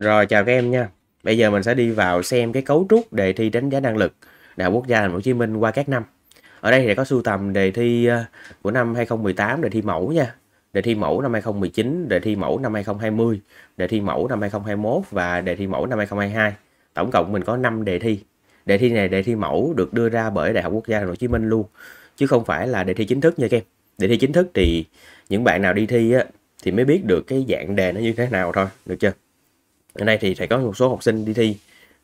Rồi chào các em nha. Bây giờ mình sẽ đi vào xem cái cấu trúc đề thi đánh giá năng lực Đại học Quốc gia Thành phố Hồ Chí Minh qua các năm. Ở đây thì có sưu tầm đề thi ờ, của năm 2018 đề thi mẫu nha. Đề thi mẫu năm 2019, đề thi mẫu năm 2020, đề thi mẫu năm 2021 và đề thi mẫu năm 2022. Tổng cộng mình có 5 đề thi. Đề thi này đề thi mẫu được đưa ra bởi Đại học Quốc gia Thành phố Hồ Chí Minh luôn chứ không phải là đề thi chính thức nha các em. Đề thi chính thức thì những bạn nào đi thi á thì mới biết được cái dạng đề nó như thế nào thôi, được chưa? Ngày nay thì thầy có một số học sinh đi thi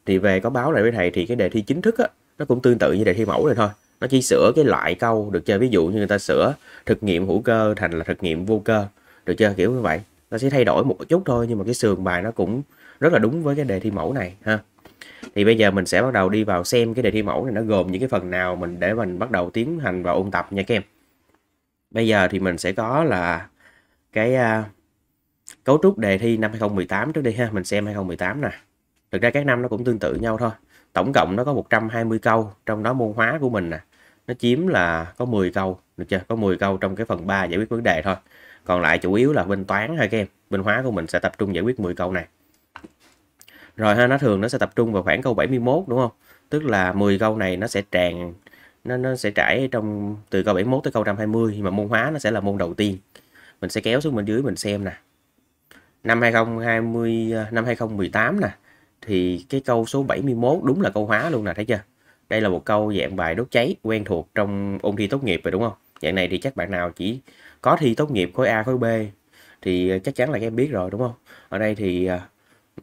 thì về có báo lại với thầy thì cái đề thi chính thức á, nó cũng tương tự như đề thi mẫu này thôi. Nó chỉ sửa cái loại câu được chưa? Ví dụ như người ta sửa thực nghiệm hữu cơ thành là thực nghiệm vô cơ, được chưa? Kiểu như vậy. Nó sẽ thay đổi một chút thôi nhưng mà cái sườn bài nó cũng rất là đúng với cái đề thi mẫu này ha. Thì bây giờ mình sẽ bắt đầu đi vào xem cái đề thi mẫu này nó gồm những cái phần nào mình để mình bắt đầu tiến hành và ôn tập nha các em. Bây giờ thì mình sẽ có là cái uh, cấu trúc đề thi năm 2018 trước đi ha mình xem 2018 nè thực ra các năm nó cũng tương tự nhau thôi tổng cộng nó có 120 câu trong đó môn hóa của mình nè nó chiếm là có 10 câu được chưa có 10 câu trong cái phần 3 giải quyết vấn đề thôi còn lại chủ yếu là bên toán thôi các em bên hóa của mình sẽ tập trung giải quyết 10 câu này rồi ha nó thường nó sẽ tập trung vào khoảng câu 71 đúng không tức là 10 câu này nó sẽ tràn nó nó sẽ trải trong từ câu 71 tới câu 120 mà môn hóa nó sẽ là môn đầu tiên mình sẽ kéo xuống bên dưới mình xem nè năm 2020 ờ, năm 2018 nè thì cái câu số 71 đúng là câu hóa luôn nè thấy chưa đây là một câu dạng bài đốt cháy quen thuộc trong ôn thi tốt nghiệp rồi đúng không dạng này thì chắc bạn nào chỉ có thi tốt nghiệp khối A khối B thì ờ, chắc chắn là các em biết rồi đúng không ở đây thì ờ,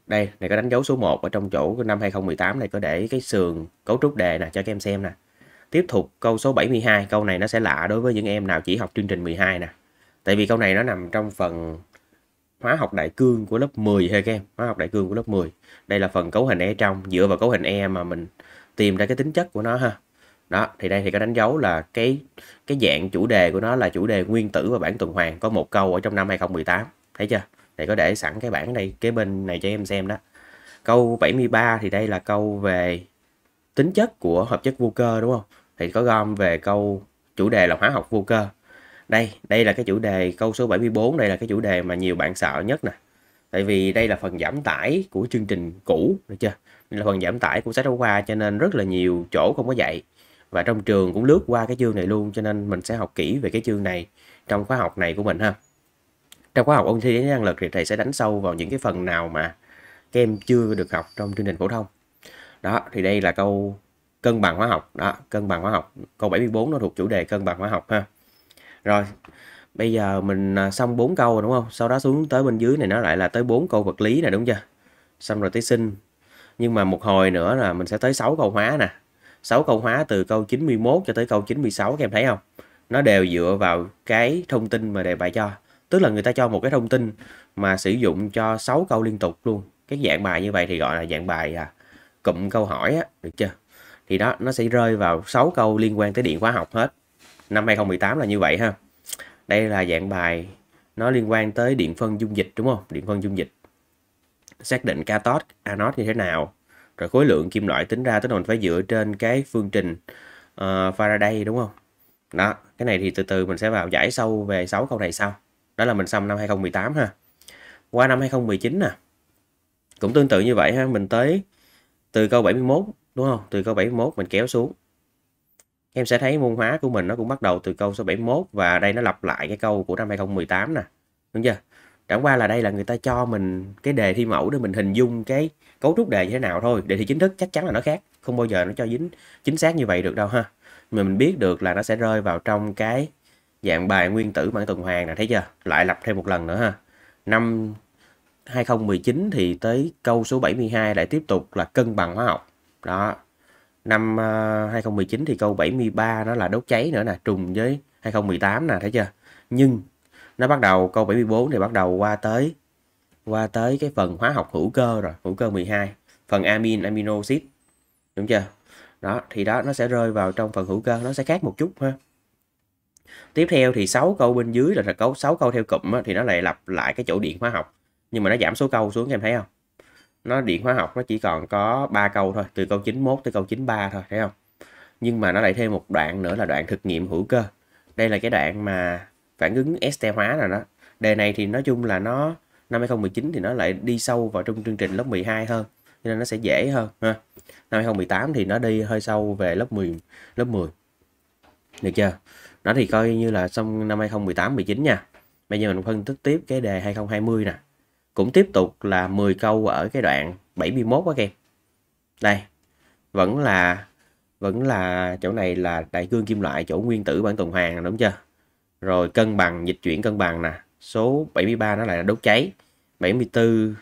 đây này có đánh dấu số 1 ở trong chỗ năm 2018 này có để cái sườn cấu trúc đề nè cho các em xem nè tiếp tục câu số 72 câu này nó sẽ lạ đối với những em nào chỉ học chương trình 12 nè tại vì câu này nó nằm trong phần hóa học đại cương của lớp 10 hay các em, hóa học đại cương của lớp 10. Đây là phần cấu hình E trong, dựa vào cấu hình E mà mình tìm ra cái tính chất của nó ha. Đó, thì đây thì có đánh dấu là cái cái dạng chủ đề của nó là chủ đề nguyên tử và bản tuần hoàn có một câu ở trong năm 2018, thấy chưa? Thì có để sẵn cái bảng đây cái bên này cho em xem đó. Câu 73 thì đây là câu về tính chất của hợp chất vô cơ đúng không? Thì có gom về câu chủ đề là hóa học vô cơ đây đây là cái chủ đề câu số 74 đây là cái chủ đề mà nhiều bạn sợ nhất nè tại vì đây là phần giảm tải của chương trình cũ được chưa đây là phần giảm tải của sách giáo khoa cho nên rất là nhiều chỗ không có dạy và trong trường cũng lướt qua cái chương này luôn cho nên mình sẽ học kỹ về cái chương này trong khóa học này của mình ha trong khóa học ôn thi năng lực thì thầy sẽ đánh sâu vào những cái phần nào mà các em chưa được học trong chương trình phổ thông đó thì đây là câu cân bằng hóa học đó cân bằng hóa học câu 74 nó thuộc chủ đề cân bằng hóa học ha rồi, bây giờ mình à, xong 4 câu rồi đúng không? Sau đó xuống tới bên dưới này nó lại là tới 4 câu vật lý này đúng chưa? Xong rồi tới sinh. Nhưng mà một hồi nữa là mình sẽ tới 6 câu hóa nè. 6 câu hóa từ câu 91 cho tới câu 96 các em thấy không? Nó đều dựa vào cái thông tin mà đề bài cho. Tức là người ta cho một cái thông tin mà sử dụng cho 6 câu liên tục luôn. Cái dạng bài như vậy thì gọi là dạng bài à, cụm câu hỏi á, được chưa? Thì đó, nó sẽ rơi vào 6 câu liên quan tới điện hóa học hết năm 2018 là như vậy ha đây là dạng bài nó liên quan tới điện phân dung dịch đúng không điện phân dung dịch xác định cathode anode như thế nào rồi khối lượng kim loại tính ra tới mình phải dựa trên cái phương trình uh, Faraday đúng không đó cái này thì từ từ mình sẽ vào giải sâu về 6 câu này sau đó là mình xong năm 2018 ha qua năm 2019 nè cũng tương tự như vậy ha mình tới từ câu 71 đúng không từ câu 71 mình kéo xuống em sẽ thấy môn hóa của mình nó cũng bắt đầu từ câu số 71 và đây nó lặp lại cái câu của năm 2018 nè đúng chưa chẳng qua là đây là người ta cho mình cái đề thi mẫu để mình hình dung cái cấu trúc đề như thế nào thôi đề thi chính thức chắc chắn là nó khác không bao giờ nó cho dính chính xác như vậy được đâu ha mà mình biết được là nó sẽ rơi vào trong cái dạng bài nguyên tử bản tuần hoàn nè thấy chưa lại lặp thêm một lần nữa ha năm 2019 thì tới câu số 72 lại tiếp tục là cân bằng hóa học đó năm 2019 à, thì câu 73 nó là đốt cháy nữa nè trùng với 2018 nè thấy chưa nhưng nó bắt đầu câu 74 thì bắt đầu qua tới qua tới cái phần hóa học hữu cơ rồi hữu cơ 12 phần amin amino acid đúng chưa đó thì đó nó sẽ rơi vào trong phần hữu cơ nó sẽ khác một chút ha tiếp theo thì 6 câu bên dưới là câu 6 câu theo cụm á, thì nó lại lặp lại cái chỗ điện hóa học nhưng mà nó giảm số câu xuống em thấy không nó điện hóa học nó chỉ còn có ba câu thôi từ câu 91 tới câu 93 thôi thấy không nhưng mà nó lại thêm một đoạn nữa là đoạn thực nghiệm hữu cơ đây là cái đoạn mà phản ứng este hóa là đó đề này thì nói chung là nó năm 2019 thì nó lại đi sâu vào trong chương trình lớp 12 hơn cho nên nó sẽ dễ hơn ha năm 2018 thì nó đi hơi sâu về lớp 10 lớp 10 được chưa nó thì coi như là xong năm 2018 19 nha bây giờ mình phân tích tiếp cái đề 2020 nè cũng tiếp tục là 10 câu ở cái đoạn 71 các em đây vẫn là vẫn là chỗ này là đại cương kim loại chỗ nguyên tử bản tuần hoàn đúng chưa rồi cân bằng dịch chuyển cân bằng nè số 73 nó lại là đốt cháy 74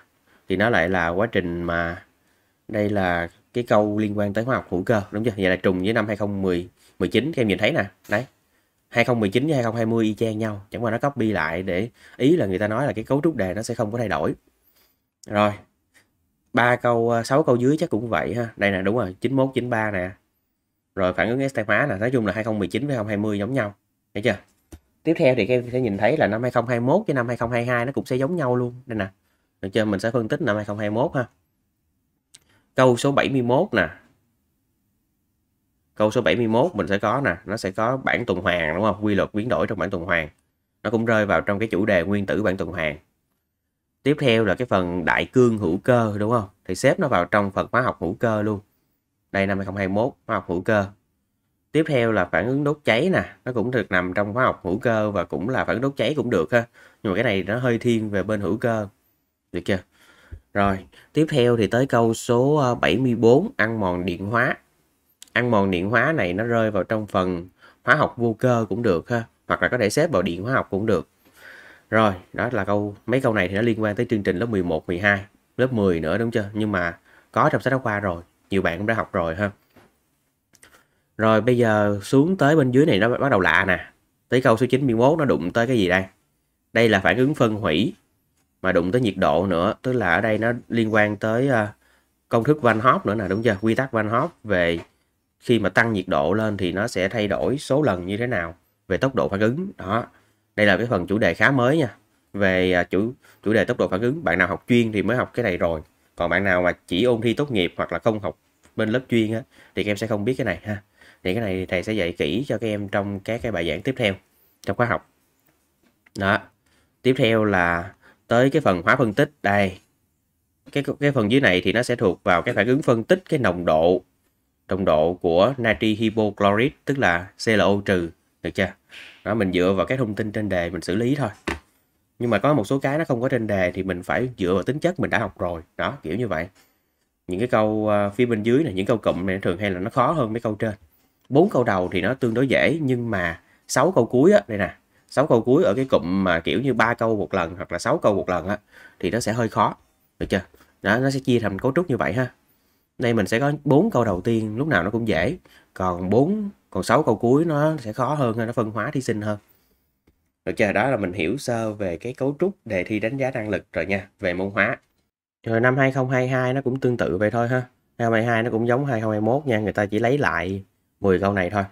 thì nó lại là quá trình mà đây là cái câu liên quan tới hóa học hữu cơ đúng chưa vậy là trùng với năm 2010 19 các em nhìn thấy nè đấy 2019 với 2020 y chang nhau chẳng qua nó copy lại để ý là người ta nói là cái cấu trúc đề nó sẽ không có thay đổi rồi ba câu à, sáu câu dưới chắc cũng vậy ha đây nè đúng rồi 91 93 nè rồi phản ứng ST hóa là nói chung là 2019 với 2020 giống nhau thấy chưa tiếp theo thì các em sẽ nhìn thấy là năm 2021 với năm 2022 nó cũng sẽ giống nhau luôn đây nè được chưa mình sẽ phân tích năm 2021 ha câu số 71 nè câu số 71 mình sẽ có nè nó sẽ có bản tuần hoàn đúng không quy luật biến đổi trong bản tuần hoàn nó cũng rơi vào trong cái chủ đề nguyên tử bản tuần hoàn tiếp theo là cái phần đại cương hữu cơ đúng không thì xếp nó vào trong phần hóa học hữu cơ luôn đây năm 2021 hóa học hữu cơ tiếp theo là phản ứng đốt cháy nè nó cũng được nằm trong hóa học hữu cơ và cũng là phản ứng đốt cháy cũng được ha nhưng mà cái này nó hơi thiên về bên hữu cơ được chưa rồi tiếp theo thì tới câu số 74 ờ, ăn mòn điện hóa ăn mòn điện hóa này nó rơi vào trong phần hóa học vô cơ cũng được ha hoặc là có thể xếp vào điện hóa học cũng được rồi đó là câu mấy câu này thì nó liên quan tới chương trình lớp 11 12 lớp 10 nữa đúng chưa nhưng mà có trong sách giáo khoa rồi nhiều bạn cũng đã học rồi ha rồi bây giờ xuống tới bên dưới này nó bắt đầu lạ nè tới câu số 91 nó đụng tới cái gì đây đây là phản ứng phân hủy mà đụng tới nhiệt độ nữa tức là ở đây nó liên quan tới à, công thức Van Hoff nữa nè đúng chưa quy tắc Van Hoff về khi mà tăng nhiệt độ lên thì nó sẽ thay đổi số lần như thế nào về tốc độ phản ứng đó đây là cái phần chủ đề khá mới nha về à, chủ chủ đề tốc độ phản ứng bạn nào học chuyên thì mới học cái này rồi còn bạn nào mà chỉ ôn thi tốt nghiệp hoặc là không học bên lớp chuyên á thì các em sẽ không biết cái này ha thì cái này thì thầy sẽ dạy kỹ cho các em trong các cái bài giảng tiếp theo trong khóa học đó tiếp theo là tới cái phần hóa phân tích đây cái cái phần dưới này thì nó sẽ thuộc vào cái phản ứng phân tích cái nồng độ trong độ của natri hypochlorit tức là ClO trừ được chưa đó mình dựa vào các thông tin trên đề mình xử lý thôi nhưng mà có một số cái nó không có trên đề thì mình phải dựa vào tính chất mình đã học rồi đó kiểu như vậy những cái câu à, phía bên dưới này những câu cụm này thường hay là nó khó hơn mấy câu trên bốn câu đầu thì nó tương đối dễ nhưng mà sáu câu cuối á đây nè sáu câu cuối ở cái cụm mà kiểu như ba câu một lần hoặc là sáu câu một lần á thì nó sẽ hơi khó được chưa đó nó sẽ chia thành cấu trúc như vậy ha đây mình sẽ có bốn câu đầu tiên lúc nào nó cũng dễ, còn bốn còn sáu câu cuối nó sẽ khó hơn, nó phân hóa thí sinh hơn. Được chưa? Đó là mình hiểu sơ về cái cấu trúc đề thi đánh giá năng lực rồi nha, về môn hóa. Rồi năm 2022 nó cũng tương tự vậy thôi ha. 2022 nó cũng giống 2021 nha, người ta chỉ lấy lại 10 câu này thôi.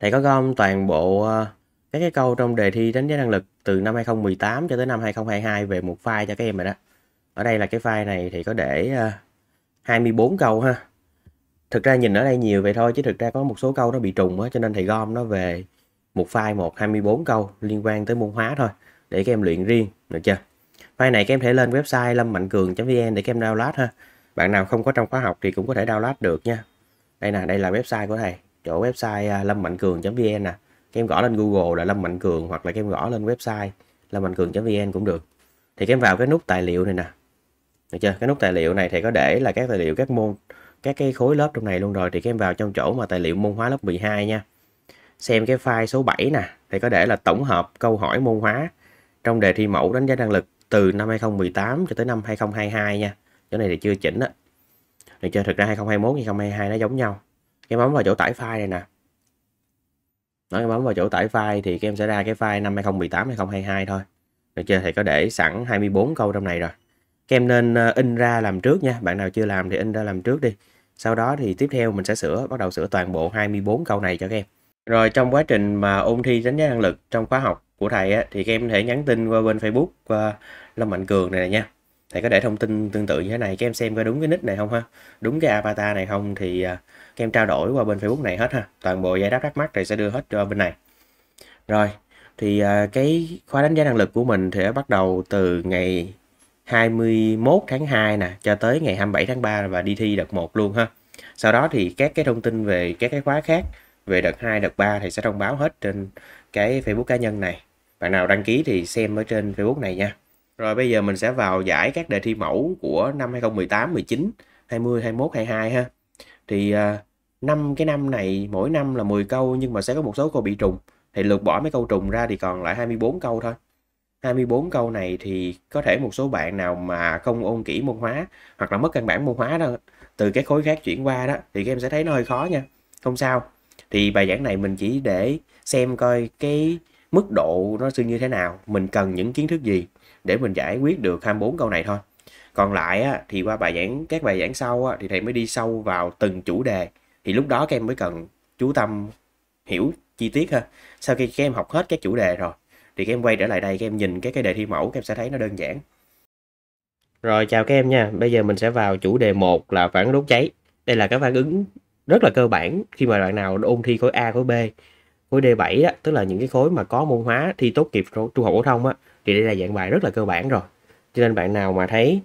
Thầy có gom toàn bộ ờ, các cái câu trong đề thi đánh giá năng lực từ năm 2018 cho tới năm 2022 về một file cho các em rồi đó. Ở đây là cái file này thì có để ờ, 24 câu ha thực ra nhìn ở đây nhiều vậy thôi chứ thực ra có một số câu nó bị trùng á cho nên thầy gom nó về một file một 24 câu liên quan tới môn hóa thôi để các em luyện riêng được chưa file này các em thể lên website lâm mạnh cường vn để các em download ha bạn nào không có trong khóa học thì cũng có thể download được nha đây nè đây là website của thầy chỗ website à, lâm mạnh cường vn nè các em gõ lên google là lâm mạnh cường hoặc là các em gõ lên website lâm mạnh cường vn cũng được thì các em vào cái nút tài liệu này nè được chưa cái nút tài liệu này thì có để là các tài liệu các môn các cái khối lớp trong này luôn rồi thì các em vào trong chỗ mà tài liệu môn hóa lớp 12 nha xem cái file số 7 nè thì có để là tổng hợp câu hỏi môn hóa trong đề thi mẫu đánh giá năng lực từ năm 2018 cho tới năm 2022 nha chỗ này thì chưa chỉnh á được chưa thực ra 2021 2022 nó giống nhau cái bấm vào chỗ tải file này nè nó bấm vào chỗ tải file thì các em sẽ ra cái file năm 2018 2022 thôi được chưa thì có để sẵn 24 câu trong này rồi kem nên ờ, in ra làm trước nha. Bạn nào chưa làm thì in ra làm trước đi. Sau đó thì tiếp theo mình sẽ sửa, bắt đầu sửa toàn bộ 24 câu này cho các em. Rồi trong quá trình mà ôn thi đánh giá năng lực trong khóa học của thầy á, thì các em thể nhắn tin qua bên Facebook và Lâm Mạnh Cường này, này nha. Thầy có để thông tin tương tự như thế này, các em xem có đúng cái nick này không ha, đúng cái avatar này không thì ờ, các em trao đổi qua bên Facebook này hết ha. Toàn bộ giải đáp thắc mắc thầy sẽ đưa hết cho bên này. Rồi, thì ờ, cái khóa đánh giá năng lực của mình thì bắt đầu từ ngày 21 tháng 2 nè cho tới ngày 27 tháng 3 và đi thi đợt 1 luôn ha. Sau đó thì các cái thông tin về các cái khóa khác về đợt 2, đợt 3 thì sẽ thông báo hết trên cái Facebook cá nhân này. Bạn nào đăng ký thì xem ở trên Facebook này nha. Rồi bây giờ mình sẽ vào giải các đề thi mẫu của năm 2018, 19, 20, 21, 22 ha. Thì à, năm cái năm này mỗi năm là 10 câu nhưng mà sẽ có một số câu bị trùng. Thì lược bỏ mấy câu trùng ra thì còn lại 24 câu thôi. 24 câu này thì có thể một số bạn nào mà không ôn kỹ môn hóa hoặc là mất căn bản môn hóa đó từ cái khối khác chuyển qua đó thì các em sẽ thấy nó hơi khó nha không sao thì bài giảng này mình chỉ để xem coi cái mức độ nó sư như thế nào mình cần những kiến thức gì để mình giải quyết được 24 câu này thôi còn lại á, thì qua bài giảng các bài giảng sau á, thì thầy mới đi sâu vào từng chủ đề thì lúc đó các em mới cần chú tâm hiểu chi tiết ha sau khi các em học hết các chủ đề rồi thì các em quay trở lại đây các em nhìn cái cái đề thi mẫu các em sẽ thấy nó đơn giản rồi chào các em nha bây giờ mình sẽ vào chủ đề 1 là phản ứng đốt cháy đây là cái phản ứng rất là cơ bản khi mà bạn nào ôn thi khối A khối B khối D7 á, tức là những cái khối mà có môn hóa thi tốt nghiệp trung học phổ thông á, thì đây là dạng bài rất là cơ bản rồi cho nên bạn nào mà thấy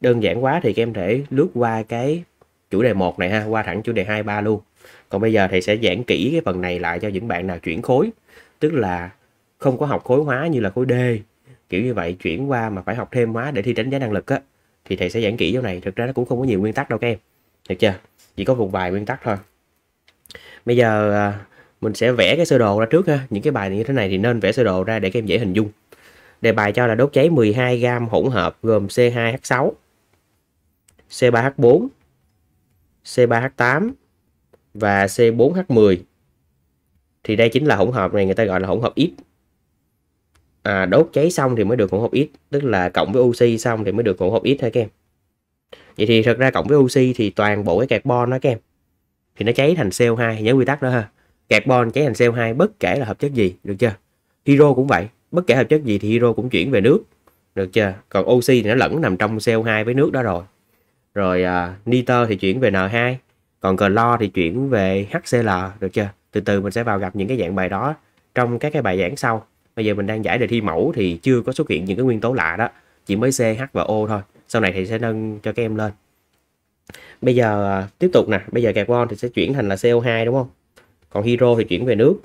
đơn giản quá thì các em thể lướt qua cái chủ đề 1 này ha qua thẳng chủ đề 2 3 luôn còn bây giờ thì sẽ giảng kỹ cái phần này lại cho những bạn nào chuyển khối tức là không có học khối hóa như là khối D kiểu như vậy chuyển qua mà phải học thêm hóa để thi đánh giá năng lực á thì thầy sẽ giảng kỹ chỗ này thực ra nó cũng không có nhiều nguyên tắc đâu các em được chưa chỉ có một vài nguyên tắc thôi bây giờ à, mình sẽ vẽ cái sơ đồ ra trước ha những cái bài như thế này thì nên vẽ sơ đồ ra để các em dễ hình dung đề bài cho là đốt cháy 12 gam hỗn hợp gồm C2H6 C3H4 C3H8 và C4H10 thì đây chính là hỗn hợp này người ta gọi là hỗn hợp ít à, đốt cháy xong thì mới được hỗn hợp ít tức là cộng với oxy xong thì mới được hỗn hợp ít thôi các em vậy thì thật ra cộng với oxy thì toàn bộ cái carbon đó các em thì nó cháy thành CO2 nhớ quy tắc đó ha carbon cháy thành CO2 bất kể là hợp chất gì được chưa hydro cũng vậy bất kể hợp chất gì thì hydro cũng chuyển về nước được chưa còn oxy thì nó lẫn nằm trong CO2 với nước đó rồi rồi à, nitơ thì chuyển về N2 còn clo thì chuyển về HCl được chưa từ từ mình sẽ vào gặp những cái dạng bài đó trong các cái bài giảng sau bây giờ mình đang giải đề thi mẫu thì chưa có xuất hiện những cái nguyên tố lạ đó chỉ mới C H và O thôi sau này thì sẽ nâng cho các em lên bây giờ à, tiếp tục nè bây giờ carbon thì sẽ chuyển thành là CO2 đúng không còn hydro thì chuyển về nước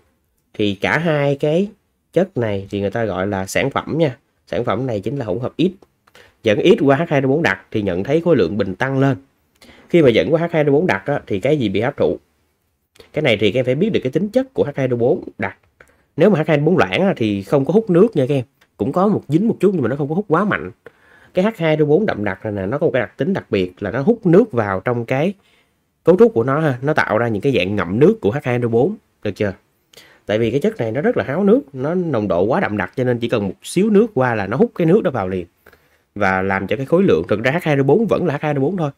thì cả hai cái chất này thì người ta gọi là sản phẩm nha sản phẩm này chính là hỗn hợp ít dẫn ít qua H2O4 đặc thì nhận thấy khối lượng bình tăng lên khi mà dẫn qua H2O4 đặc á, thì cái gì bị hấp thụ cái này thì các em phải biết được cái tính chất của H2O4 đặc nếu mà H2 4 loãng thì không có hút nước nha các em cũng có một dính một chút nhưng mà nó không có hút quá mạnh cái H2O4 đậm đặc này nè nó có một cái đặc tính đặc biệt là nó hút nước vào trong cái cấu trúc của nó ha nó tạo ra những cái dạng ngậm nước của H2O4 được chưa tại vì cái chất này nó rất là háo nước nó nồng độ quá đậm đặc cho nên chỉ cần một xíu nước qua là nó hút cái nước đó vào liền và làm cho cái khối lượng thực ra H2O4 vẫn là H2O4 thôi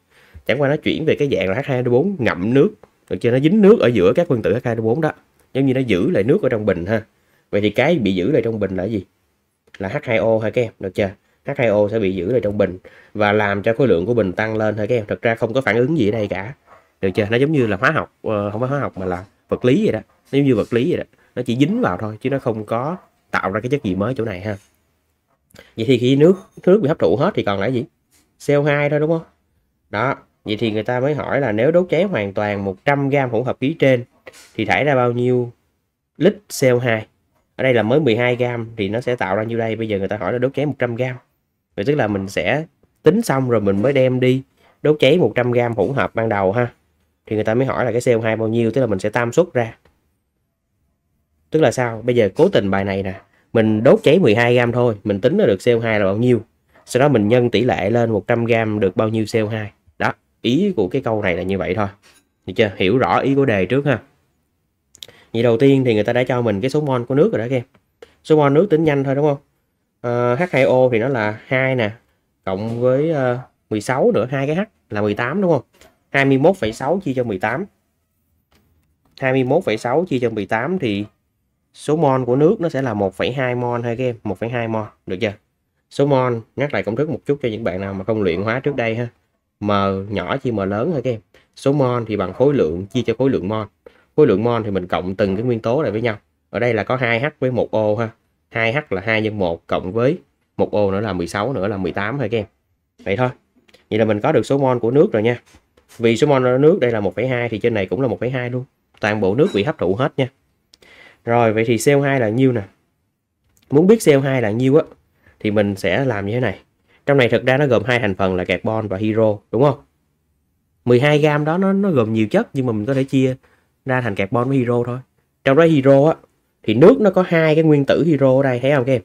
chẳng qua nó chuyển về cái dạng là H2O4 ngậm nước được chưa nó dính nước ở giữa các phân tử H2O4 đó giống như nó giữ lại nước ở trong bình ha vậy thì cái bị giữ lại trong bình là gì là H2O hả các em được chưa H2O sẽ bị giữ lại trong bình và làm cho khối lượng của bình tăng lên thôi các em thật ra không có phản ứng gì ở đây cả được chưa nó giống như là hóa học ờ, không phải hóa học mà là vật lý vậy đó nó giống như vật lý vậy đó nó chỉ dính vào thôi chứ nó không có tạo ra cái chất gì mới chỗ này ha vậy thì khi nước nước bị hấp thụ hết thì còn là gì CO2 thôi đúng không đó vậy thì người ta mới hỏi là nếu đốt cháy hoàn toàn 100 gram hỗn hợp khí trên thì thải ra bao nhiêu lít CO2 ở đây là mới 12 gram thì nó sẽ tạo ra nhiêu đây bây giờ người ta hỏi là đốt cháy 100 gram vậy tức là mình sẽ tính xong rồi mình mới đem đi đốt cháy 100 gram hỗn hợp ban đầu ha thì người ta mới hỏi là cái CO2 bao nhiêu tức là mình sẽ tam suất ra tức là sao bây giờ cố tình bài này nè mình đốt cháy 12 gram thôi mình tính ra được CO2 là bao nhiêu sau đó mình nhân tỷ lệ lên 100 gram được bao nhiêu CO2 đó ý của cái câu này là như vậy thôi được chưa hiểu rõ ý của đề trước ha vậy đầu tiên thì người ta đã cho mình cái số mol của nước rồi đó các em số mol nước tính nhanh thôi đúng không à, ờ, H2O thì nó là 2 nè cộng với ờ, uh, 16 nữa hai cái H là 18 đúng không 21,6 chia cho 18 21,6 chia cho 18 thì số mol của nước nó sẽ là 1,2 mol hay các em 1,2 mol được chưa số mol nhắc lại công thức một chút cho những bạn nào mà không luyện hóa trước đây ha m nhỏ chia m lớn thôi các em số mol thì bằng khối lượng chia cho khối lượng mol khối lượng mol thì mình cộng từng cái nguyên tố này với nhau ở đây là có 2H với 1O ha 2H là 2 nhân 1 cộng với 1O nữa là 16 nữa là 18 thôi các em vậy thôi vậy là mình có được số mol của nước rồi nha vì số mol nước đây là 1,2 thì trên này cũng là 1,2 luôn toàn bộ nước bị hấp thụ hết nha rồi vậy thì CO2 là nhiêu nè muốn biết CO2 là nhiêu á thì mình sẽ làm như thế này trong này thực ra nó gồm hai thành phần là carbon và hydro đúng không 12 gram đó nó nó gồm nhiều chất nhưng mà mình có thể chia ra thành carbon với hydro thôi trong đó hydro á thì nước nó có hai cái nguyên tử hydro ở đây thấy không các em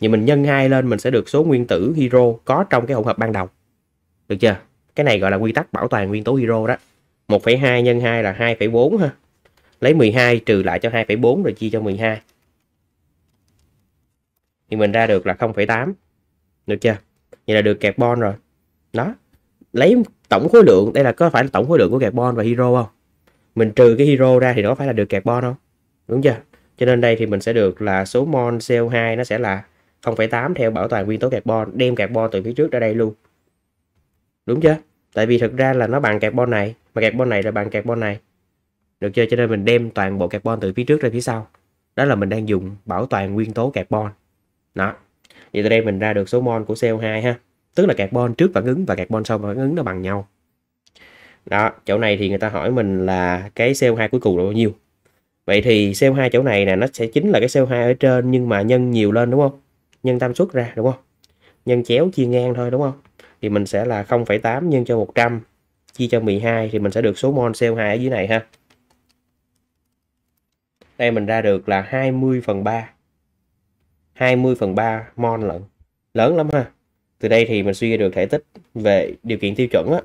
vậy mình nhân hai lên mình sẽ được số nguyên tử hydro có trong cái hỗn hợp ban đầu được chưa cái này gọi là quy tắc bảo toàn nguyên tố hydro đó 1,2 nhân 2 là 2,4 ha lấy 12 trừ lại cho 2,4 rồi chia cho 12 thì mình ra được là 0,8 được chưa vậy là được carbon rồi đó lấy tổng khối lượng đây là có phải là tổng khối lượng của carbon và hydro không mình trừ cái hero ra thì nó phải là được carbon không đúng chưa cho nên đây thì mình sẽ được là số mol CO2 nó sẽ là 0,8 theo bảo toàn nguyên tố carbon đem carbon từ phía trước ra đây luôn đúng chưa tại vì thực ra là nó bằng carbon này mà carbon này là bằng carbon này được chưa cho nên mình đem toàn bộ carbon từ phía trước ra phía sau đó là mình đang dùng bảo toàn nguyên tố carbon đó vậy từ đây mình ra được số mol của CO2 ha tức là carbon trước phản ứng và carbon sau phản ứng nó bằng nhau đó chỗ này thì người ta hỏi mình là cái CO2 cuối cùng là bao nhiêu vậy thì CO2 chỗ này nè nó sẽ chính là cái CO2 ở trên nhưng mà nhân nhiều lên đúng không nhân tam suất ra đúng không nhân chéo chia ngang thôi đúng không thì mình sẽ là 0,8 nhân cho 100 chia cho 12 thì mình sẽ được số mol CO2 ở dưới này ha đây mình ra được là 20 phần 3 20 phần 3 mol lận lớn lắm ha từ đây thì mình suy ra được thể tích về điều kiện tiêu chuẩn á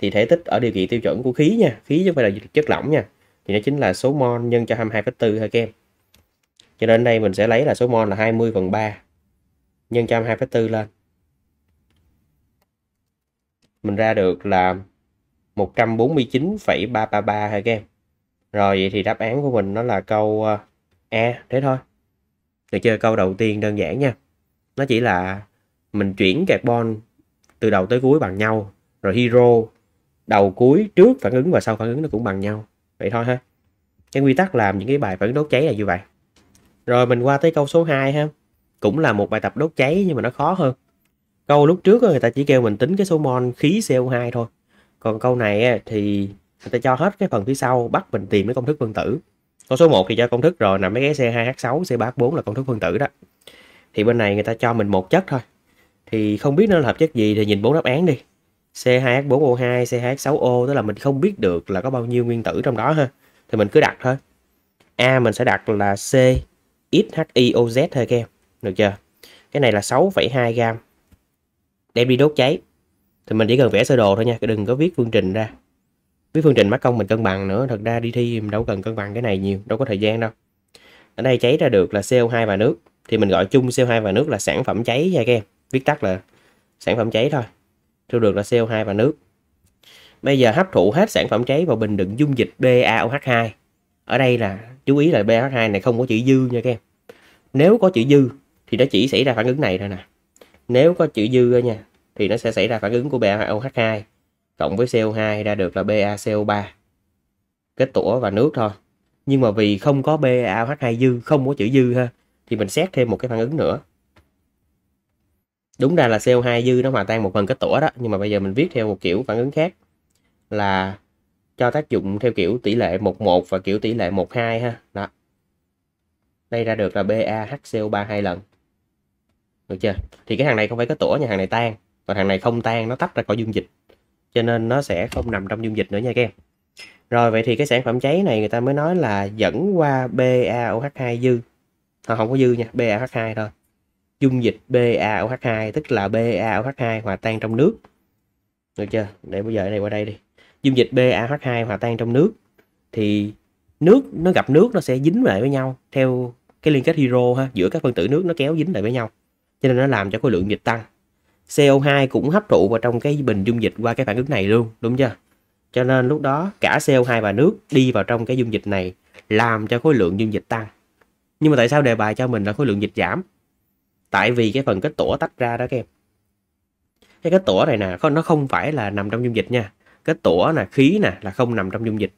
thì thể tích ở điều kiện tiêu chuẩn của khí nha khí chứ không phải là chất lỏng nha thì nó chính là số mol nhân cho 22,4 thôi kem cho nên đây mình sẽ lấy là số mol là 20 phần 3 nhân cho 22,4 lên mình ra được là 149,333 thôi kem rồi vậy thì đáp án của mình nó là câu ờ, A thế thôi được chưa câu đầu tiên đơn giản nha nó chỉ là mình chuyển carbon từ đầu tới cuối bằng nhau rồi hero đầu cuối trước phản ứng và sau phản ứng nó cũng bằng nhau vậy thôi ha cái quy tắc làm những cái bài phản ứng đốt cháy là như vậy rồi mình qua tới câu số 2 ha cũng là một bài tập đốt cháy nhưng mà nó khó hơn câu lúc trước người ta chỉ kêu mình tính cái số mol khí CO2 thôi còn câu này thì người ta cho hết cái phần phía sau bắt mình tìm cái công thức phân tử câu số 1 thì cho công thức rồi nằm mấy cái C2H6 C3H4 là công thức phân tử đó thì bên này người ta cho mình một chất thôi thì không biết nó là hợp chất gì thì nhìn bốn đáp án đi c 2 h 4 o 2 c 2 h 6 o tức là mình không biết được là có bao nhiêu nguyên tử trong đó ha. Thì mình cứ đặt thôi. A mình sẽ đặt là C XHIOZ thôi các em. Được chưa? Cái này là 6,2 gram. Đem đi đốt cháy. Thì mình chỉ cần vẽ sơ đồ thôi nha, đừng có viết phương trình ra. Viết phương trình mắc công mình cân bằng nữa, thật ra đi thi mình đâu cần cân bằng cái này nhiều, đâu có thời gian đâu. Ở đây cháy ra được là CO2 và nước thì mình gọi chung CO2 và nước là sản phẩm cháy nha các em. Viết tắt là sản phẩm cháy thôi thu được là CO2 và nước. Bây giờ hấp thụ hết sản phẩm cháy vào bình đựng dung dịch BaOH2. Ở đây là chú ý là BaOH2 này không có chữ dư nha các em. Nếu có chữ dư thì nó chỉ xảy ra phản ứng này thôi nè. Nếu có chữ dư nha thì nó sẽ xảy ra phản ứng của BaOH2 cộng với CO2 ra được là BaCO3. Kết tủa và nước thôi. Nhưng mà vì không có BaOH2 dư, không có chữ dư ha thì mình xét thêm một cái phản ứng nữa đúng ra là CO2 dư nó hòa tan một phần cái tủa đó nhưng mà bây giờ mình viết theo một kiểu phản ứng khác là cho tác dụng theo kiểu tỷ lệ 11 và kiểu tỷ lệ 12 ha đó đây ra được là BaHCO3 hai lần được chưa thì cái hàng này không phải có tủa nha hàng này tan và hàng này không tan nó tách ra khỏi dung dịch cho nên nó sẽ không nằm trong dung dịch nữa nha các em rồi vậy thì cái sản phẩm cháy này người ta mới nói là dẫn qua BaOH2 dư họ không có dư nha, BaOH2 thôi dung dịch BaOH2 tức là BaOH2 hòa tan trong nước được chưa để bây giờ này qua đây đi dung dịch BaOH2 hòa tan trong nước thì nước nó gặp nước nó sẽ dính lại với nhau theo cái liên kết hydro ha giữa các phân tử nước nó kéo dính lại với nhau cho nên nó làm cho khối lượng dịch tăng CO2 cũng hấp thụ vào trong cái bình dung dịch qua cái phản ứng này luôn đúng chưa cho nên lúc đó cả CO2 và nước đi vào trong cái dung dịch này làm cho khối lượng dung dịch tăng nhưng mà tại sao đề bài cho mình là khối lượng dịch giảm tại vì cái phần cái tủa tách ra đó các em cái kết tủa này nè không nó không phải là nằm trong dung dịch nha cái tủa là khí nè là không nằm trong dung dịch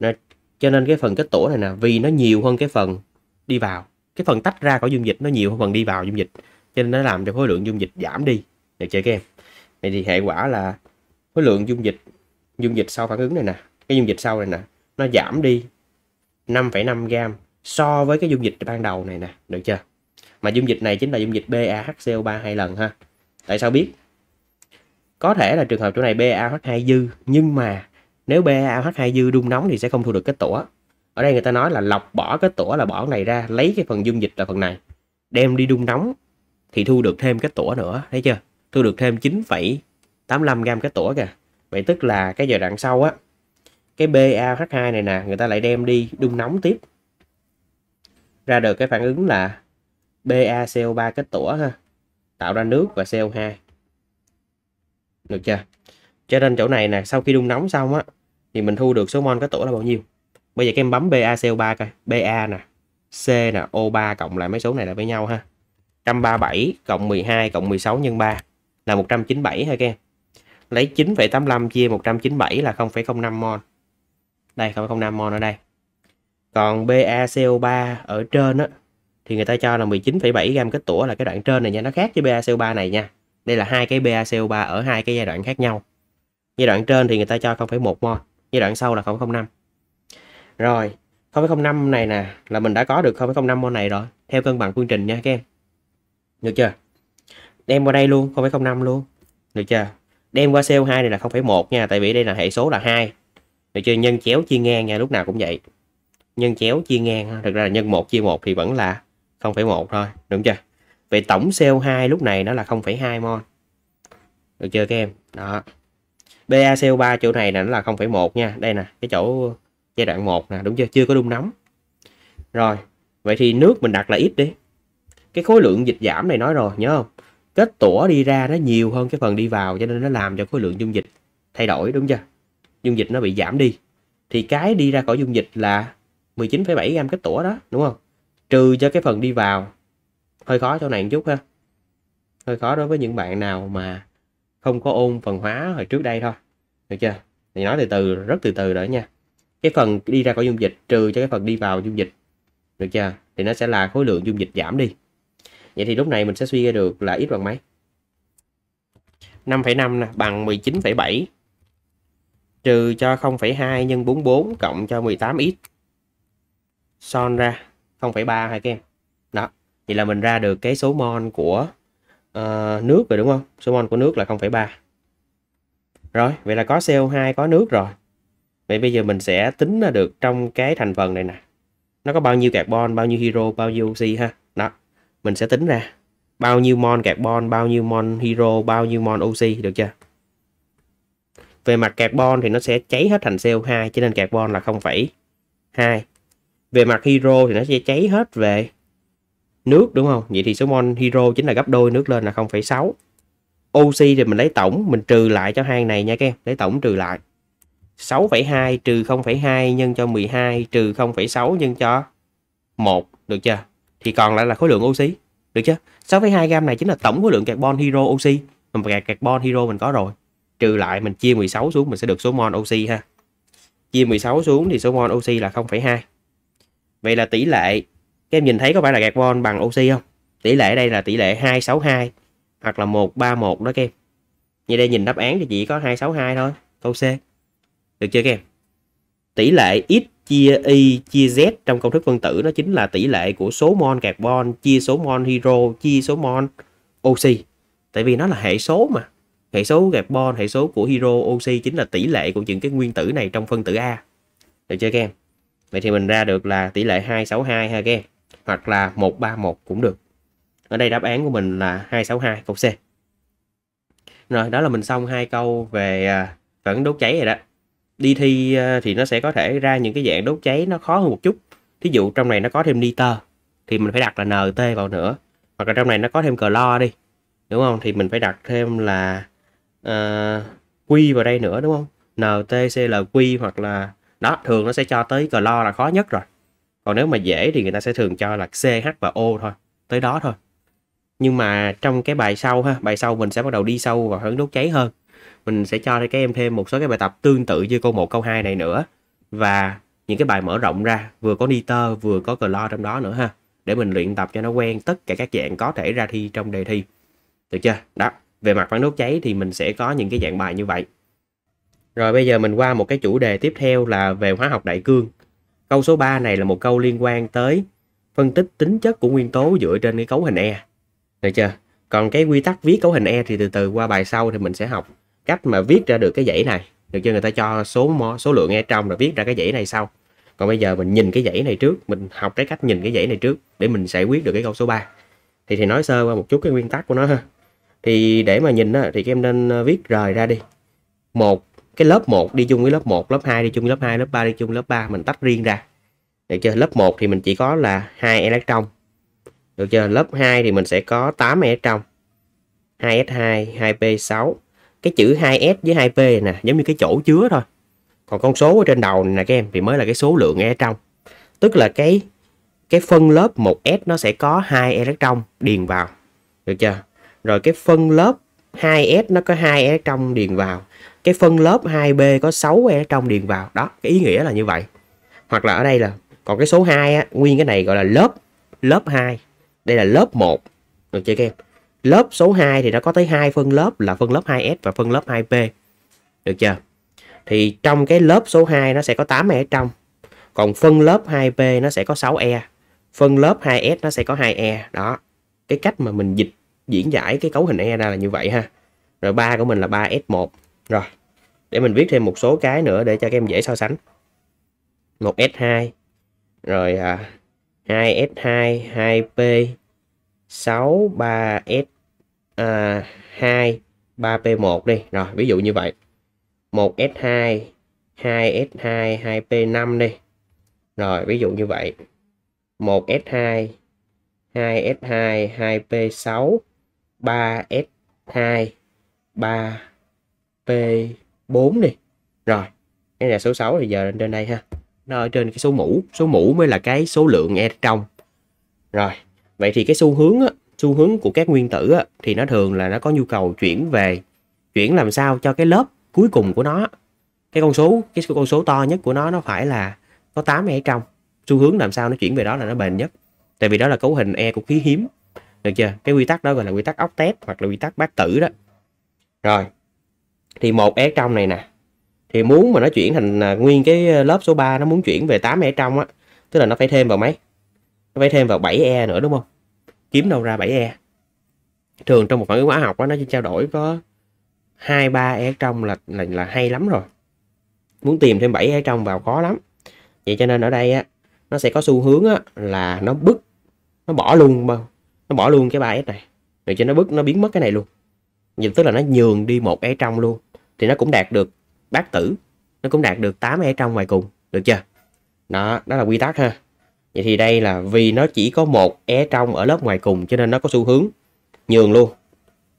nó, cho nên cái phần cái tủa này nè vì nó nhiều hơn cái phần đi vào cái phần tách ra khỏi dung dịch nó nhiều hơn phần đi vào dung dịch cho nên nó làm cho khối lượng dung dịch giảm đi được chưa các em vậy thì hệ quả là khối lượng dung dịch dung dịch sau phản ứng này nè cái dung dịch sau này nè nó giảm đi 5,5 gram so với cái dung dịch ban đầu này nè được chưa mà dung dịch này chính là dung dịch BAHCO3 hai lần ha tại sao biết có thể là trường hợp chỗ này BAH2 dư nhưng mà nếu BAH2 dư đun nóng thì sẽ không thu được kết tủa ở đây người ta nói là lọc bỏ cái tủa là bỏ này ra lấy cái phần dung dịch là phần này đem đi đun nóng thì thu được thêm cái tủa nữa thấy chưa thu được thêm 9,85 gam cái tủa kìa vậy tức là cái giờ đoạn sau á cái BAH2 này nè người ta lại đem đi đun nóng tiếp ra được cái phản ứng là BaCO3 kết tủa ha tạo ra nước và CO2 được chưa cho nên chỗ này nè sau khi đun nóng xong á thì mình thu được số mol kết tủa là bao nhiêu bây giờ các em bấm BaCO3 coi Ba nè C nè O3 cộng lại mấy số này là với nhau ha 137 cộng 12 cộng 16 nhân 3 là 197 ha các em lấy 9,85 chia 197 là 0,05 mol đây 0,05 mol ở đây còn BaCO3 ở trên á thì người ta cho là 19,7 gam kết tủa là cái đoạn trên này nha nó khác với BaCO3 này nha đây là hai cái BaCO3 ở hai cái giai đoạn khác nhau giai đoạn trên thì người ta cho 0,1 mol giai đoạn sau là 0,05 rồi 0,05 này nè là mình đã có được 0,05 mol này rồi theo cân bằng phương trình nha các em được chưa đem qua đây luôn 0,05 luôn được chưa đem qua CO2 này là 0,1 nha tại vì đây là hệ số là 2 được chưa nhân chéo chia ngang nha lúc nào cũng vậy nhân chéo chia ngang thực ra là nhân 1 chia 1 thì vẫn là 0,1 thôi đúng chưa vậy tổng CO2 lúc này nó là 0,2 mol được chưa các em đó BaCO3 chỗ này là nó là 0,1 nha đây nè cái chỗ giai đoạn 1 nè đúng chưa chưa có đun nóng rồi vậy thì nước mình đặt là ít đi cái khối lượng dịch giảm này nói rồi nhớ không kết tủa đi ra nó nhiều hơn cái phần đi vào cho nên nó làm cho khối lượng dung dịch thay đổi đúng chưa dung dịch nó bị giảm đi thì cái đi ra khỏi dung dịch là 19,7 gram kết tủa đó đúng không trừ cho cái phần đi vào hơi khó chỗ này một chút ha hơi khó đối với những bạn nào mà không có ôn phần hóa hồi trước đây thôi được chưa thì nói từ từ rất từ từ đó nha cái phần đi ra khỏi dung dịch trừ cho cái phần đi vào dung dịch được chưa thì nó sẽ là khối lượng dung dịch giảm đi vậy thì lúc này mình sẽ suy ra được là ít bằng mấy 5,5 nè bằng 19,7 trừ cho 0,2 nhân 44 cộng cho 18x son ra 0,3 hai kem đó vậy là mình ra được cái số mol của uh, nước rồi đúng không số mol của nước là 0,3 rồi vậy là có CO2 có nước rồi vậy bây giờ mình sẽ tính ra được trong cái thành phần này nè nó có bao nhiêu carbon bao nhiêu hydro bao nhiêu oxy ha đó mình sẽ tính ra bao nhiêu mol carbon bao nhiêu mol hydro bao nhiêu mol oxy được chưa về mặt carbon thì nó sẽ cháy hết thành CO2 cho nên carbon là 0,2 về mặt hero thì nó sẽ cháy hết về nước đúng không vậy thì số mol hero chính là gấp đôi nước lên là 0,6 oxy thì mình lấy tổng mình trừ lại cho hai này nha các em lấy tổng trừ lại 6,2 trừ 0,2 nhân cho 12 trừ 0,6 nhân cho 1 được chưa thì còn lại là khối lượng oxy được chưa 6,2 gam này chính là tổng khối lượng carbon hero oxy mà carbon hero mình có rồi trừ lại mình chia 16 xuống mình sẽ được số mol oxy ha chia 16 xuống thì số mol oxy là 0,2 Vậy là tỷ lệ các em nhìn thấy có phải là carbon bằng oxy không? Tỷ lệ đây là tỷ lệ 262 hoặc là 131 đó các em. Như đây nhìn đáp án thì chỉ có 262 thôi, câu C. Được chưa các em? Tỷ lệ x chia y chia z trong công thức phân tử nó chính là tỷ lệ của số mol carbon chia số mol hydro chia số mol oxy. Tại vì nó là hệ số mà. Hệ số carbon, hệ số của hydro oxy chính là tỷ lệ của những cái nguyên tử này trong phân tử A. Được chưa các em? vậy thì mình ra được là tỷ lệ 262 ha các em hoặc là 131 cũng được ở đây đáp án của mình là 262 câu C rồi đó là mình xong hai câu về à, phản đốt cháy rồi đó đi thi à, thì nó sẽ có thể ra những cái dạng đốt cháy nó khó hơn một chút thí dụ trong này nó có thêm nitơ thì mình phải đặt là nt vào nữa hoặc là trong này nó có thêm clo đi đúng không thì mình phải đặt thêm là uh, q vào đây nữa đúng không ntclq hoặc là đó thường nó sẽ cho tới clo là khó nhất rồi còn nếu mà dễ thì người ta sẽ thường cho là ch và o thôi tới đó thôi nhưng mà trong cái bài sau ha bài sau mình sẽ bắt đầu đi sâu vào hướng đốt cháy hơn mình sẽ cho các em thêm một số cái bài tập tương tự như câu 1, câu 2 này nữa và những cái bài mở rộng ra vừa có nitơ vừa có clo trong đó nữa ha để mình luyện tập cho nó quen tất cả các dạng có thể ra thi trong đề thi được chưa đó về mặt phản đốt cháy thì mình sẽ có những cái dạng bài như vậy rồi bây giờ mình qua một cái chủ đề tiếp theo là về hóa học đại cương. Câu số 3 này là một câu liên quan tới phân tích tính chất của nguyên tố dựa trên cái cấu hình E. Được chưa? Còn cái quy tắc viết cấu hình E thì từ từ qua bài sau thì mình sẽ học cách mà viết ra được cái dãy này. Được chưa? Người ta cho số số lượng E trong rồi viết ra cái dãy này sau. Còn bây giờ mình nhìn cái dãy này trước, mình học cái cách nhìn cái dãy này trước để mình giải quyết được cái câu số 3. Thì thì nói sơ qua một chút cái nguyên tắc của nó ha. Thì để mà nhìn á, thì các em nên ờ, viết rời ra đi. Một cái lớp 1 đi chung với lớp 1 lớp 2 đi chung với lớp 2 lớp 3 đi chung với lớp 3 mình tách riêng ra được chưa lớp 1 thì mình chỉ có là hai electron được chưa lớp 2 thì mình sẽ có 8 electron 2s2 2p6 cái chữ 2s với 2p nè giống như cái chỗ chứa thôi còn con số ở trên đầu này nè các em thì mới là cái số lượng electron tức là cái cái phân lớp 1s nó sẽ có hai electron điền vào được chưa rồi cái phân lớp 2s nó có hai electron điền vào cái phân lớp 2B có 6 e trong điền vào đó cái ý nghĩa là như vậy hoặc là ở đây là còn cái số 2 á, nguyên cái này gọi là lớp lớp 2 đây là lớp 1 được chưa các em lớp số 2 thì nó có tới hai phân lớp là phân lớp 2S và phân lớp 2P được chưa thì trong cái lớp số 2 nó sẽ có 8 e trong còn phân lớp 2P nó sẽ có 6 e phân lớp 2S nó sẽ có 2 e đó cái cách mà mình dịch diễn giải cái cấu hình e ra là như vậy ha rồi ba của mình là 3S1 rồi để mình viết thêm một số cái nữa để cho các em dễ so sánh 1S2 rồi à, 2S2 2P 6 3S à, 2 3P1 đi rồi ví dụ như vậy 1S2 2S2 2P5 đi rồi ví dụ như vậy 1S2 2S2 2P6 3S2 3 P4 đi rồi cái là số 6 thì giờ lên trên đây ha nó ở trên cái số mũ số mũ mới là cái số lượng e trong rồi vậy thì cái xu hướng á, xu hướng của các nguyên tử á, thì nó thường là nó có nhu cầu chuyển về chuyển làm sao cho cái lớp cuối cùng của nó cái con số cái con số to nhất của nó nó phải là có 8 e trong xu hướng làm sao nó chuyển về đó là nó bền nhất tại vì đó là cấu hình e của khí hiếm được chưa cái quy tắc đó gọi là quy tắc octet hoặc là quy tắc bát tử đó rồi thì một e trong này nè thì muốn mà nó chuyển thành à, nguyên cái à, lớp số 3 nó muốn chuyển về 8 e trong á tức là nó phải thêm vào mấy nó phải thêm vào 7 e nữa đúng không kiếm đâu ra 7 e thường trong một phản ứng hóa học đó, nó chỉ trao đổi có hai ba e trong là, là là hay lắm rồi muốn tìm thêm 7 e trong vào khó lắm vậy cho nên ở đây á nó sẽ có xu hướng á, là nó bứt nó bỏ luôn nó bỏ luôn cái ba s này để cho nó bứt nó biến mất cái này luôn nhưng tức là nó nhường đi một é trong luôn thì nó cũng đạt được bát tử nó cũng đạt được 8 é trong ngoài cùng được chưa đó đó là quy tắc ha vậy thì đây là vì nó chỉ có một é e trong ở lớp ngoài cùng cho nên nó có xu hướng nhường luôn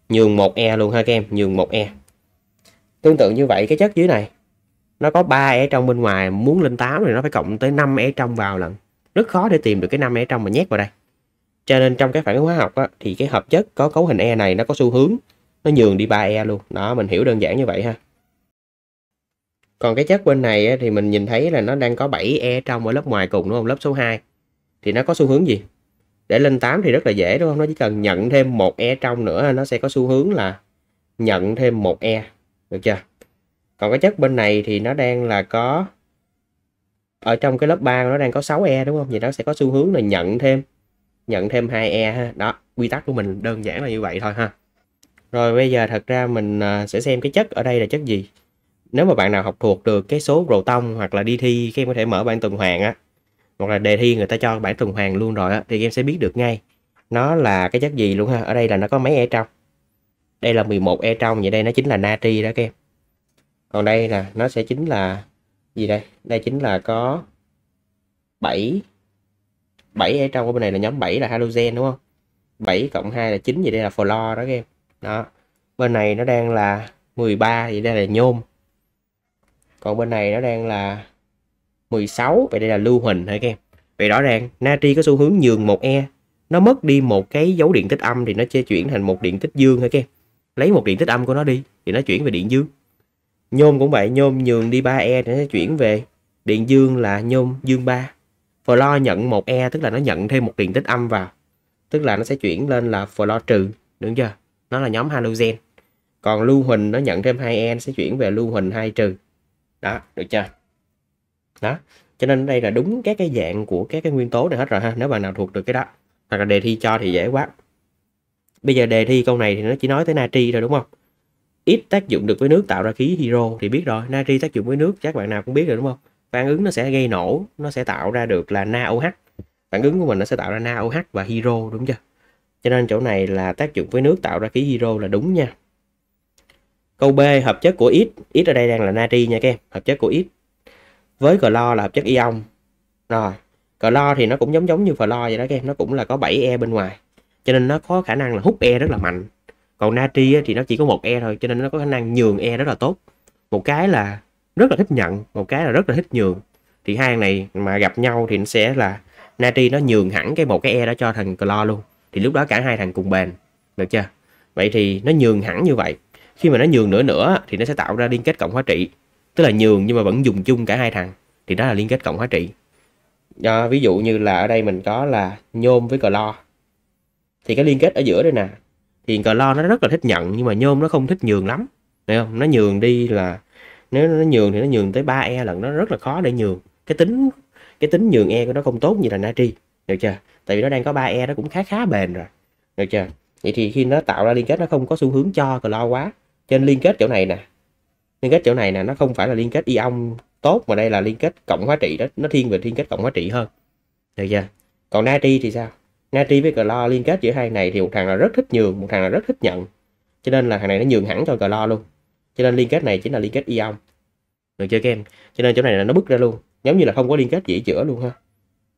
nhường một e luôn ha các em nhường một e tương tự như vậy cái chất dưới này nó có 3 é e trong bên ngoài muốn lên 8 thì nó phải cộng tới 5 é e trong vào lần rất khó để tìm được cái 5 é trong mà nhét vào đây cho nên trong cái phản ứng hóa học á, thì cái hợp chất có cấu hình e này nó có xu hướng nó nhường đi 3E luôn đó mình hiểu đơn giản như vậy ha còn cái chất bên này thì mình nhìn thấy là nó đang có 7E trong ở lớp ngoài cùng đúng không lớp số 2 thì nó có xu hướng gì để lên 8 thì rất là dễ đúng không nó chỉ cần nhận thêm một E trong nữa nó sẽ có xu hướng là nhận thêm một E được chưa còn cái chất bên này thì nó đang là có ở trong cái lớp 3 nó đang có 6E đúng không thì nó sẽ có xu hướng là nhận thêm nhận thêm 2E ha đó quy tắc của mình đơn giản là như vậy thôi ha rồi bây giờ thật ra mình à, sẽ xem cái chất ở đây là chất gì. Nếu mà bạn nào học thuộc được cái số Roton hoặc là đi thi các em có thể mở bảng tuần hoàn á, hoặc là đề thi người ta cho bảng tuần hoàn luôn rồi á, thì em sẽ biết được ngay nó là cái chất gì luôn ha. Ở đây là nó có mấy e trong. Đây là 11 e trong, vậy đây nó chính là natri đó các em. Còn đây là nó sẽ chính là gì đây? Đây chính là có 7 7 e trong ở bên này là nhóm 7 là halogen đúng không? 7 cộng 2 là 9 vậy đây là fluor đó các em đó bên này nó đang là 13 vậy đây là nhôm còn bên này nó đang là 16 vậy đây là lưu huỳnh hả các em vậy rõ ràng natri có xu hướng nhường một e nó mất đi một cái dấu điện tích âm thì nó sẽ chuyển thành một điện tích dương hả các em lấy một điện tích âm của nó đi thì nó chuyển về điện dương nhôm cũng vậy nhôm nhường đi 3 e thì nó sẽ chuyển về điện dương là nhôm dương 3 flo nhận một e tức là nó nhận thêm một điện tích âm vào tức là nó sẽ chuyển lên là flo trừ đúng chưa nó là nhóm halogen còn lưu huỳnh nó nhận thêm 2 n sẽ chuyển về lưu huỳnh 2 trừ đó được chưa đó cho nên đây là đúng các cái dạng của các cái nguyên tố này hết rồi ha nếu bạn nào thuộc được cái đó hoặc là đề thi cho thì dễ quá bây giờ đề thi câu này thì nó chỉ nói tới natri rồi đúng không ít tác dụng được với nước tạo ra khí hydro thì biết rồi natri tác dụng với nước chắc bạn nào cũng biết rồi đúng không phản ứng nó sẽ gây nổ nó sẽ tạo ra được là NaOH phản ứng của mình nó sẽ tạo ra NaOH và hydro đúng chưa cho nên chỗ này là tác dụng với nước tạo ra khí hydro là đúng nha câu b hợp chất của ít ít ở đây đang là natri nha các em hợp chất của ít với clo là hợp chất ion rồi clo thì nó cũng giống giống như flo vậy đó các em nó cũng là có 7 e bên ngoài cho nên nó có khả năng là hút e rất là mạnh còn natri thì nó chỉ có một e thôi cho nên nó có khả năng nhường e rất là tốt một cái là rất là thích nhận một cái là rất là thích nhường thì hai này mà gặp nhau thì nó sẽ là natri nó nhường hẳn cái một cái e đó cho thằng clo luôn thì lúc đó cả hai thằng cùng bền được chưa vậy thì nó nhường hẳn như vậy khi mà nó nhường nữa nữa thì nó sẽ tạo ra liên kết cộng hóa trị tức là nhường nhưng mà vẫn dùng chung cả hai thằng thì đó là liên kết cộng hóa trị à, ví dụ như là ở đây mình có là nhôm với cờ lo thì cái liên kết ở giữa đây nè thì cờ lo nó rất là thích nhận nhưng mà nhôm nó không thích nhường lắm thấy không nó nhường đi là nếu nó nhường thì nó nhường tới 3 e lần nó rất là khó để nhường cái tính cái tính nhường e của nó không tốt như là natri được chưa tại vì nó đang có 3E nó cũng khá khá bền rồi được chưa vậy thì khi nó tạo ra liên kết nó không có xu hướng cho lo quá trên liên kết chỗ này nè liên kết chỗ này nè nó không phải là liên kết ion tốt mà đây là liên kết cộng hóa trị đó nó thiên về liên kết cộng hóa trị hơn được chưa còn natri thì sao natri với clo liên kết giữa hai này thì một thằng là rất thích nhường một thằng là rất thích nhận cho nên là thằng này nó nhường hẳn cho clo luôn cho nên liên kết này chính là liên kết ion được chưa các em cho nên chỗ này là nó bứt ra luôn giống như là không có liên kết dễ chữa luôn ha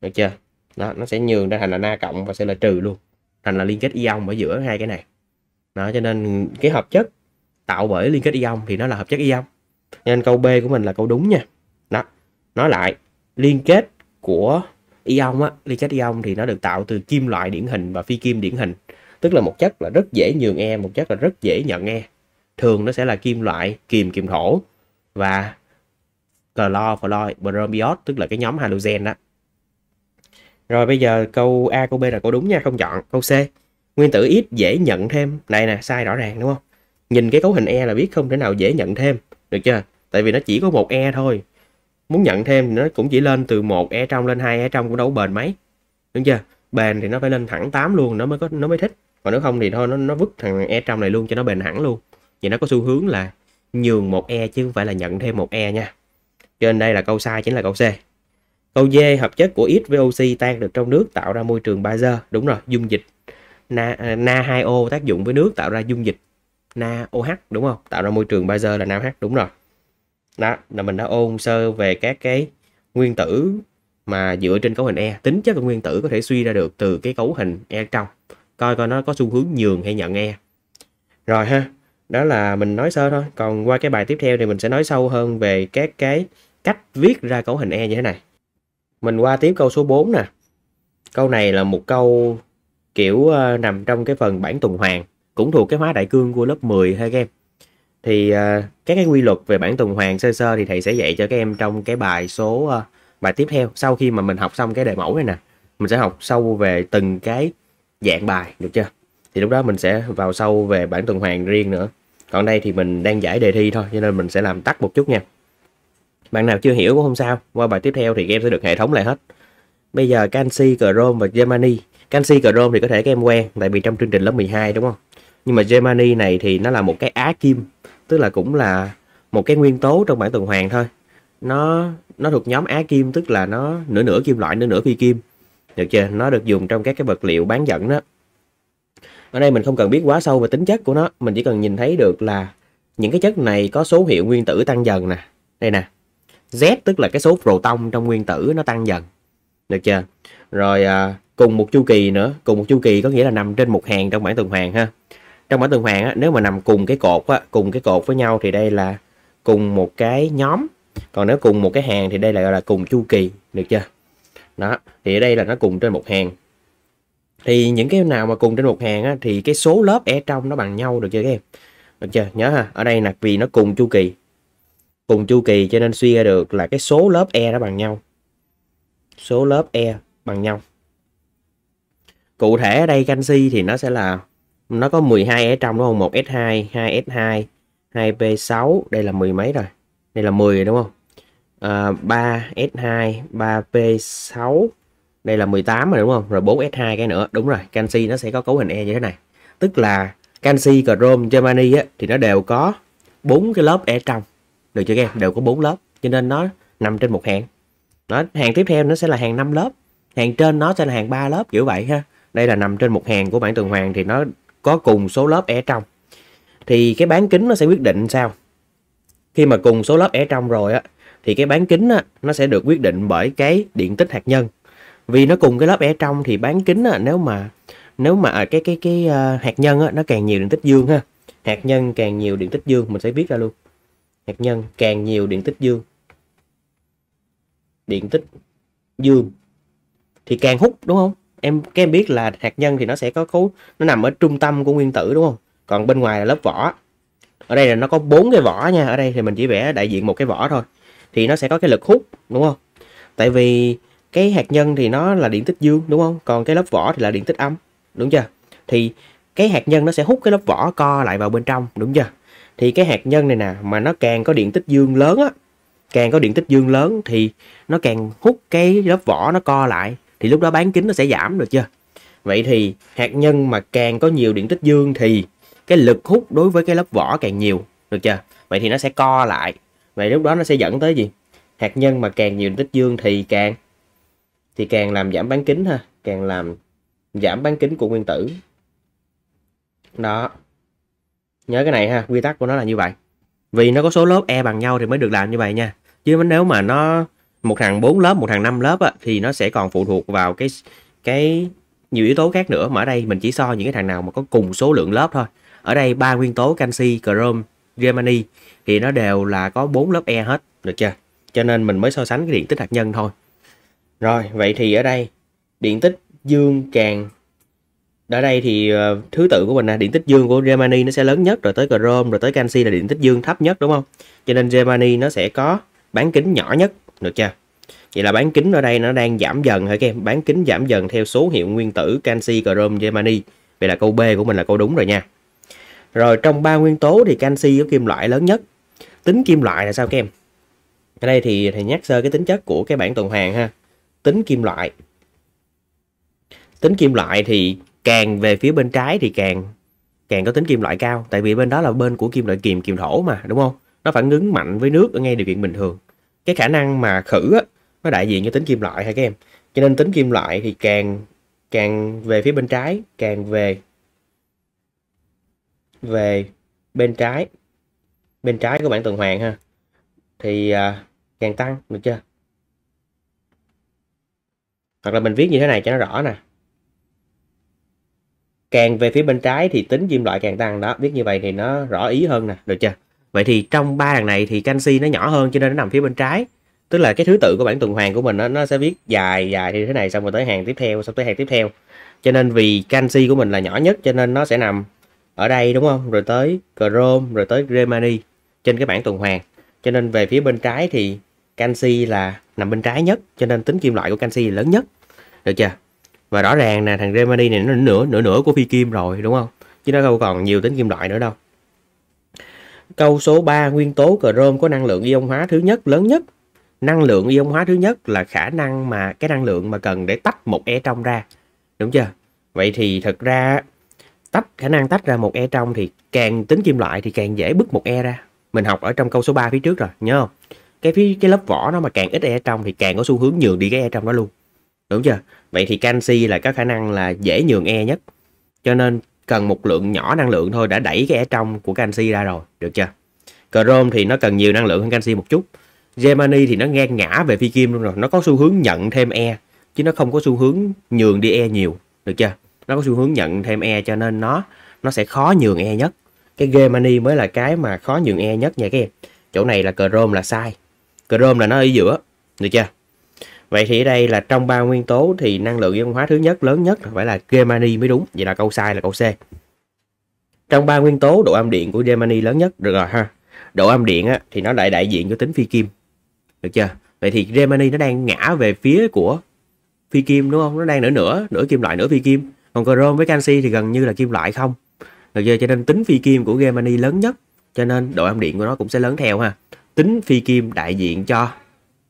được chưa đó, nó sẽ nhường ra thành là na cộng và sẽ là trừ luôn thành là liên kết ion ở giữa hai cái này đó cho nên cái hợp chất tạo bởi liên kết ion thì nó là hợp chất ion nên câu B của mình là câu đúng nha đó nói lại liên kết của ion á liên kết ion thì nó được tạo từ kim loại điển hình và phi kim điển hình tức là một chất là rất dễ nhường e một chất là rất dễ nhận e thường nó sẽ là kim loại kiềm kiềm thổ và clo fluor bromios tức là cái nhóm halogen đó rồi bây giờ câu A, câu B là câu đúng nha, không chọn. Câu C. Nguyên tử ít dễ nhận thêm. Này nè, sai rõ ràng đúng không? Nhìn cái cấu hình E là biết không thể nào dễ nhận thêm. Được chưa? Tại vì nó chỉ có một E thôi. Muốn nhận thêm thì nó cũng chỉ lên từ một E trong lên hai E trong cũng đâu bền mấy. Đúng chưa? Bền thì nó phải lên thẳng 8 luôn nó mới có nó mới thích. Còn nếu không thì thôi nó nó vứt thằng E trong này luôn cho nó bền hẳn luôn. Vậy nó có xu hướng là nhường một E chứ không phải là nhận thêm một E nha. Cho nên đây là câu sai chính là câu C. Câu D, hợp chất của ít với oxy tan được trong nước tạo ra môi trường bazơ. Đúng rồi, dung dịch. Na, à, Na2O tác dụng với nước tạo ra dung dịch. NaOH đúng không? Tạo ra môi trường bazơ là NaOH đúng rồi. Đó, là mình đã ôn sơ về các cái nguyên tử mà dựa trên cấu hình E. Tính chất của nguyên tử có thể suy ra được từ cái cấu hình E trong. Coi coi nó có xu hướng nhường hay nhận E. Rồi ha, đó là mình nói sơ thôi. Còn qua cái bài tiếp theo thì mình sẽ nói sâu hơn về các cái cách viết ra cấu hình E như thế này. Mình qua tiếp câu số 4 nè. Câu này là một câu kiểu ờ, nằm trong cái phần bản tuần hoàn, cũng thuộc cái hóa đại cương của lớp 10 hay các em. Thì ờ, các cái quy luật về bản tuần hoàn sơ sơ thì thầy sẽ dạy cho các em trong cái bài số ờ, bài tiếp theo sau khi mà mình học xong cái đề mẫu này nè. Mình sẽ học sâu về từng cái dạng bài được chưa? Thì lúc đó mình sẽ vào sâu về bản tuần hoàn riêng nữa. Còn đây thì mình đang giải đề thi thôi cho nên mình sẽ làm tắt một chút nha bạn nào chưa hiểu cũng không sao qua bài tiếp theo thì các em sẽ được hệ thống lại hết bây giờ canxi chrome và germany canxi chrome thì có thể các em quen tại vì trong chương trình lớp 12 đúng không nhưng mà germany này thì nó là một cái á kim tức là cũng là một cái nguyên tố trong bảng tuần hoàn thôi nó nó thuộc nhóm á kim tức là nó nửa nửa kim loại nửa nửa phi kim được chưa nó được dùng trong các cái vật liệu bán dẫn đó ở đây mình không cần biết quá sâu về tính chất của nó mình chỉ cần nhìn thấy được là những cái chất này có số hiệu nguyên tử tăng dần nè đây nè Z tức là cái số proton trong nguyên tử nó tăng dần. Được chưa? Rồi à, cùng một chu kỳ nữa, cùng một chu kỳ có nghĩa là nằm trên một hàng trong bảng tuần hoàn ha. Trong bảng tuần hoàn á, nếu mà nằm cùng cái cột á, cùng cái cột với nhau thì đây là cùng một cái nhóm. Còn nếu cùng một cái hàng thì đây là gọi là cùng chu kỳ, được chưa? Đó, thì ở đây là nó cùng trên một hàng. Thì những cái nào mà cùng trên một hàng á, thì cái số lớp e trong nó bằng nhau được chưa các em? Được chưa? Nhớ ha, ở đây là vì nó cùng chu kỳ cùng chu kỳ cho nên suy ra được là cái số lớp E đó bằng nhau. Số lớp E bằng nhau. Cụ thể ở đây canxi thì nó sẽ là nó có 12 e trong đúng không? 1S2, 2S2, 2P6, đây là mười mấy rồi. Đây là 10 rồi đúng không? À, 3S2, 3P6, đây là 18 rồi đúng không? Rồi 4S2 cái nữa. Đúng rồi, canxi nó sẽ có cấu hình E như thế này. Tức là canxi, chrome, germany á, thì nó đều có bốn cái lớp E trong được chưa em đều có bốn lớp cho nên nó nằm trên một hàng nó hàng tiếp theo nó sẽ là hàng 5 lớp hàng trên nó sẽ là hàng 3 lớp kiểu vậy ha đây là nằm trên một hàng của bảng tuần hoàn thì nó có cùng số lớp ở e trong thì cái bán kính nó sẽ quyết định sao khi mà cùng số lớp ở e trong rồi á thì cái bán kính á, nó sẽ được quyết định bởi cái điện tích hạt nhân vì nó cùng cái lớp ở e trong thì bán kính á, nếu mà nếu mà à, cái cái cái, cái à, uh, hạt nhân á, nó càng nhiều điện tích dương ha hạt nhân càng nhiều điện tích dương mình sẽ viết ra luôn hạt nhân càng nhiều điện tích dương điện tích dương thì càng hút đúng không em các em biết là hạt nhân thì nó sẽ có khối nó nằm ở trung tâm của nguyên tử đúng không còn bên ngoài là lớp vỏ ở đây là nó có bốn cái vỏ nha ở đây thì mình chỉ vẽ đại diện một cái vỏ thôi thì nó sẽ có cái lực hút đúng không tại vì cái hạt nhân thì nó là điện tích dương đúng không còn cái lớp vỏ thì là điện tích âm đúng chưa thì cái hạt nhân nó sẽ hút cái lớp vỏ co lại vào bên trong đúng chưa thì cái hạt nhân này nè mà nó càng có điện tích dương lớn á càng có điện tích dương lớn thì nó càng hút cái lớp vỏ nó co lại thì lúc đó bán kính nó sẽ giảm được chưa vậy thì hạt nhân mà càng có nhiều điện tích dương thì cái lực hút đối với cái lớp vỏ càng nhiều được chưa vậy thì nó sẽ co lại vậy lúc đó nó sẽ dẫn tới gì hạt nhân mà càng nhiều điện tích dương thì càng thì càng làm giảm bán kính ha càng làm giảm bán kính của nguyên tử đó nhớ cái này ha quy tắc của nó là như vậy vì nó có số lớp e bằng nhau thì mới được làm như vậy nha chứ nếu mà nó một thằng 4 lớp một thằng 5 lớp á, thì nó sẽ còn phụ thuộc vào cái cái nhiều yếu tố khác nữa mà ở đây mình chỉ so những cái thằng nào mà có cùng số lượng lớp thôi ở đây ba nguyên tố canxi chrome germany thì nó đều là có 4 lớp e hết được chưa cho nên mình mới so sánh cái điện tích hạt nhân thôi rồi vậy thì ở đây điện tích dương càng ở đây thì uh, thứ tự của mình là điện tích dương của Germany nó sẽ lớn nhất rồi tới chrome rồi tới canxi là điện tích dương thấp nhất đúng không cho nên Germany nó sẽ có bán kính nhỏ nhất được chưa vậy là bán kính ở đây nó đang giảm dần hả các em bán kính giảm dần theo số hiệu nguyên tử canxi chrome Germany vậy là câu B của mình là câu đúng rồi nha rồi trong ba nguyên tố thì canxi có kim loại lớn nhất tính kim loại là sao các em ở đây thì thầy nhắc sơ cái tính chất của cái bảng tuần hoàn ha tính kim loại tính kim loại thì càng về phía bên trái thì càng càng có tính kim loại cao tại vì bên đó là bên của kim loại kiềm kiềm thổ mà đúng không nó phản ứng mạnh với nước ở ngay điều kiện bình thường cái khả năng mà khử á, nó đại diện cho tính kim loại hay các em cho nên tính kim loại thì càng càng về phía bên trái càng về về bên trái bên trái của bảng tuần hoàn ha thì à, càng tăng được chưa hoặc là mình viết như thế này cho nó rõ nè càng về phía bên trái thì tính kim loại càng tăng đó biết như vậy thì nó rõ ý hơn nè được chưa vậy thì trong ba đằng này thì canxi nó nhỏ hơn cho nên nó nằm phía bên trái tức là cái thứ tự của bảng tuần hoàn của mình đó, nó sẽ viết dài dài như thế này xong rồi tới hàng tiếp theo xong tới hàng tiếp theo cho nên vì canxi của mình là nhỏ nhất cho nên nó sẽ nằm ở đây đúng không rồi tới chrome rồi tới germany trên cái bảng tuần hoàn cho nên về phía bên trái thì canxi là nằm bên trái nhất cho nên tính kim loại của canxi là lớn nhất được chưa và rõ ràng là thằng Remedy này nó nửa nửa nửa của phi kim rồi đúng không chứ nó đâu còn nhiều tính kim loại nữa đâu câu số 3 nguyên tố crom có năng lượng ion hóa thứ nhất lớn nhất năng lượng ion hóa thứ nhất là khả năng mà cái năng lượng mà cần để tách một e trong ra đúng chưa vậy thì thật ra tách khả năng tách ra một e trong thì càng tính kim loại thì càng dễ bứt một e ra mình học ở trong câu số 3 phía trước rồi nhớ không cái phía cái lớp vỏ nó mà càng ít e trong thì càng có xu hướng nhường đi cái e trong đó luôn Đúng chưa? Vậy thì canxi là có khả năng là dễ nhường E nhất. Cho nên cần một lượng nhỏ năng lượng thôi đã đẩy cái E trong của canxi ra rồi, được chưa? Chrome thì nó cần nhiều năng lượng hơn canxi một chút. Germany thì nó ngang ngã về phi kim luôn rồi, nó có xu hướng nhận thêm E chứ nó không có xu hướng nhường đi E nhiều, được chưa? Nó có xu hướng nhận thêm E cho nên nó nó sẽ khó nhường E nhất. Cái Germany mới là cái mà khó nhường E nhất nha các em. Chỗ này là Chrome là sai. Chrome là nó ở giữa, được chưa? Vậy thì ở đây là trong ba nguyên tố thì năng lượng văn hóa thứ nhất lớn nhất phải là Germany mới đúng. Vậy là câu sai là câu C. Trong ba nguyên tố độ âm điện của Germany lớn nhất được rồi ha. Độ âm điện á, thì nó lại đại diện cho tính phi kim. Được chưa? Vậy thì Germany nó đang ngã về phía của phi kim đúng không? Nó đang nửa nửa, nửa kim loại nửa phi kim. Còn chrome với canxi thì gần như là kim loại không. Được chưa? Cho nên tính phi kim của Germany lớn nhất. Cho nên độ âm điện của nó cũng sẽ lớn theo ha. Tính phi kim đại diện cho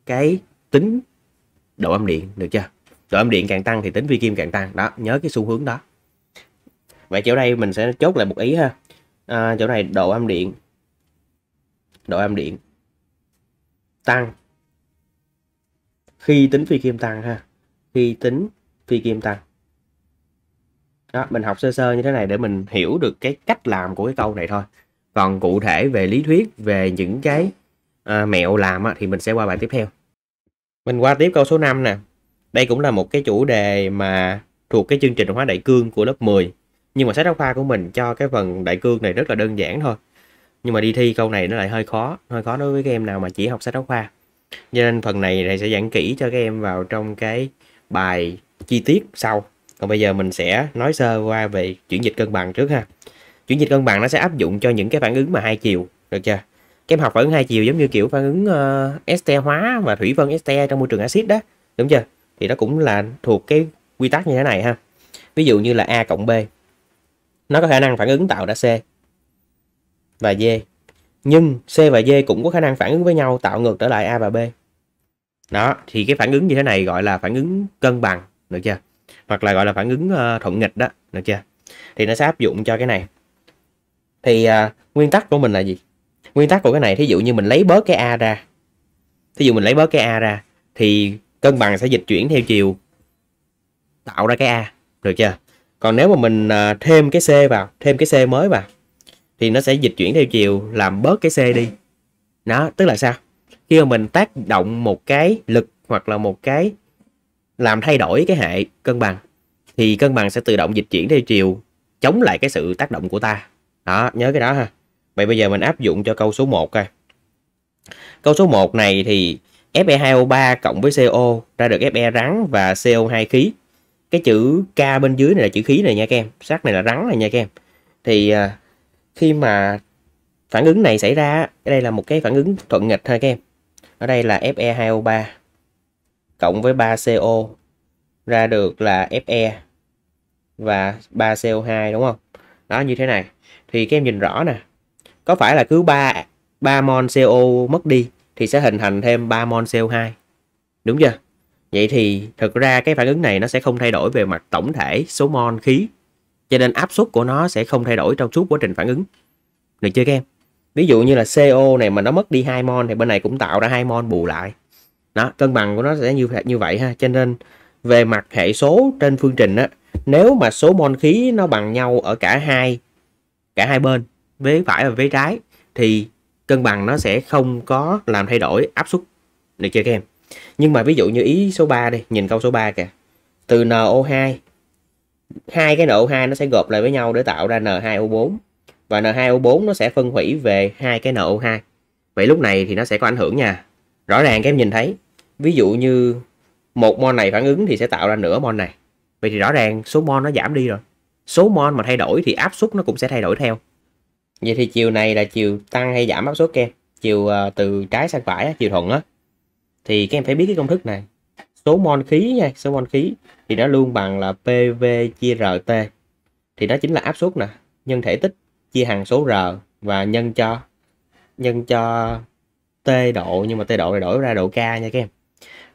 cái tính độ âm điện được chưa độ âm điện càng tăng thì tính vi kim càng tăng đó nhớ cái xu hướng đó vậy chỗ đây mình sẽ chốt lại một ý ha à, chỗ này độ âm điện độ âm điện tăng khi tính phi kim tăng ha khi tính phi kim tăng đó mình học sơ sơ như thế này để mình hiểu được cái cách làm của cái câu này thôi còn cụ thể về lý thuyết về những cái à, mẹo làm á, thì mình sẽ qua bài tiếp theo mình qua tiếp câu số 5 nè. Đây cũng là một cái chủ đề mà thuộc cái chương trình hóa đại cương của lớp 10. Nhưng mà sách giáo khoa của mình cho cái phần đại cương này rất là đơn giản thôi. Nhưng mà đi thi câu này nó lại hơi khó, hơi khó đối với các em nào mà chỉ học sách giáo khoa. Cho nên phần này này sẽ giảng kỹ cho các em vào trong cái bài chi tiết sau. Còn bây giờ mình sẽ nói sơ qua về chuyển dịch cân bằng trước ha. Chuyển dịch cân bằng nó sẽ áp dụng cho những cái phản ứng mà hai chiều, được chưa? các em học phản ứng hai chiều giống như kiểu phản ứng uh, este hóa và thủy phân este trong môi trường axit đó đúng chưa thì nó cũng là thuộc cái quy tắc như thế này ha ví dụ như là a cộng b nó có khả năng phản ứng tạo ra c và d nhưng c và d cũng có khả năng phản ứng với nhau tạo ngược trở lại a và b đó thì cái phản ứng như thế này gọi là phản ứng cân bằng được chưa hoặc là gọi là phản ứng uh, thuận nghịch đó được chưa thì nó sẽ áp dụng cho cái này thì uh, nguyên tắc của mình là gì nguyên tắc của cái này thí dụ như mình lấy bớt cái a ra thí dụ mình lấy bớt cái a ra thì cân bằng sẽ dịch chuyển theo chiều tạo ra cái a được chưa còn nếu mà mình à, thêm cái c vào thêm cái c mới vào thì nó sẽ dịch chuyển theo chiều làm bớt cái c đi Nó tức là sao khi mà mình tác động một cái lực hoặc là một cái làm thay đổi cái hệ cân bằng thì cân bằng sẽ tự động dịch chuyển theo chiều chống lại cái sự tác động của ta đó nhớ cái đó ha Vậy bây giờ mình áp dụng cho câu số 1 coi. Câu số 1 này thì Fe2O3 cộng với CO ra được Fe rắn và CO2 khí. Cái chữ K bên dưới này là chữ khí này nha các em. Sắt này là rắn này nha các em. Thì à, khi mà phản ứng này xảy ra, đây là một cái phản ứng thuận nghịch thôi các em. Ở đây là Fe2O3 cộng với 3CO ra được là Fe và 3CO2 đúng không? Đó như thế này. Thì các em nhìn rõ nè, có phải là cứ 3 3 mol CO mất đi thì sẽ hình thành thêm 3 mol CO2 đúng chưa vậy thì thực ra cái phản ứng này nó sẽ không thay đổi về mặt tổng thể số mol khí cho nên áp suất của nó sẽ không thay đổi trong suốt quá trình phản ứng được chưa các em ví dụ như là CO này mà nó mất đi 2 mol thì bên này cũng tạo ra 2 mol bù lại đó cân bằng của nó sẽ như như vậy ha cho nên về mặt hệ số trên phương trình á nếu mà số mol khí nó bằng nhau ở cả hai cả hai bên vế phải và vế trái thì cân bằng nó sẽ không có làm thay đổi áp suất được chưa các em nhưng mà ví dụ như ý số 3 đi nhìn câu số 3 kìa từ NO2 hai cái NO2 nó sẽ gộp lại với nhau để tạo ra N2O4 và N2O4 nó sẽ phân hủy về hai cái NO2 vậy lúc này thì nó sẽ có ảnh hưởng nha rõ ràng các em nhìn thấy ví dụ như một mol này phản ứng thì sẽ tạo ra nửa mol này vậy thì rõ ràng số mol nó giảm đi rồi số mol mà thay đổi thì áp suất nó cũng sẽ thay đổi theo vậy thì chiều này là chiều tăng hay giảm áp suất kem chiều uh, từ trái sang phải chiều thuận á thì các em phải biết cái công thức này số mol khí nha số mol khí thì nó luôn bằng là PV chia RT thì đó chính là áp suất nè nhân thể tích chia hằng số R và nhân cho nhân cho T độ nhưng mà T độ này đổi ra độ K nha các em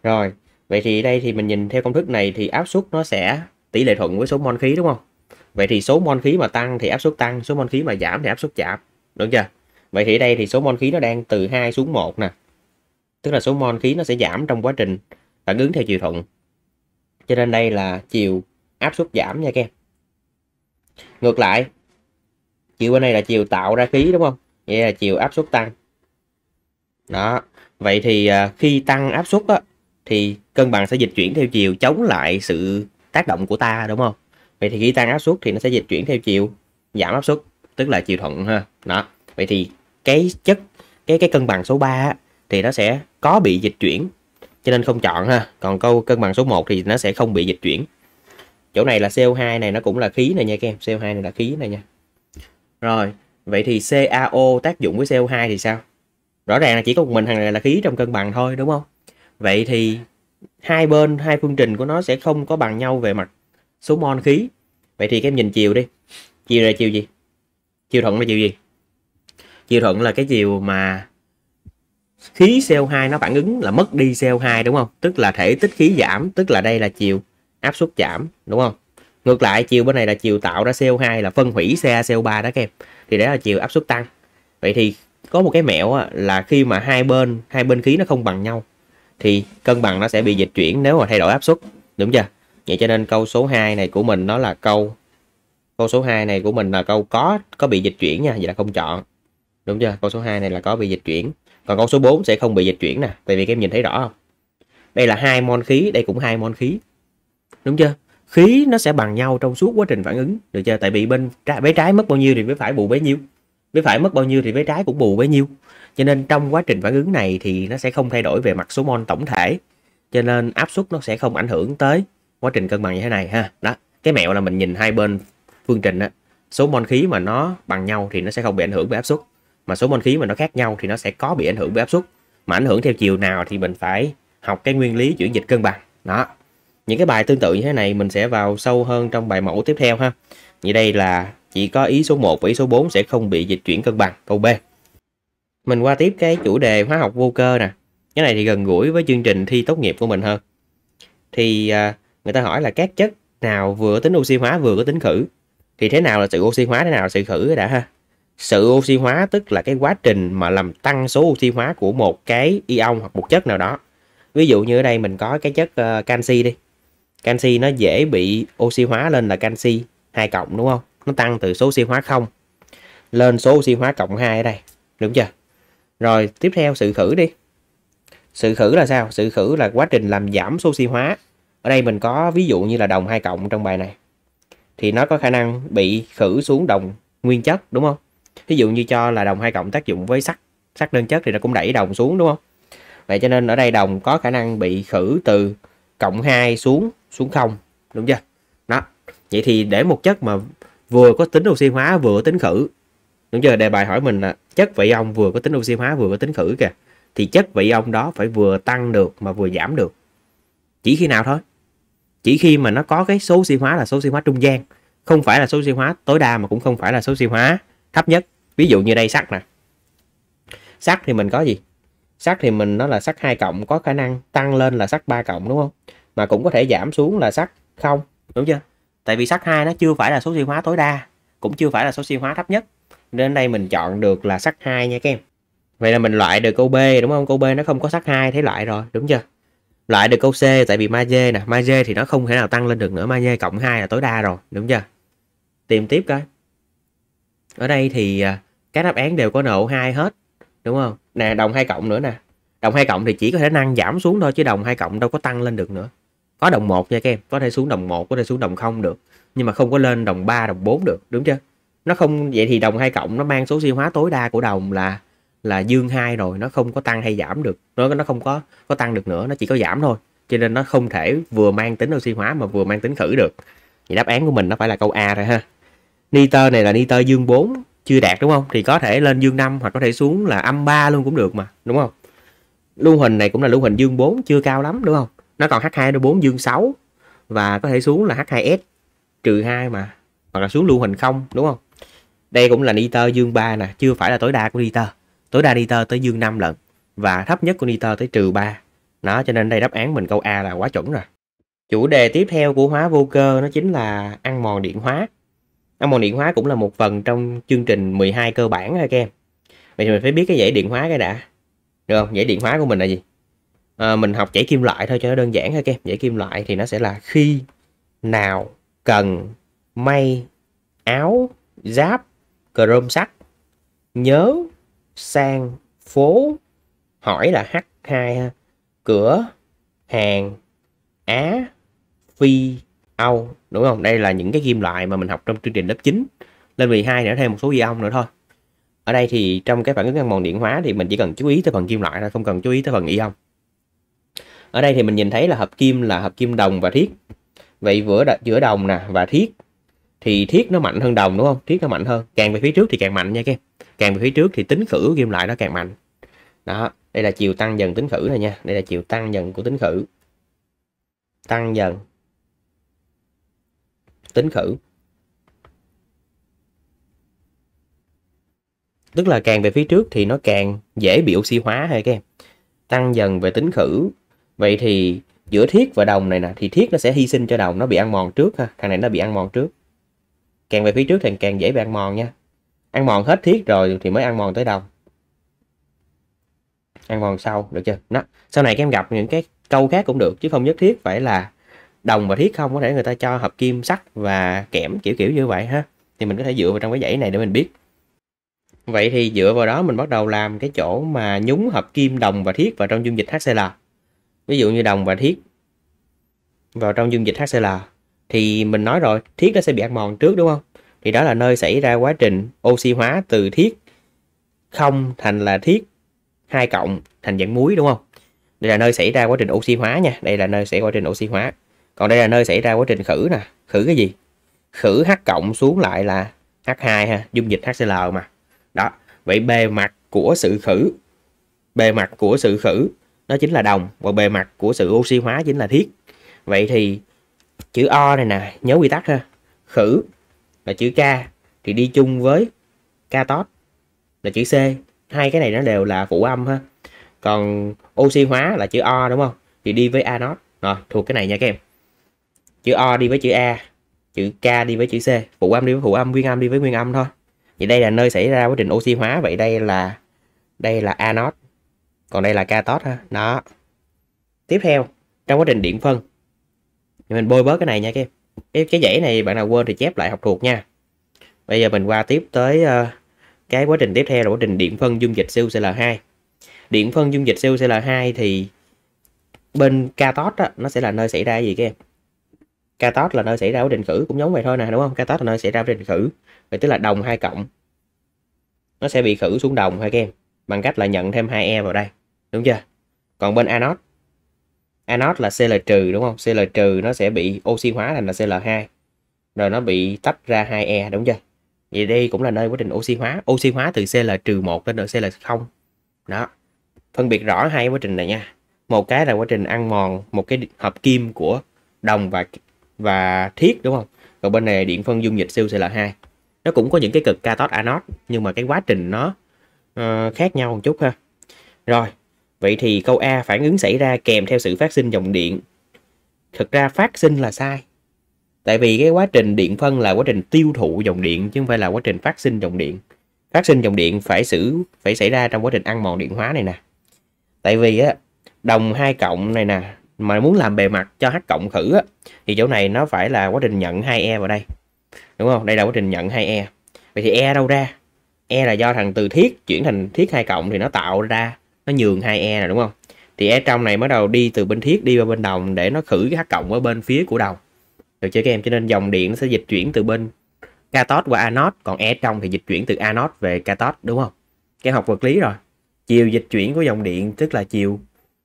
rồi vậy thì đây thì mình nhìn theo công thức này thì áp suất nó sẽ tỷ lệ thuận với số mol khí đúng không vậy thì số mol khí mà tăng thì áp suất tăng số mol khí mà giảm thì áp suất giảm được chưa vậy thì đây thì số mol khí nó đang từ 2 xuống 1 nè tức là số mol khí nó sẽ giảm trong quá trình phản ứng theo chiều thuận cho nên đây là chiều áp suất giảm nha các em ngược lại chiều bên này là chiều tạo ra khí đúng không vậy là chiều áp suất tăng đó vậy thì à, khi tăng áp suất á, thì cân bằng sẽ dịch chuyển theo chiều chống lại sự tác động của ta đúng không vậy thì khi tăng áp suất thì nó sẽ dịch chuyển theo chiều giảm áp suất tức là chiều thuận ha đó vậy thì cái chất cái cái cân bằng số 3 thì nó sẽ có bị dịch chuyển cho nên không chọn ha còn câu cân bằng số 1 thì nó sẽ không bị dịch chuyển chỗ này là CO2 này nó cũng là khí này nha các em CO2 này là khí này nha rồi vậy thì CaO tác dụng với CO2 thì sao rõ ràng là chỉ có một mình thằng này là khí trong cân bằng thôi đúng không vậy thì hai bên hai phương trình của nó sẽ không có bằng nhau về mặt số mol khí vậy thì các em nhìn chiều đi chiều là chiều gì chiều thuận là chiều gì chiều thuận là cái chiều mà khí CO2 nó phản ứng là mất đi CO2 đúng không tức là thể tích khí giảm tức là đây là chiều áp suất giảm đúng không ngược lại chiều bên này là chiều tạo ra CO2 là phân hủy xe CO3 đó các em thì đó là chiều áp suất tăng vậy thì có một cái mẹo là khi mà hai bên hai bên khí nó không bằng nhau thì cân bằng nó sẽ bị dịch chuyển nếu mà thay đổi áp suất đúng chưa vậy cho nên câu số 2 này của mình nó là câu câu số 2 này của mình là câu có có bị dịch chuyển nha vậy là không chọn đúng chưa câu số 2 này là có bị dịch chuyển còn câu số 4 sẽ không bị dịch chuyển nè tại vì các em nhìn thấy rõ không đây là hai mol khí đây cũng hai mol khí đúng chưa khí nó sẽ bằng nhau trong suốt quá trình phản ứng được chưa tại vì bên trái, bé trái mất bao nhiêu thì bé phải bù bấy nhiêu bé phải mất bao nhiêu thì bé trái cũng bù bấy nhiêu cho nên trong quá trình phản ứng này thì nó sẽ không thay đổi về mặt số mol tổng thể cho nên áp suất nó sẽ không ảnh hưởng tới quá trình cân bằng như thế này ha đó cái mẹo là mình nhìn hai bên phương trình á số mol khí mà nó bằng nhau thì nó sẽ không bị ảnh hưởng bởi áp suất mà số mol khí mà nó khác nhau thì nó sẽ có bị ảnh hưởng bởi áp suất mà ảnh hưởng theo chiều nào thì mình phải học cái nguyên lý chuyển dịch cân bằng đó những cái bài tương tự như thế này mình sẽ vào sâu hơn trong bài mẫu tiếp theo ha như đây là chỉ có ý số 1 và ý số 4 sẽ không bị dịch chuyển cân bằng câu B mình qua tiếp cái chủ đề hóa học vô cơ nè cái này thì gần gũi với chương trình thi tốt nghiệp của mình hơn thì à, người ta hỏi là các chất nào vừa tính oxy hóa vừa có tính khử thì thế nào là sự oxy hóa thế nào là sự khử đã ha sự oxy hóa tức là cái quá trình mà làm tăng số oxy hóa của một cái ion hoặc một chất nào đó ví dụ như ở đây mình có cái chất ờ, canxi đi canxi nó dễ bị oxy hóa lên là canxi hai cộng đúng không nó tăng từ số oxy hóa không lên số oxy hóa cộng 2 ở đây đúng chưa rồi tiếp theo sự khử đi sự khử là sao sự khử là quá trình làm giảm số oxy hóa ở đây mình có ví dụ như là đồng hai cộng trong bài này thì nó có khả năng bị khử xuống đồng nguyên chất đúng không ví dụ như cho là đồng hai cộng tác dụng với sắt sắt đơn chất thì nó cũng đẩy đồng xuống đúng không vậy cho nên ở đây đồng có khả năng bị khử từ cộng 2 xuống xuống không đúng chưa đó vậy thì để một chất mà vừa có tính oxy hóa vừa tính khử đúng chưa đề bài hỏi mình là chất vị ông vừa có tính oxy hóa vừa có tính khử kìa thì chất vị ông đó phải vừa tăng được mà vừa giảm được chỉ khi nào thôi chỉ khi mà nó có cái số oxy hóa là số oxy hóa trung gian không phải là số oxy hóa tối đa mà cũng không phải là số oxy hóa thấp nhất ví dụ như đây sắt nè sắt thì mình có gì sắt thì mình nó là sắt 2 cộng có khả năng tăng lên là sắt 3 cộng đúng không mà cũng có thể giảm xuống là sắt không đúng chưa tại vì sắt 2 nó chưa phải là số oxy hóa tối đa cũng chưa phải là số oxy hóa thấp nhất nên đây mình chọn được là sắt 2 nha các em vậy là mình loại được câu B đúng không câu B nó không có sắt 2 thế loại rồi đúng chưa loại được câu C tại vì magie nè magie thì nó không thể nào tăng lên được nữa magie cộng 2 là tối đa rồi đúng chưa tìm tiếp coi ở đây thì à, các đáp án đều có nộ 2 hết đúng không nè đồng 2 cộng nữa nè đồng 2 cộng thì chỉ có thể năng giảm xuống thôi chứ đồng 2 cộng đâu có tăng lên được nữa có đồng 1 nha các em có thể xuống đồng 1 có thể xuống đồng 0 được nhưng mà không có lên đồng 3 đồng 4 được đúng chưa nó không vậy thì đồng 2 cộng nó mang số siêu hóa tối đa của đồng là là dương hai rồi nó không có tăng hay giảm được nó nó không có có tăng được nữa nó chỉ có giảm thôi cho nên nó không thể vừa mang tính oxy hóa mà vừa mang tính khử được vậy đáp án của mình nó phải là câu A rồi ha nitơ này là nitơ dương 4 chưa đạt đúng không thì có thể lên dương 5 hoặc có thể xuống là âm 3 luôn cũng được mà đúng không lưu hình này cũng là lưu hình dương 4 chưa cao lắm đúng không nó còn H2O4 dương 6 và có thể xuống là H2S trừ 2 mà hoặc là xuống lưu hình không đúng không đây cũng là nitơ dương 3 nè chưa phải là tối đa của nitơ tối đa nitơ tới dương 5 lần và thấp nhất của nitơ tới trừ 3. Đó cho nên đây đáp án mình câu A là quá chuẩn rồi. Chủ đề tiếp theo của hóa vô cơ nó chính là ăn mòn điện hóa. Ăn mòn điện hóa cũng là một phần trong chương trình 12 cơ bản ha các em. Vậy thì mình phải biết cái dãy điện hóa cái đã. Được không? Dãy điện hóa của mình là gì? À, mình học dãy kim loại thôi cho nó đơn giản ha các em. Dãy kim loại thì nó sẽ là khi, nào, cần, may, áo, giáp, chrome sắt, nhớ, sang phố hỏi là H2 ha. cửa hàng Á Phi Âu đúng không đây là những cái kim loại mà mình học trong chương trình lớp 9 lên 12 nữa thêm một số gì ông nữa thôi ở đây thì trong cái phản ứng ăn mòn điện hóa thì mình chỉ cần chú ý tới phần kim loại thôi không cần chú ý tới phần ion ở đây thì mình nhìn thấy là hợp kim là hợp kim đồng và thiết vậy giữa giữa đồng nè và thiết thì thiết nó mạnh hơn đồng đúng không thiết nó mạnh hơn càng về phía trước thì càng mạnh nha các em càng về phía trước thì tính khử kim lại nó càng mạnh đó đây là chiều tăng dần tính khử này nha đây là chiều tăng dần của tính khử tăng dần tính khử tức là càng về phía trước thì nó càng dễ bị oxy hóa hay các em tăng dần về tính khử vậy thì giữa thiết và đồng này nè thì thiết nó sẽ hy sinh cho đồng nó bị ăn mòn trước ha thằng này nó bị ăn mòn trước càng về phía trước thì càng dễ bị ăn mòn nha ăn mòn hết thiết rồi thì mới ăn mòn tới đồng ăn mòn sau được chưa đó sau này các em gặp những cái câu khác cũng được chứ không nhất thiết phải là đồng và thiết không có thể người ta cho hợp kim sắt và kẽm kiểu kiểu như vậy ha thì mình có thể dựa vào trong cái dãy này để mình biết vậy thì dựa vào đó mình bắt đầu làm cái chỗ mà nhúng hợp kim đồng và thiết vào trong dung dịch HCl ví dụ như đồng và thiết vào trong dung dịch HCl thì mình nói rồi thiết nó sẽ bị ăn mòn trước đúng không thì đó là nơi xảy ra quá trình oxy hóa từ thiết không thành là thiết hai cộng thành dạng muối đúng không đây là nơi xảy ra quá trình oxy hóa nha đây là nơi xảy ra quá trình oxy hóa còn đây là nơi xảy ra quá trình khử nè khử cái gì khử h cộng xuống lại là h2 ha dung dịch hcl mà đó vậy bề mặt của sự khử bề mặt của sự khử nó chính là đồng và bề mặt của sự oxy hóa chính là thiết vậy thì chữ o này nè nhớ quy tắc ha khử là chữ K thì đi chung với catot là chữ C hai cái này nó đều là phụ âm ha còn oxy hóa là chữ O đúng không thì đi với anot rồi thuộc cái này nha các em chữ O đi với chữ A chữ K đi với chữ C phụ âm đi với phụ âm nguyên âm đi với nguyên âm thôi vậy đây là nơi xảy ra quá trình oxy hóa vậy đây là đây là anot còn đây là catot ha đó tiếp theo trong quá trình điện phân thì mình bôi bớt cái này nha các em cái cái dãy này bạn nào quên thì chép lại học thuộc nha bây giờ mình qua tiếp tới uh, cái quá trình tiếp theo là quá trình điện phân dung dịch CuCl2 điện phân dung dịch CuCl2 thì bên cathode á, nó sẽ là nơi xảy ra gì các em cathode là nơi xảy ra quá trình khử cũng giống vậy thôi nè đúng không cathode là nơi xảy ra quá trình khử vậy tức là đồng hai cộng nó sẽ bị khử xuống đồng thôi các em bằng cách là nhận thêm hai e vào đây đúng chưa còn bên anode anode là Cl trừ đúng không Cl trừ nó sẽ bị oxy hóa thành là Cl2 rồi nó bị tách ra 2e đúng chưa vậy đây cũng là nơi quá trình oxy hóa oxy hóa từ Cl trừ 1 đến Cl 0 đó phân biệt rõ hai quá trình này nha một cái là quá trình ăn mòn một cái hợp kim của đồng và và thiết đúng không còn bên này điện phân dung dịch siêu Cl2 nó cũng có những cái cực cathode anode nhưng mà cái quá trình nó uh, khác nhau một chút ha rồi Vậy thì câu A phản ứng xảy ra kèm theo sự phát sinh dòng điện. Thực ra phát sinh là sai. Tại vì cái quá trình điện phân là quá trình tiêu thụ dòng điện chứ không phải là quá trình phát sinh dòng điện. Phát sinh dòng điện phải xử phải xảy ra trong quá trình ăn mòn điện hóa này nè. Tại vì á đồng hai cộng này nè mà muốn làm bề mặt cho h cộng khử á thì chỗ này nó phải là quá trình nhận 2e vào đây. Đúng không? Đây là quá trình nhận 2e. Vậy thì e đâu ra? E là do thằng từ thiết chuyển thành thiết hai cộng thì nó tạo ra nó nhường 2e này đúng không thì e trong này bắt đầu đi từ bên thiết đi vào bên đồng để nó khử cái h cộng ở bên phía của đồng được chưa các em cho nên dòng điện nó sẽ dịch chuyển từ bên cathode qua anode còn e trong thì dịch chuyển từ anode về cathode đúng không cái học vật lý rồi chiều dịch chuyển của dòng điện tức là chiều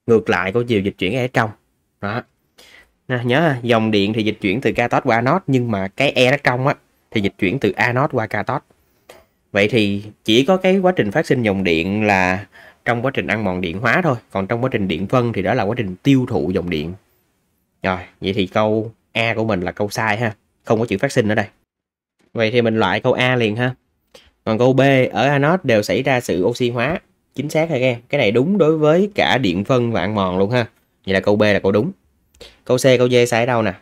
ngược lại của chiều dịch chuyển e trong đó Nè, nhớ dòng điện thì dịch chuyển từ cathode qua anode nhưng mà cái e nó trong á thì dịch chuyển từ anode qua cathode vậy thì chỉ có cái quá trình phát sinh dòng điện là trong quá trình ăn mòn điện hóa thôi còn trong quá trình điện phân thì đó là quá trình tiêu thụ dòng điện rồi vậy thì câu a của mình là câu sai ha không có chữ phát sinh ở đây vậy thì mình loại câu a liền ha còn câu b ở anode đều xảy ra sự oxy hóa chính xác hay các em cái này đúng đối với cả điện phân và ăn mòn luôn ha vậy là câu b là câu đúng câu c câu d sai ở đâu nè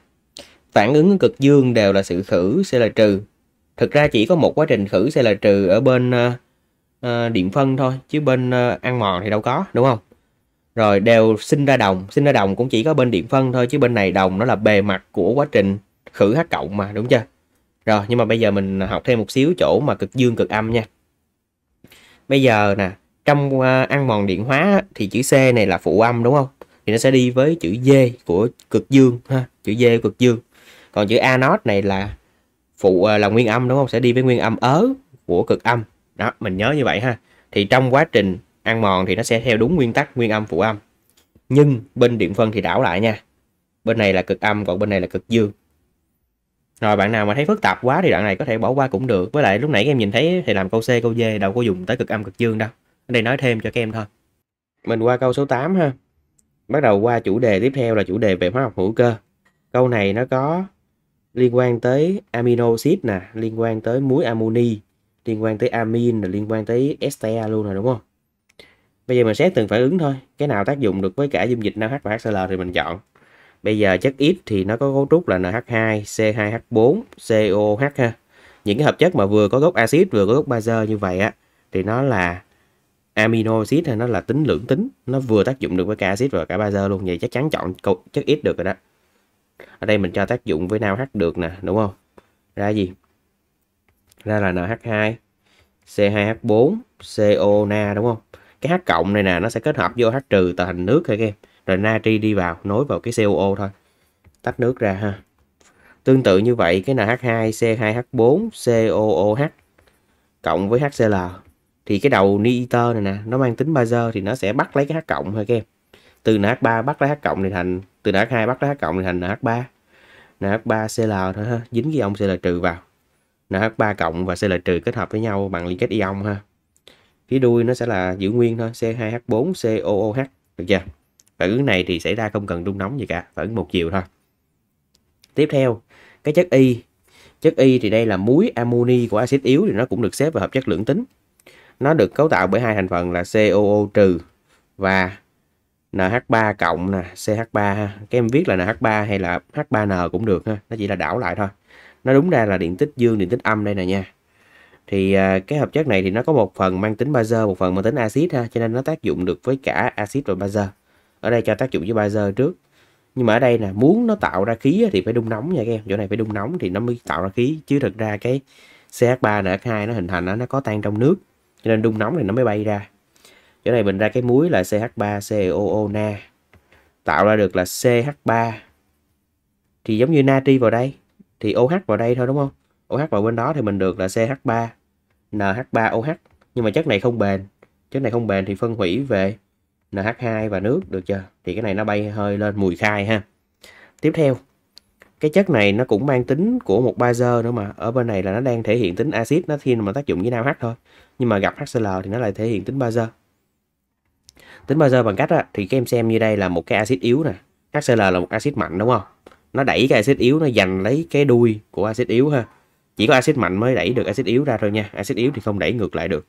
phản ứng cực dương đều là sự khử là trừ thực ra chỉ có một quá trình khử là trừ ở bên ờ, Ờ, điện phân thôi chứ bên ờ, ăn mòn thì đâu có đúng không rồi đều sinh ra đồng sinh ra đồng cũng chỉ có bên điện phân thôi chứ bên này đồng nó là bề mặt của quá trình khử h cộng mà đúng chưa rồi nhưng mà bây giờ mình học thêm một xíu chỗ mà cực dương cực âm nha bây giờ nè trong ờ, ăn mòn điện hóa thì chữ C này là phụ âm đúng không thì nó sẽ đi với chữ D của cực dương ha chữ D cực dương còn chữ anod này là phụ là nguyên âm đúng không sẽ đi với nguyên âm ớ của cực âm đó mình nhớ như vậy ha thì trong quá trình ăn mòn thì nó sẽ theo đúng nguyên tắc nguyên âm phụ âm nhưng bên điện phân thì đảo lại nha bên này là cực âm còn bên này là cực dương rồi bạn nào mà thấy phức tạp quá thì đoạn này có thể bỏ qua cũng được với lại lúc nãy em nhìn thấy thì làm câu c câu d đâu có dùng tới cực âm cực dương đâu ở đây nói thêm cho các em thôi mình qua câu số 8 ha bắt đầu qua chủ đề tiếp theo là chủ đề về hóa học hữu cơ câu này nó có liên quan tới amino acid nè liên quan tới muối amoni liên quan tới amin rồi liên quan tới sta luôn rồi đúng không bây giờ mình xét từng phản ứng thôi cái nào tác dụng được với cả dung dịch NaH và HCl thì mình chọn bây giờ chất ít thì nó có cấu trúc là NH2 C2H4 COH ha những cái hợp chất mà vừa có gốc axit vừa có gốc bazơ như vậy á thì nó là amino acid hay nó là tính lưỡng tính nó vừa tác dụng được với cả axit và cả bazơ luôn vậy chắc chắn chọn chất ít được rồi đó ở đây mình cho tác dụng với NaOH được nè đúng không ra gì ra là NH2 C2H4 CO na đúng không cái H cộng này nè nó sẽ kết hợp vô H trừ tạo thành nước thôi các em rồi natri đi vào nối vào cái COO thôi tách nước ra ha tương tự như vậy cái NH2 C2H4 COOH cộng với HCl thì cái đầu nitơ này nè nó mang tính bazơ thì nó sẽ bắt lấy cái H cộng thôi các em từ NH3 bắt lấy H cộng này thành từ NH2 bắt lấy H cộng này thành NH3 NH3 CL thôi ha dính cái ông CL trừ vào NH3 cộng và CL trừ kết hợp với nhau bằng liên kết ion ha. Phía đuôi nó sẽ là giữ nguyên thôi, C2H4COOH, được chưa? Phản ứng này thì xảy ra không cần đun nóng gì cả, phản ứng một chiều thôi. Tiếp theo, cái chất Y. Chất Y thì đây là muối amoni của axit yếu thì nó cũng được xếp vào hợp chất lưỡng tính. Nó được cấu tạo bởi hai thành phần là COO trừ và NH3 cộng nè, CH3 ha. Các em viết là NH3 hay là H3N cũng được ha, nó chỉ là đảo lại thôi nó đúng ra là điện tích dương điện tích âm đây nè nha thì à, cái hợp chất này thì nó có một phần mang tính bazơ một phần mang tính axit ha cho nên nó tác dụng được với cả axit và bazơ ở đây cho tác dụng với bazơ trước nhưng mà ở đây nè muốn nó tạo ra khí thì phải đun nóng nha các em chỗ này phải đun nóng thì nó mới tạo ra khí chứ thật ra cái CH3 NH2 nó hình thành nó, nó có tan trong nước cho nên đun nóng thì nó mới bay ra chỗ này mình ra cái muối là CH3COO na tạo ra được là CH3 thì giống như natri vào đây thì OH vào đây thôi đúng không? OH vào bên đó thì mình được là CH3 NH3OH nhưng mà chất này không bền. Chất này không bền thì phân hủy về NH2 và nước được chưa? Thì cái này nó bay hơi lên mùi khai ha. Tiếp theo, cái chất này nó cũng mang tính của một bazơ nữa mà. Ở bên này là nó đang thể hiện tính axit nó thiên mà tác dụng với NaOH thôi. Nhưng mà gặp HCl thì nó lại thể hiện tính bazơ. Tính bazơ bằng cách á, thì các em xem như đây là một cái axit yếu nè. HCl là một axit mạnh đúng không? nó đẩy cái axit yếu nó giành lấy cái đuôi của axit yếu ha chỉ có axit mạnh mới đẩy được axit yếu ra thôi nha axit yếu thì không đẩy ngược lại được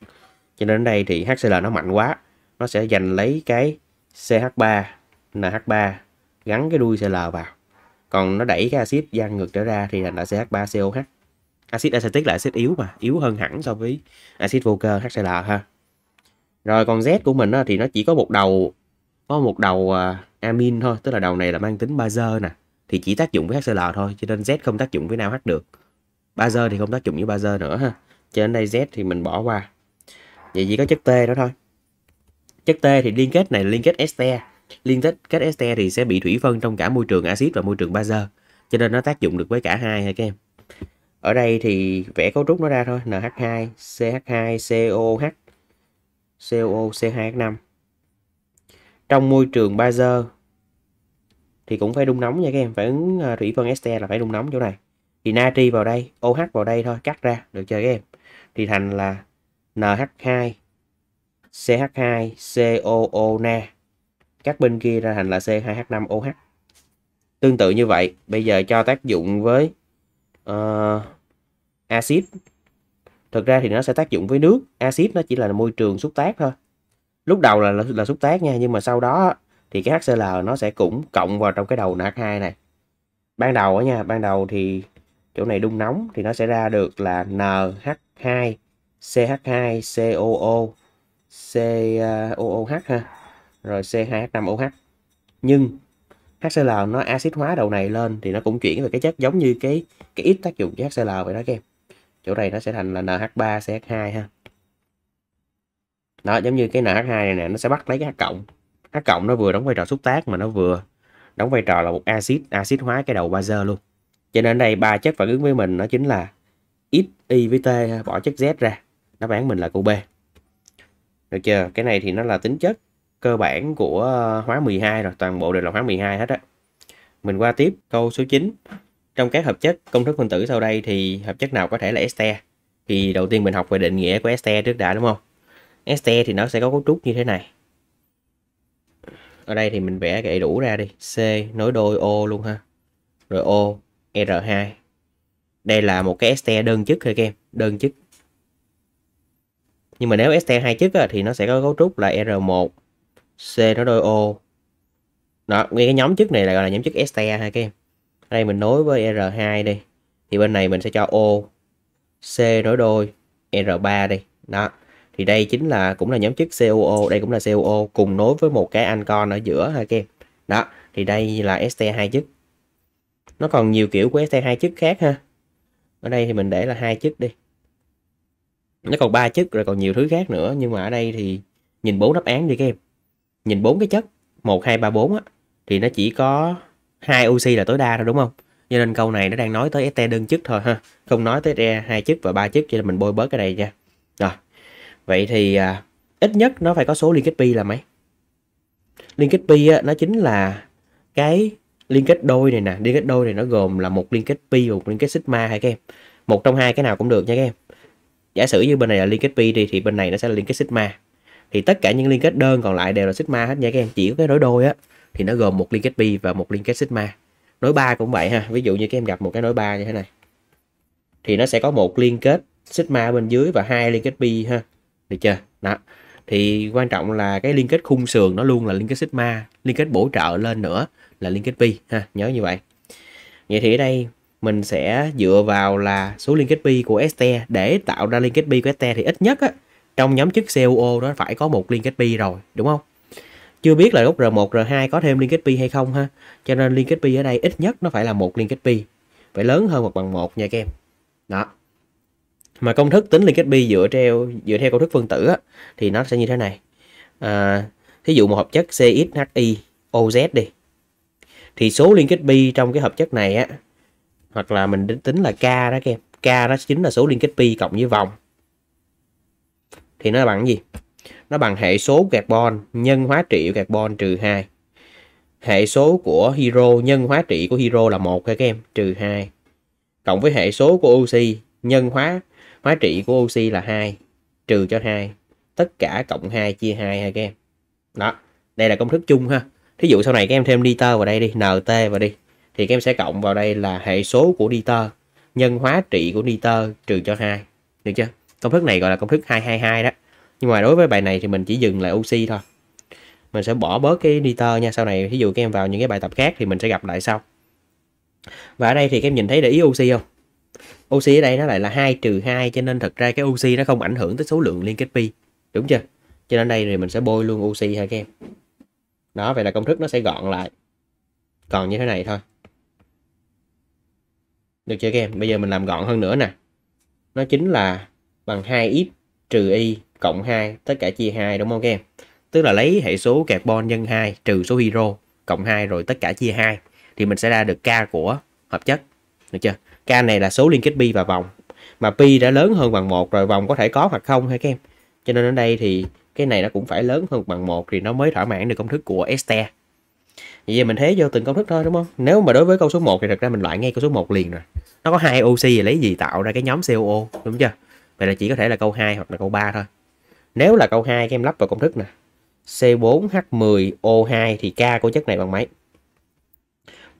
cho nên ở đây thì HCl nó mạnh quá nó sẽ giành lấy cái CH3 NH3 gắn cái đuôi CL vào còn nó đẩy cái axit giang ngược trở ra thì là CH3COH axit acetic là axit yếu mà yếu hơn hẳn so với axit vô cơ HCl ha rồi còn Z của mình thì nó chỉ có một đầu có một đầu à, amin thôi tức là đầu này là mang tính bazơ nè thì chỉ tác dụng với HCL thôi cho nên Z không tác dụng với nào H được Bazơ thì không tác dụng với Bazơ nữa ha cho nên đây Z thì mình bỏ qua vậy chỉ có chất T đó thôi chất T thì liên kết này liên kết ester liên kết kết ester thì sẽ bị thủy phân trong cả môi trường axit và môi trường bazơ cho nên nó tác dụng được với cả hai ha các em ở đây thì vẽ cấu trúc nó ra thôi NH2 CH2 COH COC2H5 trong môi trường bazơ thì cũng phải đun nóng nha các em phải ứng à, thủy phân este là phải đun nóng chỗ này thì natri vào đây OH vào đây thôi cắt ra được chưa các em thì thành là NH2 CH2 COO na các bên kia ra thành là C2H5OH tương tự như vậy bây giờ cho tác dụng với uh, axit thực ra thì nó sẽ tác dụng với nước axit nó chỉ là môi trường xúc tác thôi lúc đầu là là, là xúc tác nha nhưng mà sau đó thì cái HCl nó sẽ cũng cộng vào trong cái đầu NH2 này. Ban đầu á nha, ban đầu thì chỗ này đun nóng thì nó sẽ ra được là NH2 CH2 COO COOH ờ, ha. Rồi C2H5OH. Nhưng HCl nó axit hóa đầu này lên thì nó cũng chuyển về cái chất giống như cái cái ít tác dụng của HCl vậy đó các em. Chỗ này nó sẽ thành là NH3CH2 ha. Đó giống như cái NH2 này nè nó sẽ bắt lấy cái H cộng H cộng nó vừa đóng vai trò xúc tác mà nó vừa đóng vai trò là một axit axit hóa cái đầu bazơ luôn. Cho nên đây ba chất phản ứng với mình nó chính là x y với t bỏ chất z ra. nó bán mình là cô B. Được chưa? Cái này thì nó là tính chất cơ bản của hóa 12 rồi, toàn bộ đều là hóa 12 hết á. Mình qua tiếp câu số 9. Trong các hợp chất công thức phân tử sau đây thì hợp chất nào có thể là este? Thì đầu tiên mình học về định nghĩa của este trước đã đúng không? Este thì nó sẽ có cấu trúc như thế này ở đây thì mình vẽ cái đủ ra đi C nối đôi O luôn ha rồi O R2 đây là một cái ST đơn chức thôi các em đơn chức nhưng mà nếu ST hai chức á, thì nó sẽ có cấu trúc là R1 C nối đôi O đó nguyên cái nhóm chức này là gọi là nhóm chức ST ha các em ở đây mình nối với R2 đi thì bên này mình sẽ cho O C nối đôi R3 đi đó thì đây chính là cũng là nhóm chức COO đây cũng là COO cùng nối với một cái ancon ở giữa ha các em đó thì đây là ST hai chức nó còn nhiều kiểu của ST hai chức khác ha ở đây thì mình để là hai chức đi nó còn ba chức rồi còn nhiều thứ khác nữa nhưng mà ở đây thì nhìn bốn đáp án đi các em nhìn bốn cái chất một hai ba bốn á thì nó chỉ có hai oxy là tối đa thôi đúng không cho nên câu này nó đang nói tới ST đơn chức thôi ha không nói tới ST e hai chức và ba chức cho nên mình bôi bớt cái này nha rồi Vậy thì à, ít nhất nó phải có số liên kết pi là mấy? Liên kết pi á, nó chính là cái liên kết đôi này nè, liên kết đôi này nó gồm là một liên kết pi và một liên kết sigma hay các em. Một trong hai cái nào cũng được nha các em. Giả sử như bên này là liên kết pi đi thì bên này nó sẽ là liên kết sigma. Thì tất cả những liên kết đơn còn lại đều là sigma hết nha các em. Chỉ có cái nối đôi á thì nó gồm một liên kết pi và một liên kết sigma. Nối ba cũng vậy ha. Ví dụ như các em gặp một cái nối ba như thế này thì nó sẽ có một liên kết sigma bên dưới và hai liên kết pi ha được chưa đó thì quan trọng là cái liên kết khung sườn nó luôn là liên kết sigma liên kết bổ trợ lên nữa là liên kết pi ha nhớ như vậy vậy thì ở đây mình sẽ dựa vào là số liên kết pi của ST để tạo ra liên kết pi của ST thì ít nhất á, trong nhóm chức COO đó phải có một liên kết pi rồi đúng không chưa biết là gốc R1 R2 có thêm liên kết pi hay không ha cho nên liên kết pi ở đây ít nhất nó phải là một liên kết pi phải lớn hơn hoặc bằng một nha các em đó mà công thức tính liên Linketby dựa theo dựa theo công thức phân tử á, thì nó sẽ như thế này à, thí dụ một hợp chất CXHI đi thì số liên kết pi trong cái hợp chất này á hoặc là mình tính là k đó các em k đó chính là số liên kết pi cộng với vòng thì nó bằng gì nó bằng hệ số carbon nhân hóa trị của carbon trừ 2 hệ số của hydro nhân hóa trị của hydro là một các em trừ 2 cộng với hệ số của oxy nhân hóa Hóa trị của oxy là 2, trừ cho 2, tất cả cộng 2 chia 2 ha các em. Đó, đây là công thức chung ha. Thí dụ sau này các em thêm liter vào đây đi, NT vào đi. Thì các em sẽ cộng vào đây là hệ số của liter nhân hóa trị của nitơ trừ cho 2. Được chưa? Công thức này gọi là công thức 222 đó. Nhưng mà đối với bài này thì mình chỉ dừng lại oxy thôi. Mình sẽ bỏ bớt cái nitơ nha. Sau này thí dụ các em vào những cái bài tập khác thì mình sẽ gặp lại sau. Và ở đây thì các em nhìn thấy để ý oxy không? oxy ở đây nó lại là 2 trừ 2 cho nên thật ra cái oxy nó không ảnh hưởng tới số lượng liên kết pi đúng chưa cho nên đây thì mình sẽ bôi luôn oxy ha các em đó vậy là công thức nó sẽ gọn lại còn như thế này thôi được chưa các em bây giờ mình làm gọn hơn nữa nè nó chính là bằng 2x trừ y cộng 2 tất cả chia 2 đúng không các em tức là lấy hệ số carbon nhân 2 trừ số hydro cộng 2 rồi tất cả chia 2 thì mình sẽ ra được K của hợp chất được chưa K này là số liên kết pi và vòng. Mà pi đã lớn hơn bằng 1 rồi vòng có thể có hoặc không hay các em. Cho nên ở đây thì cái này nó cũng phải lớn hơn bằng 1 thì nó mới thỏa mãn được công thức của Este. Vậy giờ mình thế vô từng công thức thôi đúng không? Nếu mà đối với câu số 1 thì thật ra mình loại ngay câu số 1 liền rồi. Nó có hai oxy thì lấy gì tạo ra cái nhóm COO đúng chưa? Vậy là chỉ có thể là câu 2 hoặc là câu 3 thôi. Nếu là câu 2 các em lắp vào công thức nè. C4H10O2 thì K của chất này bằng mấy?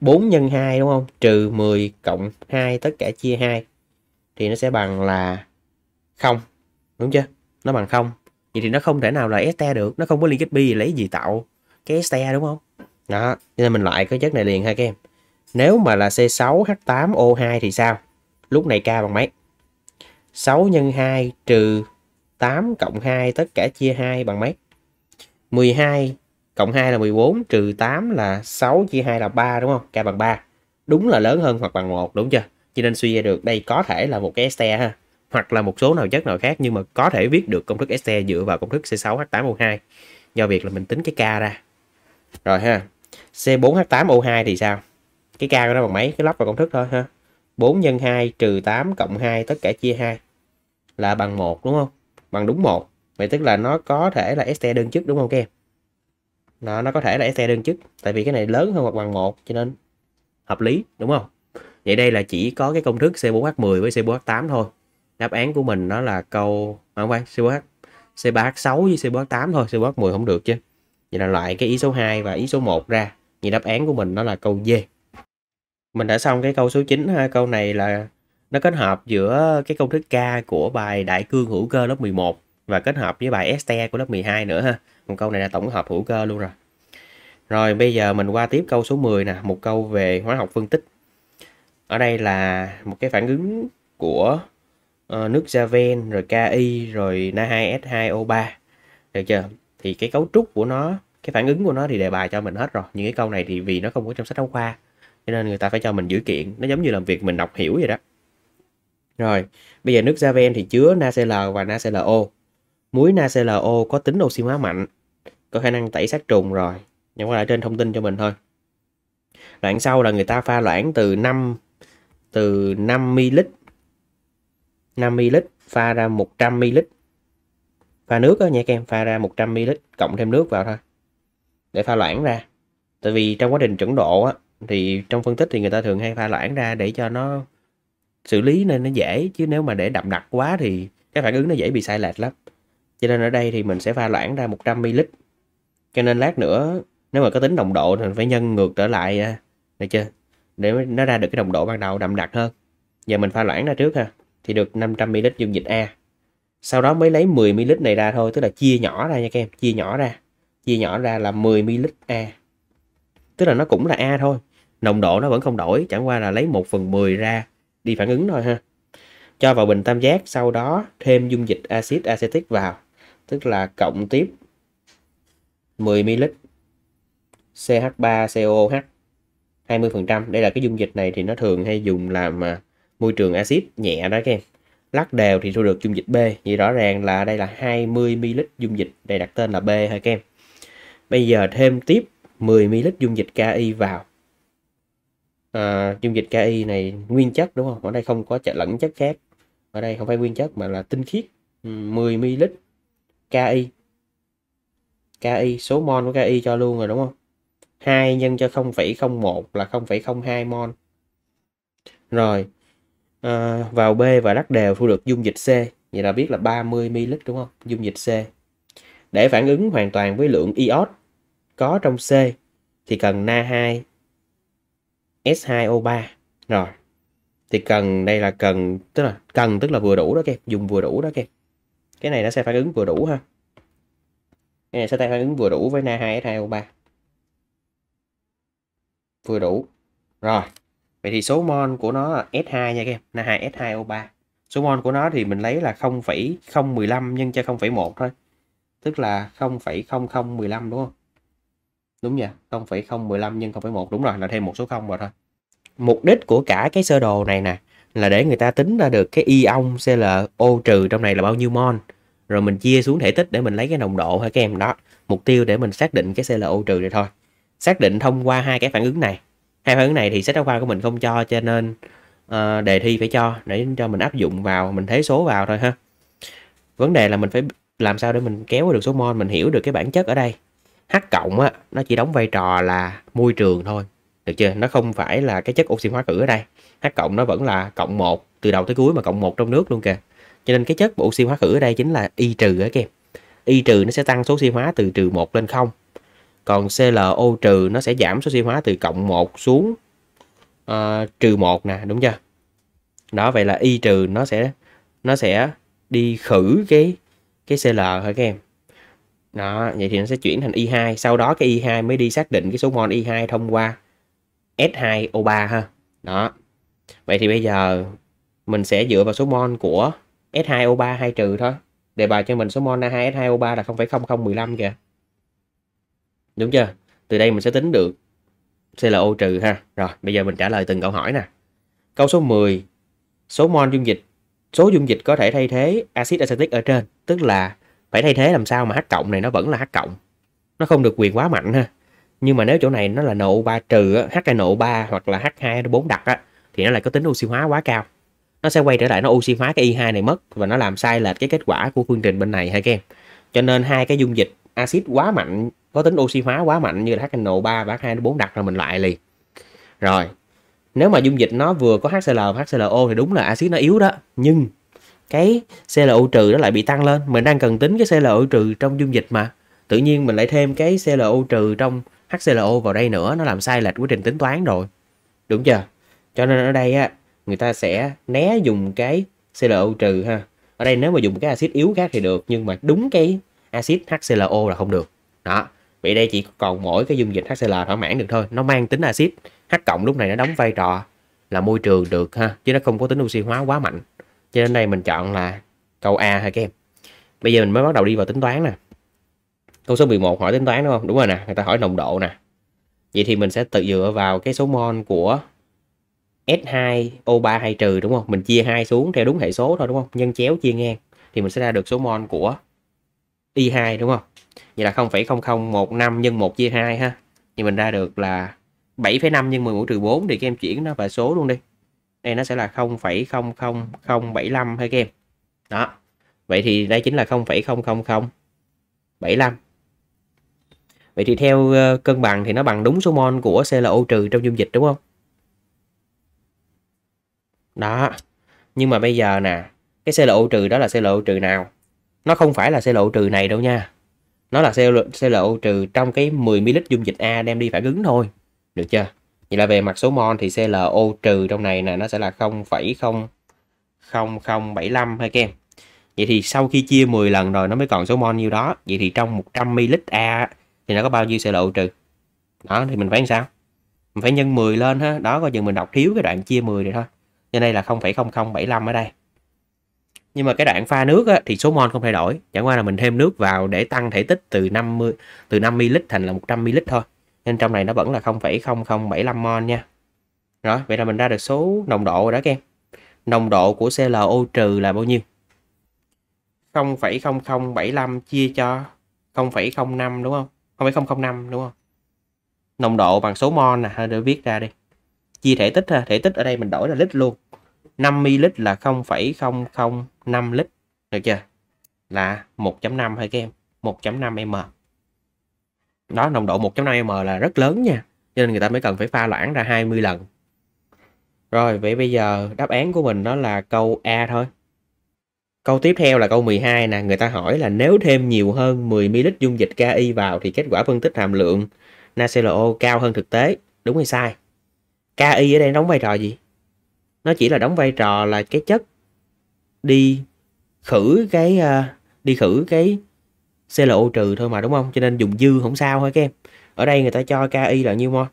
4 nhân 2 đúng không? Trừ 10 cộng 2 tất cả chia 2 thì nó sẽ bằng là 0. Đúng chưa? Nó bằng 0. Vậy thì nó không thể nào là este được, nó không có liên kết bi lấy gì tạo cái este đúng không? Đó, cho nên mình loại cái chất này liền ha các em. Nếu mà là C6H8O2 thì sao? Lúc này K bằng mấy? 6 nhân 2 trừ 8 cộng 2 tất cả chia 2 bằng mấy? 12 cộng 2 là 14 trừ 8 là 6 chia 2 là 3 đúng không k bằng 3 đúng là lớn hơn hoặc bằng 1 đúng chưa cho nên suy ra được đây có thể là một cái este ha hoặc là một số nào chất nào khác nhưng mà có thể viết được công thức este dựa vào công thức C6H8O2 do việc là mình tính cái K ra rồi ha C4H8O2 thì sao cái K của nó bằng mấy cái lắp vào công thức thôi ha 4 nhân 2 trừ 8 cộng 2 tất cả chia 2 là bằng 1 đúng không bằng đúng 1 vậy tức là nó có thể là este đơn chức đúng không các em nó nó có thể là SE đơn chức tại vì cái này lớn hơn hoặc bằng một cho nên hợp lý đúng không vậy đây là chỉ có cái công thức C4H10 với C4H8 thôi đáp án của mình nó là câu à, không C4H C3H6 với C4H8 thôi C4H10 không được chứ vậy là loại cái ý số 2 và ý số 1 ra vậy đáp án của mình nó là câu D mình đã xong cái câu số 9 ha câu này là nó kết hợp giữa cái công thức K của bài đại cương hữu cơ lớp 11 và kết hợp với bài ST của lớp 12 nữa ha một câu này là tổng hợp hữu cơ luôn rồi rồi bây giờ mình qua tiếp câu số 10 nè một câu về hóa học phân tích ở đây là một cái phản ứng của uh, nước Javen rồi Ki rồi Na2S2O3 được chưa thì cái cấu trúc của nó cái phản ứng của nó thì đề bài cho mình hết rồi những cái câu này thì vì nó không có trong sách giáo khoa cho nên người ta phải cho mình dữ kiện nó giống như làm việc mình đọc hiểu vậy đó rồi bây giờ nước Javen thì chứa NaCl và NaClO muối NaClO có tính oxy hóa mạnh có khả năng tẩy sát trùng rồi nhưng mà lại trên thông tin cho mình thôi đoạn sau là người ta pha loãng từ 5 từ 5 ml 5 ml pha ra 100 ml pha nước đó nha các em pha ra 100 ml cộng thêm nước vào thôi để pha loãng ra tại vì trong quá trình chuẩn độ á, thì trong phân tích thì người ta thường hay pha loãng ra để cho nó xử lý nên nó dễ chứ nếu mà để đậm đặc quá thì cái phản ứng nó dễ bị sai lệch lắm cho nên ở đây thì mình sẽ pha loãng ra 100 ml cho nên lát nữa nếu mà có tính đồng độ thì mình phải nhân ngược trở lại à, được chưa để nó ra được cái đồng độ ban đầu đậm đặc hơn giờ mình pha loãng ra trước ha thì được 500 ml dung dịch A sau đó mới lấy 10 ml này ra thôi tức là chia nhỏ ra nha các em chia nhỏ ra chia nhỏ ra là 10 ml A tức là nó cũng là A thôi nồng độ nó vẫn không đổi chẳng qua là lấy 1 phần 10 ra đi phản ứng thôi ha cho vào bình tam giác sau đó thêm dung dịch axit acetic vào tức là cộng tiếp 10 ml ch 3 coh 20%. Đây là cái dung dịch này thì nó thường hay dùng làm à, môi trường axit nhẹ đó các em. Lắc đều thì thu được dung dịch B. Vậy rõ ràng là đây là 20 ml dung dịch, đây đặt tên là B thôi các em. Bây giờ thêm tiếp 10 ml dung dịch KI vào. À, dung dịch KI này nguyên chất đúng không? Ở đây không có lẫn chất khác. Ở đây không phải nguyên chất mà là tinh khiết. 10 ml KI KI số mol của KI cho luôn rồi đúng không 2 nhân cho 0,01 là 0,02 mol rồi à, vào B và đắt đều thu được dung dịch C vậy là biết là 30 ml đúng không dung dịch C để phản ứng hoàn toàn với lượng iốt có trong C thì cần Na2 S2O3 rồi thì cần đây là cần tức là cần tức là vừa đủ đó các em dùng vừa đủ đó các em cái này nó sẽ phản ứng vừa đủ ha cái này sẽ tăng phản ứng vừa đủ với na 2 2 3 vừa đủ rồi vậy thì số mol của nó là S2 nha các em na 2 S2O3 số mol của nó thì mình lấy là 0,015 nhân cho 0,1 thôi tức là 0,0015 đúng không đúng nha 0,015 nhân 0,1 đúng rồi là thêm một số 0 rồi thôi mục đích của cả cái sơ đồ này nè là để người ta tính ra được cái ion ClO trừ trong này là bao nhiêu mol rồi mình chia xuống thể tích để mình lấy cái nồng độ hay các em đó mục tiêu để mình xác định cái ClO trừ này thôi xác định thông qua hai cái phản ứng này hai phản ứng này thì sách giáo khoa của mình không cho cho nên uh, đề thi phải cho để cho mình áp dụng vào mình thế số vào thôi ha vấn đề là mình phải làm sao để mình kéo được số mol mình hiểu được cái bản chất ở đây H cộng á nó chỉ đóng vai trò là môi trường thôi được chưa nó không phải là cái chất oxy hóa cử ở đây H cộng nó vẫn là cộng 1 từ đầu tới cuối mà cộng 1 trong nước luôn kìa cho nên cái chất bộ oxy hóa khử ở đây chính là y trừ á các em y trừ nó sẽ tăng số oxy hóa từ trừ 1 lên 0 còn ClO trừ nó sẽ giảm số oxy hóa từ cộng 1 xuống uh, trừ 1 nè đúng chưa đó vậy là y trừ nó sẽ nó sẽ đi khử cái cái CL hả các em đó vậy thì nó sẽ chuyển thành Y2 sau đó cái Y2 mới đi xác định cái số mol Y2 thông qua S2O3 ha đó vậy thì bây giờ mình sẽ dựa vào số mol của S2O3 2 trừ thôi Đề bài cho mình số mol Na 2 S2O3 là 0,0015 kìa đúng chưa từ đây mình sẽ tính được ClO trừ ha rồi bây giờ mình trả lời từng câu hỏi nè câu số 10 số mol dung dịch số dung dịch có thể thay thế axit acetic ở trên tức là phải thay thế làm sao mà H cộng này nó vẫn là H cộng nó không được quyền quá mạnh ha nhưng mà nếu chỗ này nó là NO3 trừ HNO3 hoặc là H2O4 đặc á, thì nó lại có tính oxy hóa quá cao nó sẽ quay trở lại nó oxy hóa cái Y2 này mất và nó làm sai lệch cái kết quả của phương trình bên này hay kem Cho nên hai cái dung dịch axit quá mạnh có tính oxy hóa quá mạnh như là HNO3 và h 2 4 đặt là mình lại liền. Rồi. Nếu mà dung dịch nó vừa có HCl và HClO thì đúng là axit nó yếu đó, nhưng cái ClO trừ nó lại bị tăng lên, mình đang cần tính cái ClO trừ trong dung dịch mà. Tự nhiên mình lại thêm cái ClO trừ trong HClO vào đây nữa nó làm sai lệch quá trình tính toán rồi. Đúng chưa? Cho nên ở đây á người ta sẽ né dùng cái ClO trừ ha ở đây nếu mà dùng cái axit yếu khác thì được nhưng mà đúng cái axit HClO là không được đó vậy đây chỉ còn mỗi cái dung dịch HCl thỏa mãn được thôi nó mang tính axit H cộng lúc này nó đóng vai trò là môi trường được ha chứ nó không có tính oxy hóa quá mạnh cho nên đây mình chọn là câu A ha các em bây giờ mình mới bắt đầu đi vào tính toán nè câu số 11 hỏi tính toán đúng không đúng rồi nè người ta hỏi nồng độ nè vậy thì mình sẽ tự dựa vào cái số mol của S2 O3 2 trừ đúng không? Mình chia hai xuống theo đúng hệ số thôi đúng không? Nhân chéo chia ngang thì mình sẽ ra được số mol của Y2 đúng không? Vậy là 0,0015 nhân 1 chia 2 ha. Thì mình ra được là 7,5 nhân 10 mũ trừ 4 thì các em chuyển nó về số luôn đi. Đây nó sẽ là 0,00075 thôi các em. Đó. Vậy thì đây chính là 0,00075. Vậy thì theo ờ, cân bằng thì nó bằng đúng số mol của ClO trừ trong dung dịch đúng không? đó nhưng mà bây giờ nè cái xe lộ trừ đó là xe lộ trừ nào nó không phải là xe lộ trừ này đâu nha nó là xe lộ, xe lộ trừ trong cái 10 ml dung dịch A đem đi phản ứng thôi được chưa vậy là về mặt số mol thì xe ClO trừ trong này nè nó sẽ là 0,0075 hay kem vậy thì sau khi chia 10 lần rồi nó mới còn số mol nhiêu đó vậy thì trong 100 ml A thì nó có bao nhiêu xe ClO trừ đó thì mình phải làm sao mình phải nhân 10 lên ha đó coi chừng mình đọc thiếu cái đoạn chia 10 rồi thôi cho đây là 0,0075 ở đây nhưng mà cái đoạn pha nước á, thì số mol không thay đổi chẳng qua là mình thêm nước vào để tăng thể tích từ 50 từ 5 ml thành là 100 ml thôi nên trong này nó vẫn là 0,0075 mol nha rồi vậy là mình ra được số nồng độ rồi đó các em nồng độ của ClO trừ là bao nhiêu 0,0075 chia cho 0,05 đúng không 0,005 đúng không nồng độ bằng số mol nè để viết ra đi chia thể tích ha thể tích ở đây mình đổi là lít luôn 5 ml là 0,005 lít được chưa là 1.5 thôi các em 1.5 m đó nồng độ 1.5 m là rất lớn nha cho nên người ta mới cần phải pha loãng ra 20 lần rồi vậy bây giờ đáp án của mình đó là câu A thôi Câu tiếp theo là câu 12 nè, người ta hỏi là nếu thêm nhiều hơn 10 ml dung dịch KI vào thì kết quả phân tích hàm lượng NaClO cao hơn thực tế, đúng hay sai? KI ở đây đóng vai trò gì? Nó chỉ là đóng vai trò là cái chất đi khử cái ờ, đi khử cái ClO trừ thôi mà đúng không? Cho nên dùng dư không sao hết các em. Ở đây người ta cho KI là nhiêu mol?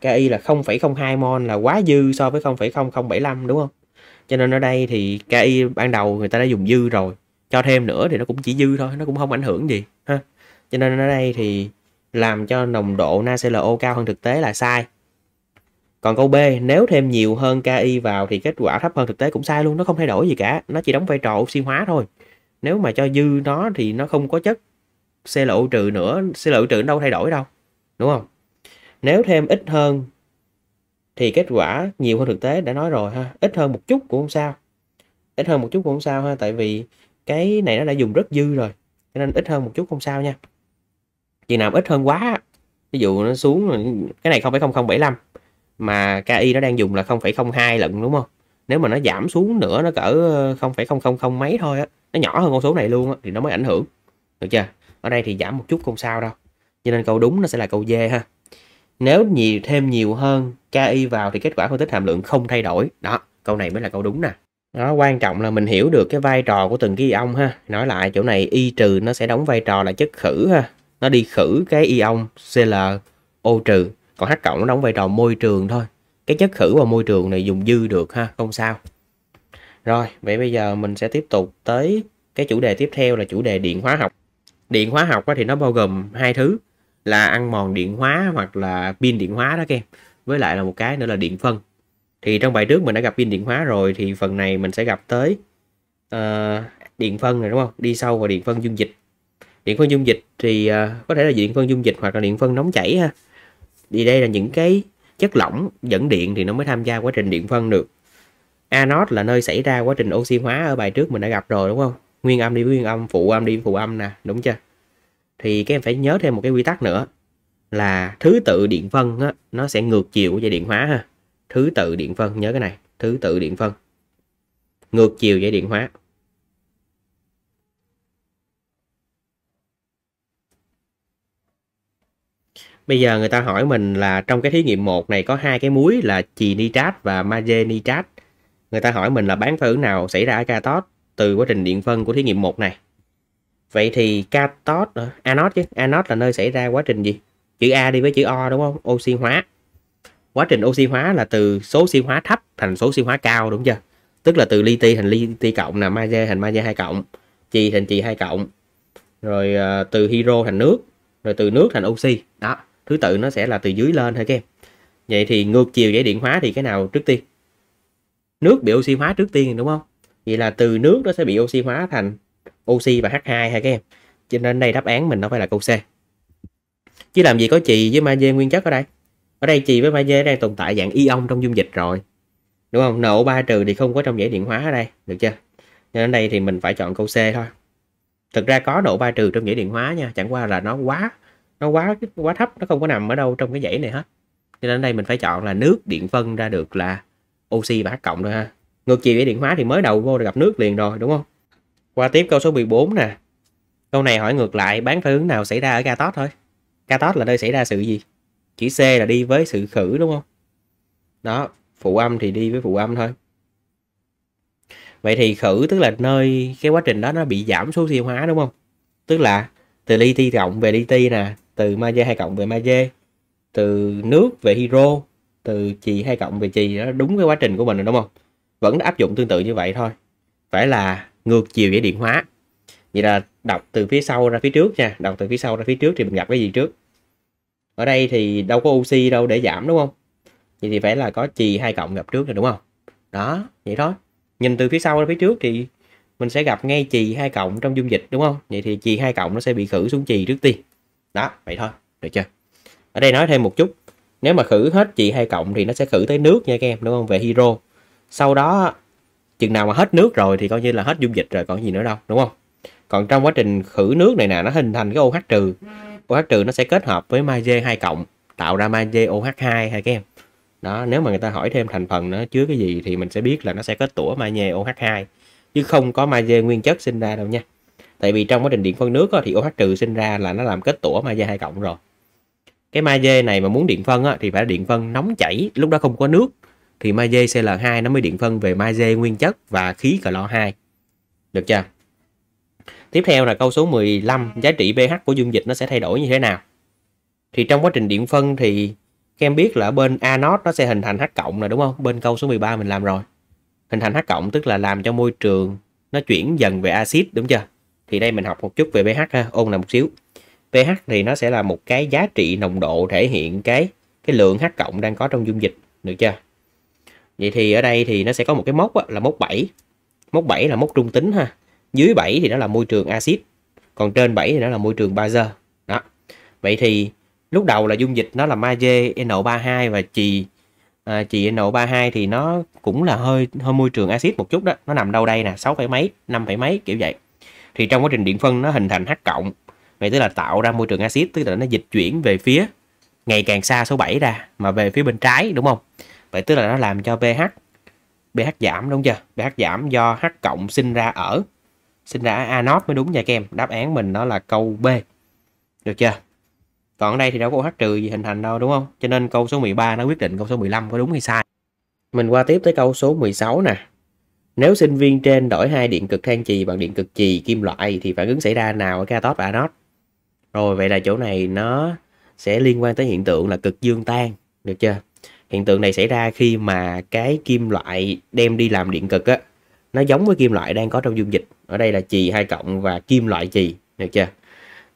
KI là 0,02 mol là quá dư so với 0,0075 đúng không? Cho nên ở đây thì KI ban đầu người ta đã dùng dư rồi. Cho thêm nữa thì nó cũng chỉ dư thôi, nó cũng không ảnh hưởng gì ha. Cho nên ở đây thì làm cho nồng độ NaClO cao hơn thực tế là sai còn câu B, nếu thêm nhiều hơn KI vào thì kết quả thấp hơn thực tế cũng sai luôn, nó không thay đổi gì cả, nó chỉ đóng vai trò oxy hóa thôi. Nếu mà cho dư nó thì nó không có chất xe ClO trừ nữa, xe ClO trừ đâu thay đổi đâu. Đúng không? Nếu thêm ít hơn thì kết quả nhiều hơn thực tế đã nói rồi ha, ít hơn một chút cũng không sao. Ít hơn một chút cũng không sao ha, tại vì cái này nó đã dùng rất dư rồi, cho nên ít hơn một chút không sao nha. chỉ nào ít hơn quá, ví dụ nó xuống cái này không 0,0075 mà KI nó đang dùng là 0,02 lận đúng không? Nếu mà nó giảm xuống nữa nó cỡ 0,000 ờ, mấy thôi á, nó nhỏ hơn con số này luôn á thì nó mới ảnh hưởng. Được chưa? Ở đây thì giảm một chút không sao đâu. Cho nên câu đúng nó sẽ là câu D ha. Nếu nhiều thêm nhiều hơn KI vào thì kết quả phân tích hàm lượng không thay đổi. Đó, câu này mới là câu đúng nè. Đó, quan trọng là mình hiểu được cái vai trò của từng cái ion ha. Nói lại chỗ này y trừ nó sẽ đóng vai trò là chất khử ha. Nó đi khử cái ion ClO trừ còn H cộng nó đóng vai trò môi trường thôi cái chất khử vào môi trường này dùng dư được ha không sao rồi vậy bây giờ mình sẽ tiếp tục tới cái chủ đề tiếp theo là chủ đề điện hóa học điện hóa học thì nó bao gồm hai thứ là ăn mòn điện hóa hoặc là pin điện hóa đó các em với lại là một cái nữa là điện phân thì trong bài trước mình đã gặp pin điện hóa rồi thì phần này mình sẽ gặp tới uh, điện phân này đúng không đi sâu vào điện phân dung dịch điện phân dung dịch thì uh, có thể là điện phân dung dịch hoặc là điện phân nóng chảy ha vì đây là những cái chất lỏng dẫn điện thì nó mới tham gia quá trình điện phân được. Anode là nơi xảy ra quá trình oxy hóa ở bài trước mình đã gặp rồi đúng không? Nguyên âm đi với nguyên âm, phụ âm đi với phụ âm nè, đúng chưa? Thì các em phải nhớ thêm một cái quy tắc nữa là thứ tự điện phân á, nó sẽ ngược chiều của dây điện hóa ha. Thứ tự điện phân, nhớ cái này, thứ tự điện phân. Ngược chiều dây điện hóa. Bây giờ người ta hỏi mình là trong cái thí nghiệm 1 này có hai cái muối là chì nitrat và magie nitrat. Người ta hỏi mình là bán phản ứng nào xảy ra ở cathode từ quá trình điện phân của thí nghiệm 1 này. Vậy thì cathode anode chứ, anode là nơi xảy ra quá trình gì? Chữ A đi với chữ O đúng không? Oxy hóa. Quá trình oxy hóa là từ số oxy hóa thấp thành số oxy hóa cao đúng chưa? Tức là từ li ti thành li ti cộng là magie thành magie hai cộng, chì thành chì hai cộng. Rồi ờ, từ hydro thành nước, rồi từ nước thành oxy. Đó, thứ tự nó sẽ là từ dưới lên thôi các em vậy thì ngược chiều giải điện hóa thì cái nào trước tiên nước bị oxy hóa trước tiên đúng không vậy là từ nước nó sẽ bị oxy hóa thành oxy và H2 ha các em cho nên đây đáp án mình nó phải là câu C chứ làm gì có chì với magie nguyên chất ở đây ở đây chì với magie đang tồn tại dạng ion trong dung dịch rồi đúng không NO3 trừ thì không có trong giải điện hóa ở đây được chưa cho nên đây thì mình phải chọn câu C thôi thực ra có NO3 trừ trong giải điện hóa nha chẳng qua là nó quá nó quá quá thấp nó không có nằm ở đâu trong cái dãy này hết cho nên đây mình phải chọn là nước điện phân ra được là oxy bạc cộng thôi ha ngược chiều với điện hóa thì mới đầu vô gặp nước liền rồi đúng không qua tiếp câu số 14 nè câu này hỏi ngược lại bán phản ứng nào xảy ra ở Gatot thôi Gatot là nơi xảy ra sự gì chỉ C là đi với sự khử đúng không đó phụ âm thì đi với phụ âm thôi vậy thì khử tức là nơi cái quá trình đó nó bị giảm số oxy hóa đúng không tức là từ li cộng về li nè từ magie hai cộng về magie từ nước về hydro từ chì hai cộng về chì đó đúng cái quá trình của mình rồi đúng không vẫn áp dụng tương tự như vậy thôi phải là ngược chiều với điện hóa vậy là đọc từ phía sau ra phía trước nha đọc từ phía sau ra phía trước thì mình gặp cái gì trước ở đây thì đâu có oxy đâu để giảm đúng không vậy thì phải là có chì hai cộng gặp trước rồi đúng không đó vậy thôi nhìn từ phía sau ra phía trước thì mình sẽ gặp ngay chì hai cộng trong dung dịch đúng không vậy thì chì hai cộng nó sẽ bị khử xuống chì trước tiên đó vậy thôi được chưa ở đây nói thêm một chút nếu mà khử hết chì hai cộng thì nó sẽ khử tới nước nha các em đúng không về hydro sau đó chừng nào mà hết nước rồi thì coi như là hết dung dịch rồi còn gì nữa đâu đúng không còn trong quá trình khử nước này nè nó hình thành cái OH trừ OH trừ nó sẽ kết hợp với magie hai cộng tạo ra magie OH2 hay các em đó nếu mà người ta hỏi thêm thành phần nó chứa cái gì thì mình sẽ biết là nó sẽ kết tủa magie OH2 chứ không có magie nguyên chất sinh ra đâu nha tại vì trong quá trình điện phân nước thì OH trừ sinh ra là nó làm kết tủa magie hai cộng rồi cái magie này mà muốn điện phân thì phải điện phân nóng chảy lúc đó không có nước thì magie CL2 nó mới điện phân về magie nguyên chất và khí clo 2 được chưa tiếp theo là câu số 15 giá trị pH của dung dịch nó sẽ thay đổi như thế nào thì trong quá trình điện phân thì các em biết là bên anode nó sẽ hình thành H cộng là đúng không bên câu số 13 mình làm rồi hình thành H cộng tức là làm cho môi trường nó chuyển dần về axit đúng chưa? Thì đây mình học một chút về pH ha, ôn lại một xíu. pH thì nó sẽ là một cái giá trị nồng độ thể hiện cái cái lượng H cộng đang có trong dung dịch, được chưa? Vậy thì ở đây thì nó sẽ có một cái mốc á, là mốc 7. Mốc 7 là mốc trung tính ha. Dưới 7 thì nó là môi trường axit, còn trên 7 thì nó là môi trường bazơ. Đó. Vậy thì lúc đầu là dung dịch nó là magie 32 và chì à, chị NO32 thì nó cũng là hơi hơi môi trường axit một chút đó nó nằm đâu đây nè 6 phẩy mấy 5 phẩy mấy kiểu vậy thì trong quá trình điện phân nó hình thành H cộng vậy tức là tạo ra môi trường axit tức là nó dịch chuyển về phía ngày càng xa số 7 ra mà về phía bên trái đúng không vậy tức là nó làm cho pH pH giảm đúng chưa pH giảm do H cộng sinh ra ở sinh ra anot mới đúng nha các em đáp án mình nó là câu B được chưa còn ở đây thì đâu có OH trừ gì hình thành đâu đúng không cho nên câu số 13 nó quyết định câu số 15 có đúng hay sai mình qua tiếp tới câu số 16 nè nếu sinh viên trên đổi hai điện cực than chì bằng điện cực chì kim loại thì phản ứng xảy ra nào ở cathode và anode rồi vậy là chỗ này nó sẽ liên quan tới hiện tượng là cực dương tan được chưa hiện tượng này xảy ra khi mà cái kim loại đem đi làm điện cực á nó giống với kim loại đang có trong dung dịch ở đây là chì hai cộng và kim loại chì được chưa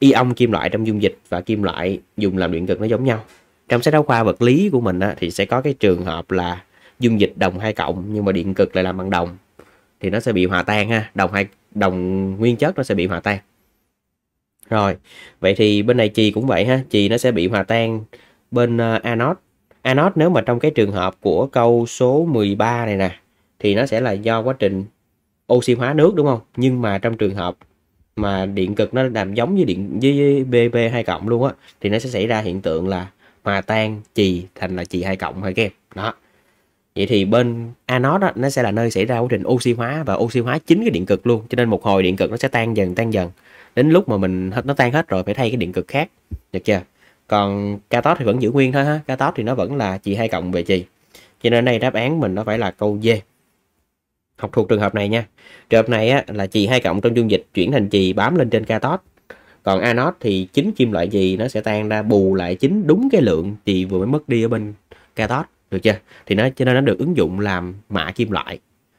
ion kim loại trong dung dịch và kim loại dùng làm điện cực nó giống nhau trong sách giáo khoa vật lý của mình á, thì sẽ có cái trường hợp là dung dịch đồng hai cộng nhưng mà điện cực lại làm bằng đồng thì nó sẽ bị hòa tan ha đồng hai đồng nguyên chất nó sẽ bị hòa tan rồi vậy thì bên này chì cũng vậy ha chì nó sẽ bị hòa tan bên uh, anode anode nếu mà trong cái trường hợp của câu số 13 này nè thì nó sẽ là do quá trình oxy hóa nước đúng không nhưng mà trong trường hợp mà điện cực nó làm giống với điện với bb 2 cộng luôn á thì nó sẽ xảy ra hiện tượng là hòa tan chì thành là chì 2 cộng hai kem đó vậy thì bên anode đó, nó sẽ là nơi xảy ra quá trình oxy hóa và oxy hóa chính cái điện cực luôn cho nên một hồi điện cực nó sẽ tan dần tan dần đến lúc mà mình hết nó tan hết rồi phải thay cái điện cực khác được chưa còn cathode thì vẫn giữ nguyên thôi ha cathode thì nó vẫn là chì 2 cộng về chì cho nên đây đáp án mình nó phải là câu d học thuộc trường hợp này nha trường hợp này á, là chì hai cộng trong dung dịch chuyển thành chì bám lên trên cathode còn anode thì chính kim loại chì nó sẽ tan ra bù lại chính đúng cái lượng chì vừa mới mất đi ở bên cathode được chưa thì nó cho nên nó được ứng dụng làm mạ kim loại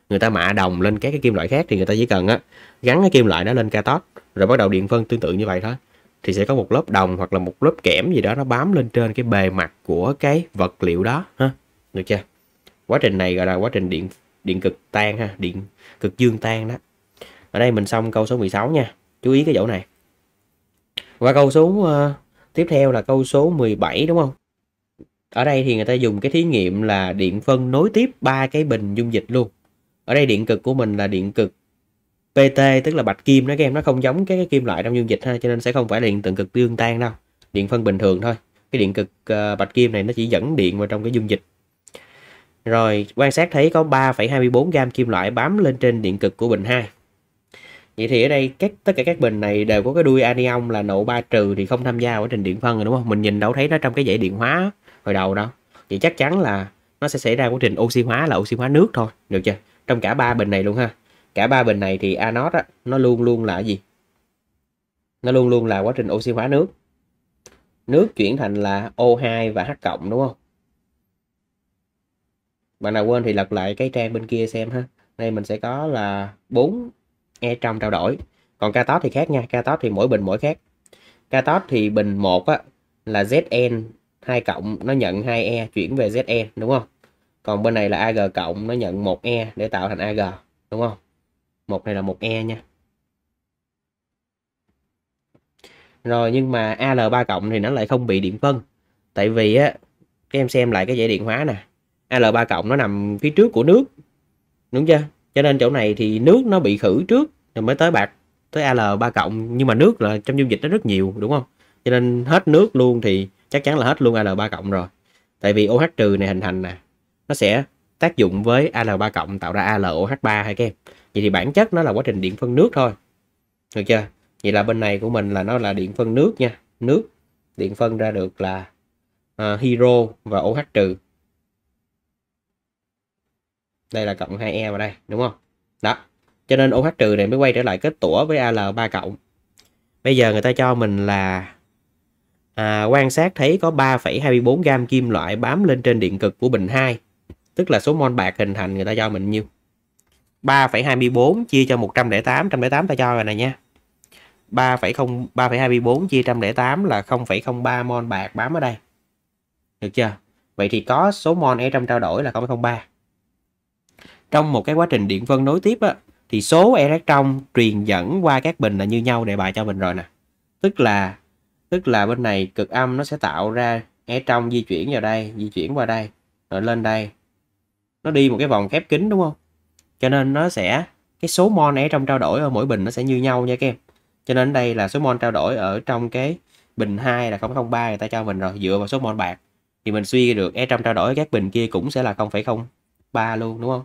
người ta mạ đồng lên các cái kim loại khác thì người ta chỉ cần á, gắn cái kim loại đó lên cathode rồi bắt đầu điện phân tương tự như vậy thôi thì sẽ có một lớp đồng hoặc là một lớp kẽm gì đó nó bám lên trên cái bề mặt của cái vật liệu đó ha được chưa quá trình này gọi là quá trình điện điện cực tan ha điện cực dương tan đó ở đây mình xong câu số 16 nha chú ý cái chỗ này và câu số uh, tiếp theo là câu số 17 đúng không ở đây thì người ta dùng cái thí nghiệm là điện phân nối tiếp ba cái bình dung dịch luôn ở đây điện cực của mình là điện cực PT tức là bạch kim đó các em nó không giống cái, cái kim loại trong dung dịch ha cho nên sẽ không phải là điện tượng cực tương tan đâu điện phân bình thường thôi cái điện cực uh, bạch kim này nó chỉ dẫn điện vào trong cái dung dịch rồi quan sát thấy có 3,24 gam kim loại bám lên trên điện cực của bình 2. Vậy thì ở đây các tất cả các bình này đều có cái đuôi anion là nộ 3 trừ thì không tham gia quá trình điện phân rồi đúng không? Mình nhìn đâu thấy nó trong cái dãy điện hóa hồi đầu đâu. Vậy chắc chắn là nó sẽ xảy ra quá trình oxy hóa là oxy hóa nước thôi, được chưa? Trong cả ba bình này luôn ha. Cả ba bình này thì anode á, nó luôn luôn là gì? Nó luôn luôn là quá trình oxy hóa nước. Nước chuyển thành là O2 và H cộng đúng không? bạn nào quên thì lật lại cái trang bên kia xem ha đây mình sẽ có là bốn e trong trao đổi còn cathode thì khác nha cathode thì mỗi bình mỗi khác cathode thì bình một á là zn 2 cộng nó nhận 2 e chuyển về zn đúng không còn bên này là ag cộng nó nhận 1 e để tạo thành ag đúng không một này là một e nha rồi nhưng mà al 3 cộng thì nó lại không bị điện phân tại vì á các em xem lại cái dãy điện hóa nè Al3 cộng nó nằm phía trước của nước đúng chưa cho nên chỗ này thì nước nó bị khử trước rồi mới tới bạc tới Al3 cộng nhưng mà nước là trong dung dịch nó rất nhiều đúng không cho nên hết nước luôn thì chắc chắn là hết luôn Al3 cộng rồi tại vì OH trừ này hình thành nè nó sẽ tác dụng với Al3 cộng tạo ra ALOH3 hay kem. vậy thì bản chất nó là quá trình điện phân nước thôi được chưa vậy là bên này của mình là nó là điện phân nước nha nước điện phân ra được là uh, ờ, hero và OH trừ đây là cộng 2e vào đây đúng không đó cho nên OH trừ này mới quay trở lại kết tủa với AL3 cộng bây giờ người ta cho mình là à, quan sát thấy có 3,24 gam kim loại bám lên trên điện cực của bình 2 tức là số mol bạc hình thành người ta cho mình nhiêu 3,24 chia cho 108 108 ta cho rồi này nha 3,0 3,24 chia 108 là 0,03 mol bạc bám ở đây được chưa Vậy thì có số mol e trong trao đổi là 0,03 trong một cái quá trình điện phân nối tiếp á, thì số electron truyền dẫn qua các bình là như nhau đề bài cho mình rồi nè. Tức là tức là bên này cực âm nó sẽ tạo ra electron di chuyển vào đây, di chuyển qua đây, rồi lên đây. Nó đi một cái vòng khép kín đúng không? Cho nên nó sẽ cái số mol ở trong trao đổi ở mỗi bình nó sẽ như nhau nha các em. Cho nên đây là số mol trao đổi ở trong cái bình 2 là 003 người ta cho mình rồi dựa vào số mol bạc thì mình suy được e trong trao đổi các bình kia cũng sẽ là 0,03 luôn đúng không?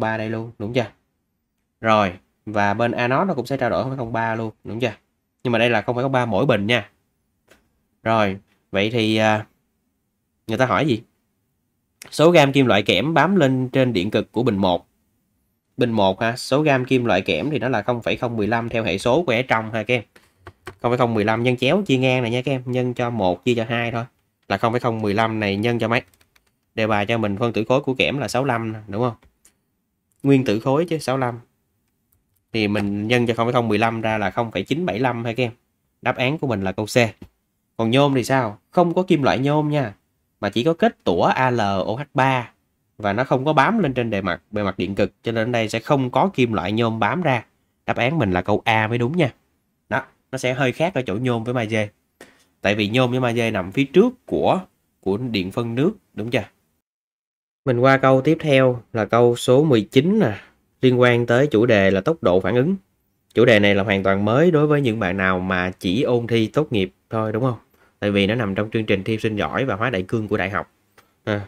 ba đây luôn đúng chưa rồi và bên anode nó cũng sẽ trao đổi 0,03 luôn đúng chưa nhưng mà đây là không phải ba mỗi bình nha rồi vậy thì à, người ta hỏi gì số gam kim loại kẽm bám lên trên điện cực của bình 1 bình 1 ha số gam kim loại kẽm thì nó là 0,015 theo hệ số của ở trong ha các em 0,015 nhân chéo chia ngang này nha các em nhân cho 1 chia cho 2 thôi là 0,015 này nhân cho mấy đề bài cho mình phân tử khối của kẽm là 65 đúng không nguyên tử khối chứ 65 thì mình nhân cho 0,015 ra là 0,975 hay các em đáp án của mình là câu C còn nhôm thì sao không có kim loại nhôm nha mà chỉ có kết tủa AlOH3 và nó không có bám lên trên bề mặt bề mặt điện cực cho nên đây sẽ không có kim loại nhôm bám ra đáp án mình là câu A mới đúng nha đó nó sẽ hơi khác ở chỗ nhôm với magie tại vì nhôm với magie nằm phía trước của của điện phân nước đúng chưa mình qua câu tiếp theo là câu số 19 nè, liên quan tới chủ đề là tốc độ phản ứng. Chủ đề này là hoàn toàn mới đối với những bạn nào mà chỉ ôn thi tốt nghiệp thôi đúng không? Tại vì nó nằm trong chương trình thi sinh giỏi và hóa đại cương của đại học. À.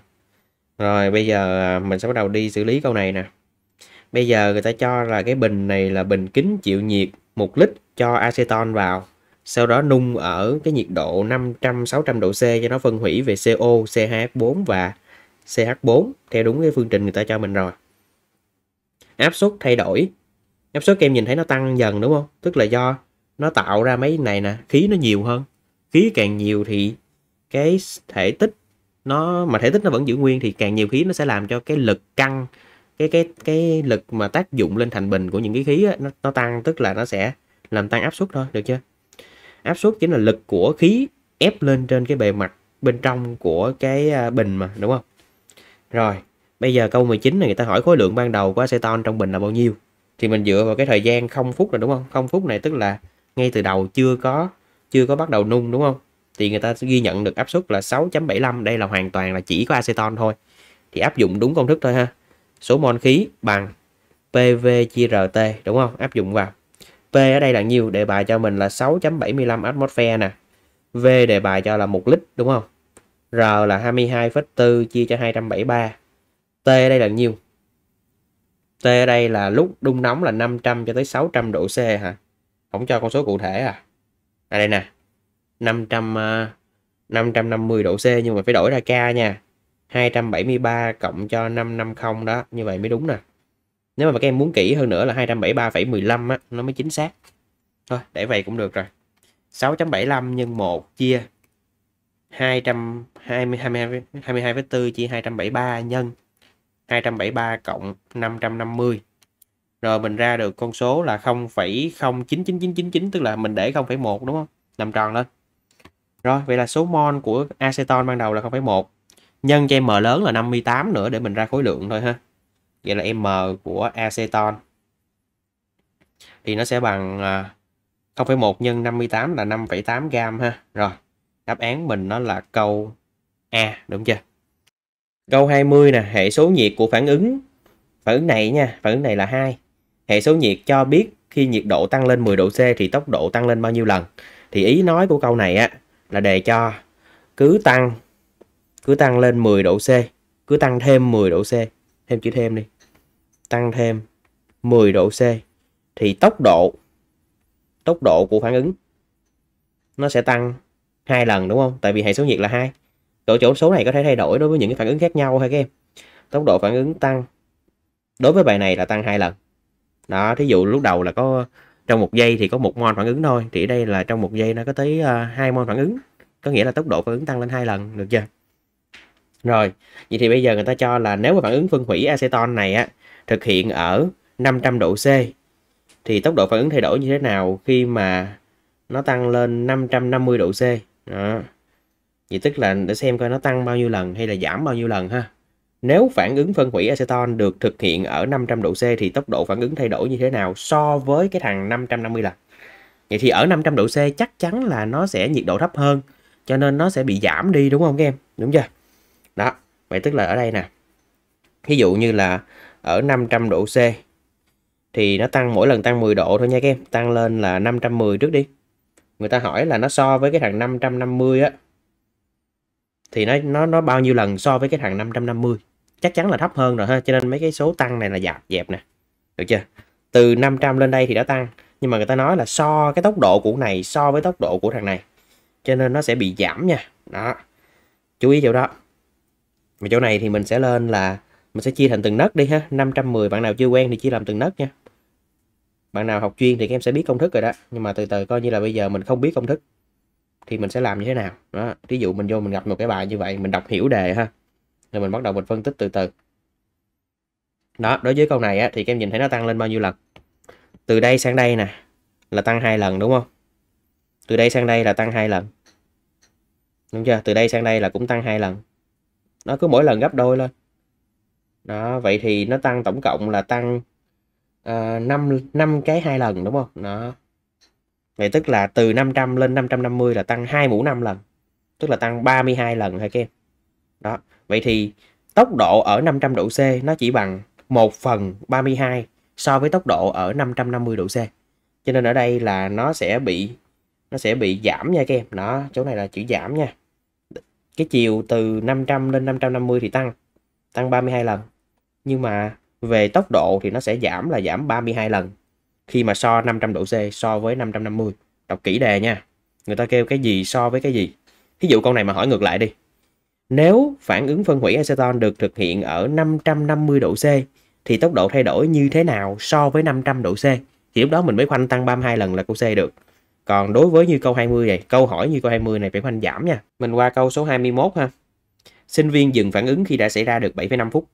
Rồi bây giờ à, mình sẽ bắt đầu đi xử lý câu này nè. Bây giờ người ta cho là cái bình này là bình kính chịu nhiệt 1 lít cho aceton vào. Sau đó nung ở cái nhiệt độ 500-600 độ C cho nó phân hủy về CO, C2H4 và CH4 theo đúng cái phương trình người ta cho mình rồi. Áp suất thay đổi. Áp suất em nhìn thấy nó tăng dần đúng không? Tức là do nó tạo ra mấy này nè, khí nó nhiều hơn. Khí càng nhiều thì cái thể tích nó mà thể tích nó vẫn giữ nguyên thì càng nhiều khí nó sẽ làm cho cái lực căng cái cái cái lực mà tác dụng lên thành bình của những cái khí á, nó, nó tăng tức là nó sẽ làm tăng áp suất thôi được chưa áp suất chính là lực của khí ép lên trên cái bề mặt bên trong của cái à, bình mà đúng không rồi, bây giờ câu 19 này người ta hỏi khối lượng ban đầu của aceton trong bình là bao nhiêu. Thì mình dựa vào cái thời gian 0 phút rồi đúng không? 0 phút này tức là ngay từ đầu chưa có chưa có bắt đầu nung đúng không? Thì người ta ghi nhận được áp suất là 6.75, đây là hoàn toàn là chỉ có aceton thôi. Thì áp dụng đúng công thức thôi ha. Số mol khí bằng PV chia RT đúng không? Áp dụng vào. P ở đây là nhiêu? Đề bài cho mình là 6.75 atmosphere nè. V đề bài cho là 1 lít đúng không? R là 22,4 chia cho 273. T ở đây là nhiêu? T ở đây là lúc đun nóng là 500 cho tới 600 độ C hả? Không cho con số cụ thể à? À đây nè. 500 550 à, độ C nhưng mà phải đổi ra K nha. 273 cộng cho 550 đó, như vậy mới đúng nè. Nếu mà các em muốn kỹ hơn nữa là 273,15 á, nó mới chính xác. Thôi, để vậy cũng được rồi. 6.75 nhân 1 chia 220 22 22,4 chia 273 nhân 273 cộng 550. Rồi mình ra được con số là 0,099999 tức là mình để 0,1 đúng không? Làm tròn lên. Rồi, vậy là số mol của aceton ban đầu là 0,1 nhân cho m lớn là 58 nữa để mình ra khối lượng thôi ha. Vậy là m của aceton thì nó sẽ bằng 0,1 à, nhân 58 là 5,8 gam ha. Rồi. Đáp án mình nó là câu A đúng chưa? Câu 20 nè, hệ số nhiệt của phản ứng. Phản ứng này nha, phản ứng này là hai Hệ số nhiệt cho biết khi nhiệt độ tăng lên 10 độ C thì tốc độ tăng lên bao nhiêu lần. Thì ý nói của câu này á là đề cho cứ tăng cứ tăng lên 10 độ C, cứ tăng thêm 10 độ C, thêm chữ thêm đi. Tăng thêm 10 độ C thì tốc độ tốc độ của phản ứng nó sẽ tăng hai lần đúng không tại vì hệ số nhiệt là hai chỗ chỗ số này có thể thay đổi đối với những cái phản ứng khác nhau hay các em tốc độ phản ứng tăng đối với bài này là tăng hai lần đó thí dụ lúc đầu là có trong một giây thì có một mol phản ứng thôi thì đây là trong một giây nó có tới ờ, hai uh, mol phản ứng có nghĩa là tốc độ phản ứng tăng lên hai lần được chưa rồi vậy thì bây giờ người ta cho là nếu mà phản ứng phân hủy aceton này á thực hiện ở 500 độ C thì tốc độ phản ứng thay đổi như thế nào khi mà nó tăng lên 550 độ C đó. vậy tức là để xem coi nó tăng bao nhiêu lần hay là giảm bao nhiêu lần ha nếu phản ứng phân hủy acetone được thực hiện ở 500 độ C thì tốc độ phản ứng thay đổi như thế nào so với cái thằng 550 lần vậy thì ở 500 độ C chắc chắn là nó sẽ nhiệt độ thấp hơn cho nên nó sẽ bị giảm đi đúng không các em đúng chưa đó vậy tức là ở đây nè ví dụ như là ở 500 độ C thì nó tăng mỗi lần tăng 10 độ thôi nha các em tăng lên là 510 trước đi người ta hỏi là nó so với cái thằng 550 á thì nó nó nó bao nhiêu lần so với cái thằng 550 chắc chắn là thấp hơn rồi ha cho nên mấy cái số tăng này là dạp dẹp nè được chưa từ 500 lên đây thì đã tăng nhưng mà người ta nói là so cái tốc độ của này so với tốc độ của thằng này cho nên nó sẽ bị giảm nha đó chú ý chỗ đó mà chỗ này thì mình sẽ lên là mình sẽ chia thành từng nấc đi ha 510 bạn nào chưa quen thì chia làm từng nấc nha bạn nào học chuyên thì các em sẽ biết công thức rồi đó nhưng mà từ từ coi như là bây giờ mình không biết công thức thì mình sẽ làm như thế nào đó ví dụ mình vô mình gặp một cái bài như vậy mình đọc hiểu đề ha rồi mình bắt đầu mình phân tích từ từ đó đối với câu này á, thì các em nhìn thấy nó tăng lên bao nhiêu lần từ đây sang đây nè là tăng hai lần đúng không từ đây sang đây là tăng hai lần đúng chưa từ đây sang đây là cũng tăng hai lần nó cứ mỗi lần gấp đôi lên đó vậy thì nó tăng tổng cộng là tăng uh, 5, 5 cái hai lần đúng không đó vậy tức là từ 500 lên 550 là tăng hai mũ 5 lần tức là tăng 32 lần thôi kem đó vậy thì tốc độ ở 500 độ C nó chỉ bằng 1 phần 32 so với tốc độ ở 550 độ C cho nên ở đây là nó sẽ bị nó sẽ bị giảm nha các em đó chỗ này là chữ giảm nha cái chiều từ 500 lên 550 thì tăng tăng 32 lần nhưng mà về tốc độ thì nó sẽ giảm là giảm 32 lần khi mà so 500 độ C so với 550 đọc kỹ đề nha người ta kêu cái gì so với cái gì ví dụ câu này mà hỏi ngược lại đi nếu phản ứng phân hủy acetone được thực hiện ở 550 độ C thì tốc độ thay đổi như thế nào so với 500 độ C thì lúc đó mình mới khoanh tăng 32 lần là câu C được còn đối với như câu 20 này câu hỏi như câu 20 này phải khoanh giảm nha mình qua câu số 21 ha sinh viên dừng phản ứng khi đã xảy ra được 7,5 phút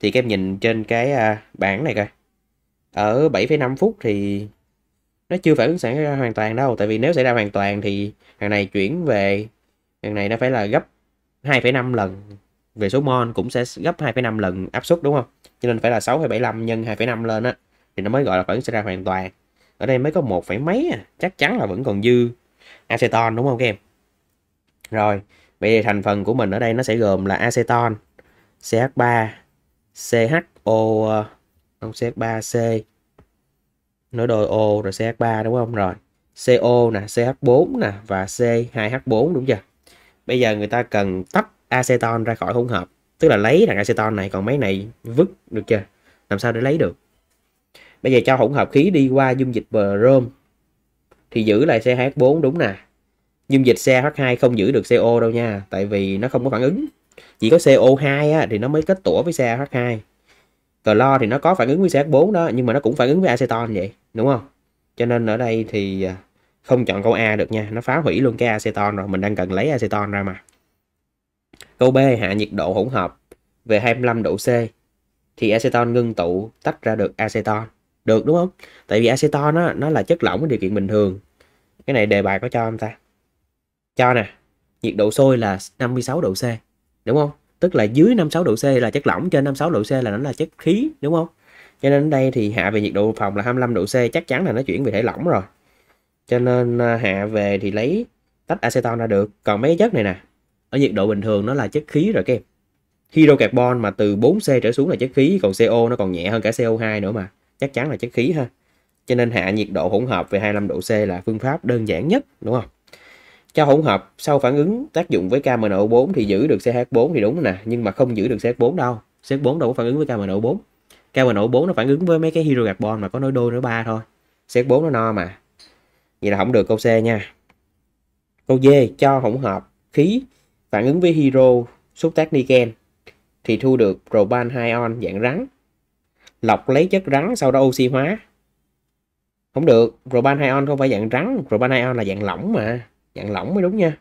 thì các em nhìn trên cái à, bảng này coi ở 7,5 phút thì nó chưa phải ứng xảy ra hoàn toàn đâu tại vì nếu xảy ra hoàn toàn thì hàng này chuyển về hàng này nó phải là gấp 2,5 lần về số mol cũng sẽ gấp 2,5 lần áp suất đúng không cho nên phải là 6,75 nhân 2,5 lên á thì nó mới gọi là phản xảy ra hoàn toàn ở đây mới có một phẩy mấy à. chắc chắn là vẫn còn dư aceton đúng không các em rồi vậy thì thành phần của mình ở đây nó sẽ gồm là aceton CH3 CHO không CH3C nối đôi O rồi CH3 đúng không rồi CO nè CH4 nè và C2H4 đúng chưa bây giờ người ta cần tách aceton ra khỏi hỗn hợp tức là lấy thằng aceton này còn mấy này vứt được chưa làm sao để lấy được bây giờ cho hỗn hợp khí đi qua dung dịch brom thì giữ lại CH4 đúng nè dung dịch CH2 không giữ được CO đâu nha tại vì nó không có phản ứng chỉ có CO2 á, thì nó mới kết tủa với xe h 2 lo thì nó có phản ứng với CH4 đó nhưng mà nó cũng phản ứng với aceton vậy đúng không cho nên ở đây thì à, không chọn câu A được nha nó phá hủy luôn cái aceton rồi mình đang cần lấy aceton ra mà câu B hạ nhiệt độ hỗn hợp về 25 độ C thì aceton ngưng tụ tách ra được aceton được đúng không tại vì aceton nó nó là chất lỏng với điều kiện bình thường cái này đề bài có cho không ta cho nè nhiệt độ sôi là 56 độ C đúng không tức là dưới 56 độ C là chất lỏng trên 56 độ C là nó là chất khí đúng không cho nên ở đây thì hạ về nhiệt độ phòng là 25 độ C chắc chắn là nó chuyển về thể lỏng rồi cho nên à, hạ về thì lấy tách aceton ra được còn mấy chất này nè ở nhiệt độ bình thường nó là chất khí rồi các em hydrocarbon mà từ 4C trở xuống là chất khí còn CO nó còn nhẹ hơn cả CO2 nữa mà chắc chắn là chất khí ha cho nên hạ nhiệt độ hỗn hợp về 25 độ C là phương pháp đơn giản nhất đúng không cho hỗn hợp sau phản ứng tác dụng với KMNO4 thì giữ được CH4 thì đúng nè nhưng mà không giữ được CH4 đâu CH4 đâu có phản ứng với KMNO4 KMNO4 nó phản ứng với mấy cái hydro mà có nối đôi nối ba thôi CH4 nó no mà vậy là không được câu C nha câu D cho hỗn hợp khí phản ứng với hydro xúc tác niken thì thu được propan 2 on dạng rắn lọc lấy chất rắn sau đó oxy hóa không được propan 2 on không phải dạng rắn propan 2 on là dạng lỏng mà dạng lỏng mới đúng nha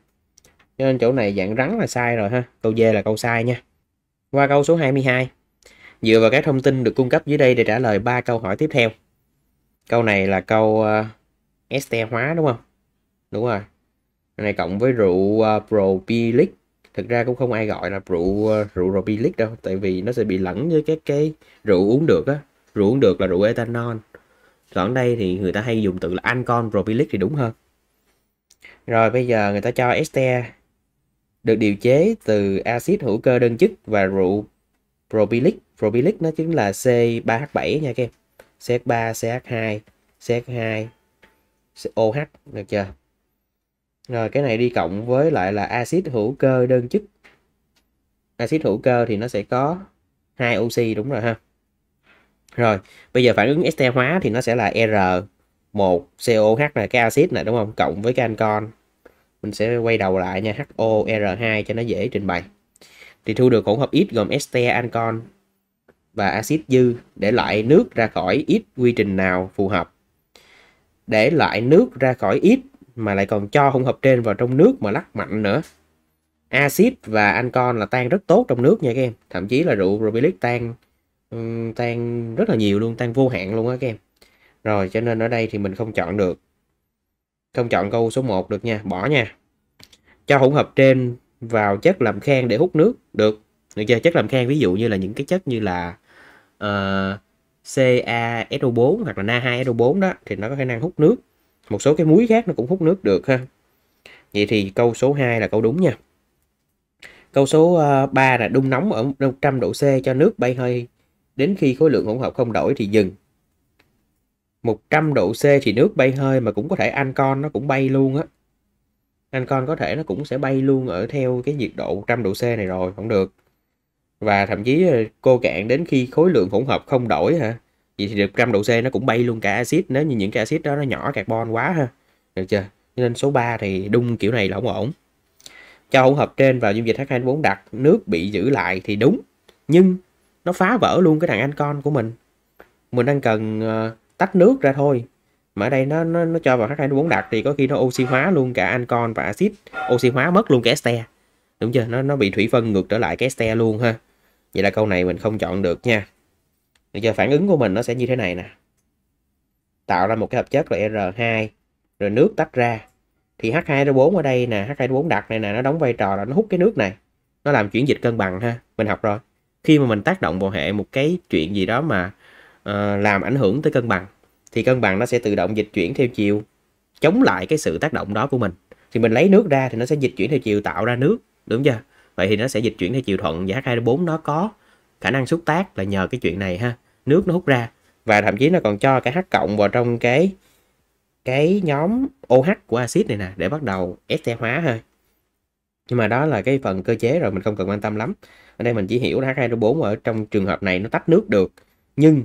cho nên chỗ này dạng rắn là sai rồi ha câu dê là câu sai nha qua câu số 22 dựa vào các thông tin được cung cấp dưới đây để trả lời ba câu hỏi tiếp theo câu này là câu uh, ờ, ST hóa đúng không đúng rồi Cái này cộng với rượu uh, ờ, propylic thực ra cũng không ai gọi là rượu uh, rượu propylic đâu tại vì nó sẽ bị lẫn với các cái rượu uống được á rượu uống được là rượu ethanol còn đây thì người ta hay dùng từ là ancon propylic thì đúng hơn rồi bây giờ người ta cho este được điều chế từ axit hữu cơ đơn chức và rượu propylic. Propylic nó chính là C3H7 nha các em. CH3, CH2, CH2, OH được chưa? Rồi cái này đi cộng với lại là axit hữu cơ đơn chức. Axit hữu cơ thì nó sẽ có hai oxy đúng rồi ha. Rồi, bây giờ phản ứng este hóa thì nó sẽ là R1COH là cái axit này đúng không? Cộng với cái ancol mình sẽ quay đầu lại nha HOR2 cho nó dễ trình bày thì thu được hỗn hợp ít gồm ester ancol và axit dư để loại nước ra khỏi ít quy trình nào phù hợp để loại nước ra khỏi ít mà lại còn cho hỗn hợp trên vào trong nước mà lắc mạnh nữa axit và ancol là tan rất tốt trong nước nha các em thậm chí là rượu probilic tan tan rất là nhiều luôn tan vô hạn luôn á các em rồi cho nên ở đây thì mình không chọn được không chọn câu số 1 được nha bỏ nha cho hỗn hợp trên vào chất làm khang để hút nước được được chưa chất làm khang ví dụ như là những cái chất như là uh, ờ, CaSO4 hoặc là Na2SO4 đó thì nó có khả năng hút nước một số cái muối khác nó cũng hút nước được ha vậy thì câu số 2 là câu đúng nha câu số 3 ờ, là đun nóng ở 100 độ C cho nước bay hơi đến khi khối lượng hỗn hợp không đổi thì dừng 100 độ C thì nước bay hơi mà cũng có thể ancon nó cũng bay luôn á ancon có thể nó cũng sẽ bay luôn ở theo cái nhiệt độ 100 độ C này rồi không được và thậm chí ờ, cô cạn đến khi khối lượng hỗn hợp không đổi hả vậy thì được trăm độ C nó cũng bay luôn cả axit nếu như những cái axit đó nó nhỏ carbon quá ha được chưa nên số 3 thì đung kiểu này là không ổn cho hỗn hợp trên vào dung dịch H24 đặc nước bị giữ lại thì đúng nhưng nó phá vỡ luôn cái thằng ancon của mình mình đang cần uh, tách nước ra thôi mà ở đây nó nó, nó cho vào H2O4 đặc thì có khi nó oxy hóa luôn cả ancon và axit oxy hóa mất luôn cái este đúng chưa nó nó bị thủy phân ngược trở lại cái este luôn ha vậy là câu này mình không chọn được nha được giờ phản ứng của mình nó sẽ như thế này nè tạo ra một cái hợp chất là R2 rồi nước tách ra thì H2O4 ở đây nè H2O4 đặc này nè nó đóng vai trò là nó hút cái nước này nó làm chuyển dịch cân bằng ha mình học rồi khi mà mình tác động vào hệ một cái chuyện gì đó mà uh, làm ảnh hưởng tới cân bằng thì cân bằng nó sẽ tự động dịch chuyển theo chiều chống lại cái sự tác động đó của mình thì mình lấy nước ra thì nó sẽ dịch chuyển theo chiều tạo ra nước đúng chưa vậy thì nó sẽ dịch chuyển theo chiều thuận Giá h 2 4 nó có khả năng xúc tác là nhờ cái chuyện này ha nước nó hút ra và thậm chí nó còn cho cái H cộng vào trong cái cái nhóm OH của axit này nè để bắt đầu este hóa thôi nhưng mà đó là cái phần cơ chế rồi mình không cần quan tâm lắm ở đây mình chỉ hiểu là h 2 4 ở trong trường hợp này nó tách nước được nhưng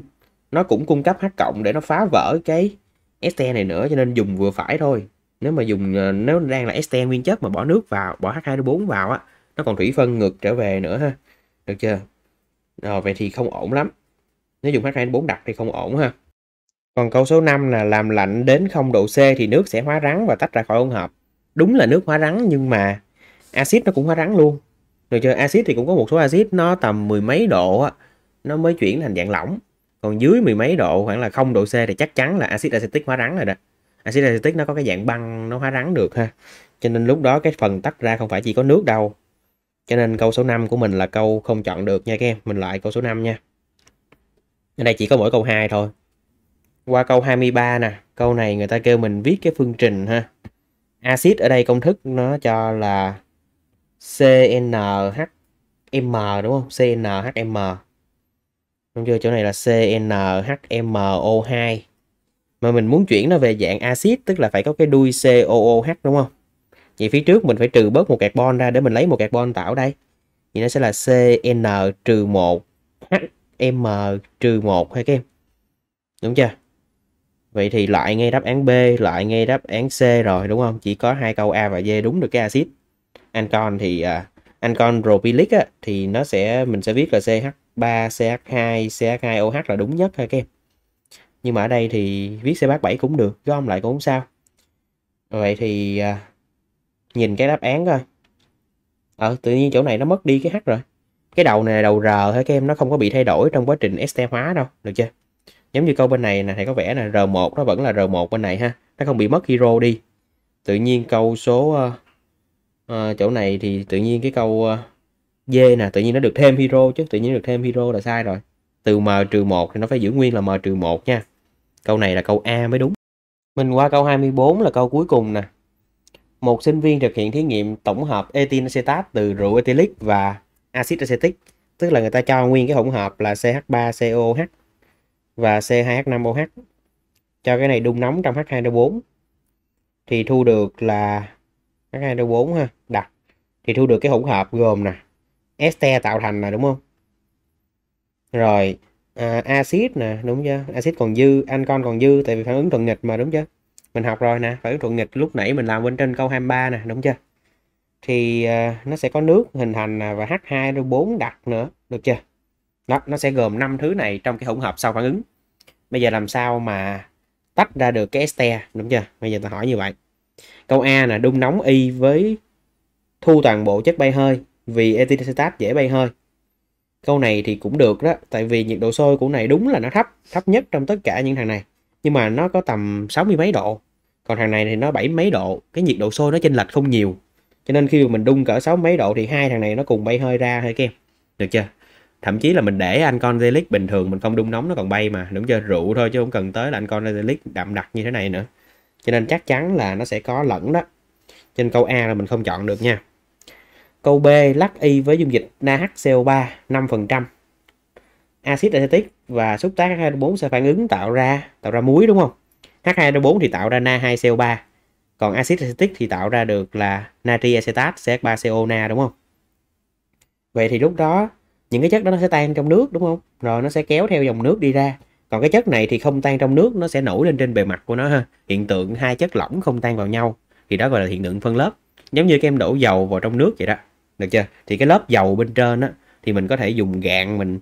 nó cũng cung cấp h cộng để nó phá vỡ cái este này nữa cho nên dùng vừa phải thôi nếu mà dùng ờ, nếu đang là este nguyên chất mà bỏ nước vào bỏ h24 vào á nó còn thủy phân ngược trở về nữa ha được chưa rồi vậy thì không ổn lắm nếu dùng h24 đặc thì không ổn ha còn câu số 5 là làm lạnh đến 0 độ C thì nước sẽ hóa rắn và tách ra khỏi hỗn hợp. Đúng là nước hóa rắn nhưng mà axit nó cũng hóa rắn luôn. Được chưa? Axit thì cũng có một số axit nó tầm mười mấy độ á, nó mới chuyển thành dạng lỏng còn dưới mười mấy độ khoảng là không độ C thì chắc chắn là axit acetic hóa rắn rồi đó axit acetic nó có cái dạng băng nó hóa rắn được ha cho nên lúc đó cái phần tách ra không phải chỉ có nước đâu cho nên câu số 5 của mình là câu không chọn được nha các em mình lại câu số 5 nha ở đây chỉ có mỗi câu 2 thôi qua câu 23 nè câu này người ta kêu mình viết cái phương trình ha axit ở đây công thức nó cho là CNHM đúng không CNHM Đúng chưa? Chỗ này là CnHMO2. Mà mình muốn chuyển nó về dạng axit tức là phải có cái đuôi COOH đúng không? Vậy phía trước mình phải trừ bớt một carbon ra để mình lấy một carbon tạo đây. Vậy nó sẽ là CN trừ 1 HM trừ 1 hay các em. Đúng chưa? Vậy thì loại ngay đáp án B, loại ngay đáp án C rồi đúng không? Chỉ có hai câu A và D đúng được cái axit. Ancon thì uh, ancon propylic á, thì nó sẽ mình sẽ viết là CH 3 CH2 CH2OH là đúng nhất thôi các em nhưng mà ở đây thì viết C bát 7 cũng được gom lại cũng sao vậy thì à, nhìn cái đáp án coi ờ tự nhiên chỗ này nó mất đi cái H rồi cái đầu này là đầu R thôi, các em nó không có bị thay đổi trong quá trình este hóa đâu được chưa giống như câu bên này nè thì có vẻ là R1 nó vẫn là R1 bên này ha nó không bị mất hero đi tự nhiên câu số uh, chỗ này thì tự nhiên cái câu uh, dê nè tự nhiên nó được thêm hero chứ tự nhiên được thêm hero là sai rồi từ m trừ một thì nó phải giữ nguyên là m trừ một nha câu này là câu a mới đúng mình qua câu 24 là câu cuối cùng nè một sinh viên thực hiện thí nghiệm tổng hợp etin acetate từ rượu etylic và axit acetic tức là người ta cho nguyên cái hỗn hợp là CH3COH và C2H5OH cho cái này đun nóng trong H2O4 thì thu được là H2O4 ha đặt thì thu được cái hỗn hợp gồm nè este tạo thành nè đúng không rồi à, axit nè đúng chưa axit còn dư anh con còn dư tại vì phản ứng thuận nghịch mà đúng chưa mình học rồi nè phản ứng thuận nghịch lúc nãy mình làm bên trên câu 23 nè đúng chưa thì à, nó sẽ có nước hình thành và H2 4 đặc nữa được chưa đó nó sẽ gồm 5 thứ này trong cái hỗn hợp sau phản ứng bây giờ làm sao mà tách ra được cái este đúng chưa bây giờ ta hỏi như vậy câu A là đun nóng y với thu toàn bộ chất bay hơi vì ethylacetat dễ bay hơi. Câu này thì cũng được đó, tại vì nhiệt độ sôi của này đúng là nó thấp, thấp nhất trong tất cả những thằng này. Nhưng mà nó có tầm 60 mấy độ, còn thằng này thì nó 7 mấy độ, cái nhiệt độ sôi nó chênh lệch không nhiều. Cho nên khi mà mình đun cỡ 6 mấy độ thì hai thằng này nó cùng bay hơi ra thôi kem Được chưa? Thậm chí là mình để anh con Zelic bình thường mình không đun nóng nó còn bay mà, đúng chưa? Rượu thôi chứ không cần tới là anh con Zelic đậm đặc như thế này nữa. Cho nên chắc chắn là nó sẽ có lẫn đó. Trên câu A là mình không chọn được nha. Câu B lắc y với dung dịch NaHCO3 5%. Axit acetic và xúc tác H2O4 sẽ phản ứng tạo ra tạo ra muối đúng không? H2O4 thì tạo ra Na2CO3. Còn axit acetic thì tạo ra được là natri acetat CH3CO na đúng không? Vậy thì lúc đó những cái chất đó nó sẽ tan trong nước đúng không? Rồi nó sẽ kéo theo dòng nước đi ra. Còn cái chất này thì không tan trong nước nó sẽ nổi lên trên bề mặt của nó ha. Hiện tượng hai chất lỏng không tan vào nhau thì đó gọi là hiện tượng phân lớp. Giống như các em đổ dầu vào trong nước vậy đó được chưa thì cái lớp dầu bên trên á thì mình có thể dùng gạn mình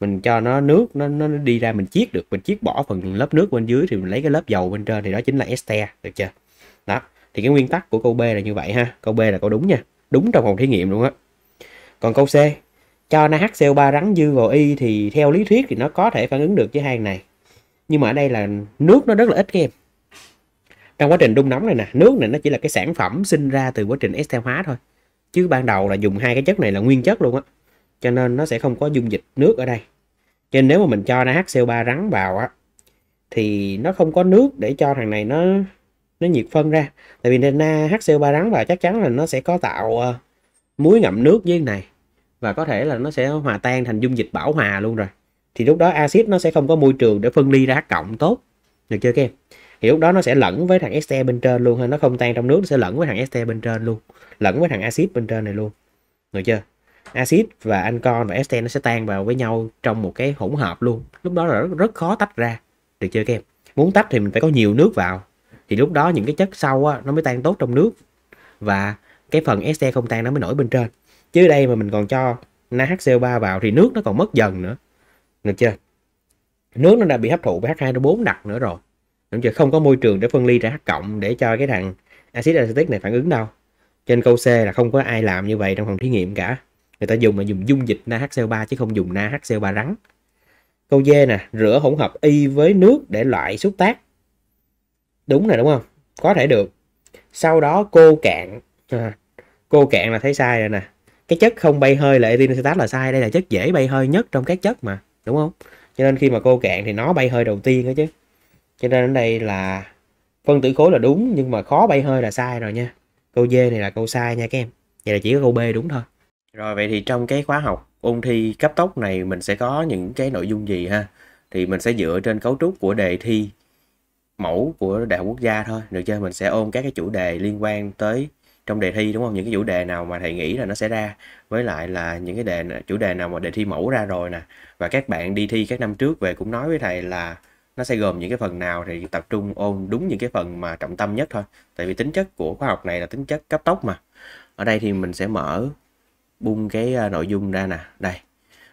mình cho nó nước nó nó đi ra mình chiết được mình chiết bỏ phần lớp nước bên dưới thì mình lấy cái lớp dầu bên trên thì đó chính là ester được chưa đó thì cái nguyên tắc của câu B là như vậy ha câu B là câu đúng nha đúng trong phòng thí nghiệm luôn á còn câu C cho NaHCO3 rắn dư vào y thì theo lý thuyết thì nó có thể phản ứng được với hai này nhưng mà ở đây là nước nó rất là ít các em trong quá trình đun nóng này nè nước này nó chỉ là cái sản phẩm sinh ra từ quá trình ester hóa thôi chứ ban đầu là dùng hai cái chất này là nguyên chất luôn á cho nên nó sẽ không có dung dịch nước ở đây cho nên nếu mà mình cho NaHCO3 rắn vào á thì nó không có nước để cho thằng này nó nó nhiệt phân ra tại vì NaHCO3 rắn vào chắc chắn là nó sẽ có tạo ờ, muối ngậm nước với cái này và có thể là nó sẽ hòa tan thành dung dịch bảo hòa luôn rồi thì lúc đó axit nó sẽ không có môi trường để phân ly ra cộng tốt được chưa các em thì lúc đó nó sẽ lẫn với thằng este bên trên luôn hay nó không tan trong nước nó sẽ lẫn với thằng este bên trên luôn lẫn với thằng axit bên trên này luôn được chưa axit và ancon và este nó sẽ tan vào với nhau trong một cái hỗn hợp luôn lúc đó là rất, rất khó tách ra được chưa các em muốn tách thì mình phải có nhiều nước vào thì lúc đó những cái chất sau á, nó mới tan tốt trong nước và cái phần este không tan nó mới nổi bên trên chứ đây mà mình còn cho NaHCO3 vào thì nước nó còn mất dần nữa được chưa nước nó đã bị hấp thụ với H2O4 đặc nữa rồi đúng chưa không có môi trường để phân ly ra h cộng để cho cái thằng axit acetic này phản ứng đâu trên câu C là không có ai làm như vậy trong phòng thí nghiệm cả người ta dùng là dùng dung dịch NaHCO3 chứ không dùng NaHCO3 rắn câu D nè rửa hỗn hợp y với nước để loại xúc tác đúng này đúng không có thể được sau đó cô cạn à, cô cạn là thấy sai rồi nè cái chất không bay hơi là acetate là sai đây là chất dễ bay hơi nhất trong các chất mà đúng không cho nên khi mà cô cạn thì nó bay hơi đầu tiên đó chứ cho nên ở đây là phân tử khối là đúng nhưng mà khó bay hơi là sai rồi nha câu D này là câu sai nha các em vậy là chỉ có câu B đúng thôi rồi vậy thì trong cái khóa học ôn thi cấp tốc này mình sẽ có những cái nội dung gì ha thì mình sẽ dựa trên cấu trúc của đề thi mẫu của đại học quốc gia thôi được chưa mình sẽ ôn các cái chủ đề liên quan tới trong đề thi đúng không những cái chủ đề nào mà thầy nghĩ là nó sẽ ra với lại là những cái đề chủ đề nào mà đề thi mẫu ra rồi nè và các bạn đi thi các năm trước về cũng nói với thầy là nó sẽ gồm những cái phần nào thì tập trung ôn đúng những cái phần mà trọng tâm nhất thôi tại vì tính chất của khóa học này là tính chất cấp tốc mà ở đây thì mình sẽ mở bung cái à, nội dung ra nè đây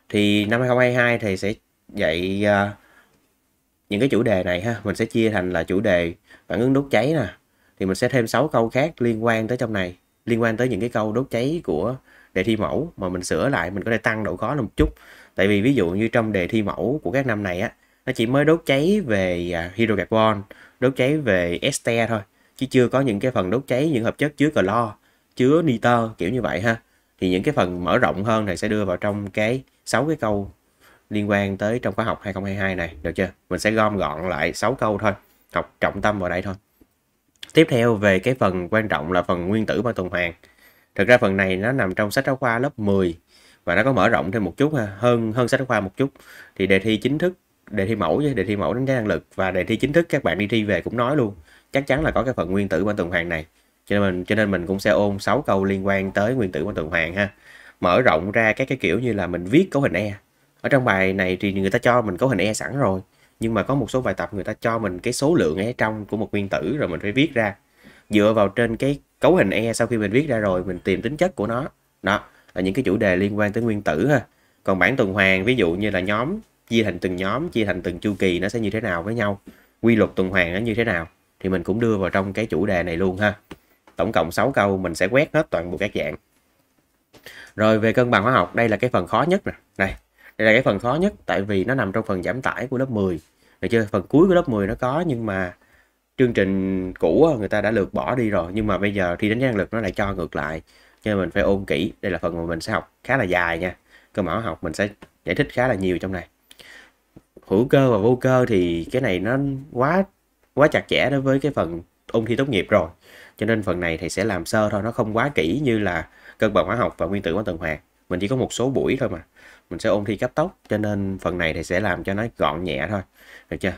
thì năm 2022 thì sẽ dạy uh, những cái chủ đề này ha mình sẽ chia thành là chủ đề phản ứng đốt cháy nè thì mình sẽ thêm 6 câu khác liên quan tới trong này liên quan tới những cái câu đốt cháy của đề thi mẫu mà mình sửa lại mình có thể tăng độ khó lên một chút tại vì ví dụ như trong đề thi mẫu của các năm này á nó chỉ mới đốt cháy về à, hydrocarbon đốt cháy về ester thôi chứ chưa có những cái phần đốt cháy những hợp chất chứa clo chứa nitơ kiểu như vậy ha thì những cái phần mở rộng hơn này sẽ đưa vào trong cái sáu cái câu liên quan tới trong khóa học 2022 này được chưa mình sẽ gom gọn lại 6 câu thôi học trọng tâm vào đây thôi tiếp theo về cái phần quan trọng là phần nguyên tử và tuần hoàn thực ra phần này nó nằm trong sách giáo khoa lớp 10 và nó có mở rộng thêm một chút ha, hơn hơn sách giáo khoa một chút thì đề thi chính thức đề thi mẫu với đề thi mẫu đánh giá năng lực và đề thi chính thức các bạn đi thi về cũng nói luôn chắc chắn là có cái phần nguyên tử bên tuần hoàn này cho nên mình cho nên mình cũng sẽ ôn 6 câu liên quan tới nguyên tử bên tuần hoàn ha mở rộng ra các cái kiểu như là mình viết cấu hình e ở trong bài này thì người ta cho mình cấu hình e sẵn rồi nhưng mà có một số bài tập người ta cho mình cái số lượng e trong của một nguyên tử rồi mình phải viết ra dựa vào trên cái cấu hình e sau khi mình viết ra rồi mình tìm tính chất của nó đó là những cái chủ đề liên quan tới nguyên tử ha còn bảng tuần hoàn ví dụ như là nhóm chia thành từng nhóm chia thành từng chu kỳ nó sẽ như thế nào với nhau quy luật tuần hoàn nó như thế nào thì mình cũng đưa vào trong cái chủ đề này luôn ha tổng cộng 6 câu mình sẽ quét hết toàn bộ các dạng rồi về cân bằng hóa học đây là cái phần khó nhất nè này đây là cái phần khó nhất tại vì nó nằm trong phần giảm tải của lớp 10 được chưa phần cuối của lớp 10 nó có nhưng mà chương trình cũ người ta đã lược bỏ đi rồi nhưng mà bây giờ thi đánh giá năng lực nó lại cho ngược lại cho nên mình phải ôn kỹ đây là phần mà mình sẽ học khá là dài nha cơ hóa học mình sẽ giải thích khá là nhiều trong này hữu cơ và vô cơ thì cái này nó quá quá chặt chẽ đối với cái phần ôn thi tốt nghiệp rồi cho nên phần này thì sẽ làm sơ thôi nó không quá kỹ như là cơ bản hóa học và nguyên tử hóa tuần hoàn mình chỉ có một số buổi thôi mà mình sẽ ôn thi cấp tốc cho nên phần này thì sẽ làm cho nó gọn nhẹ thôi được chưa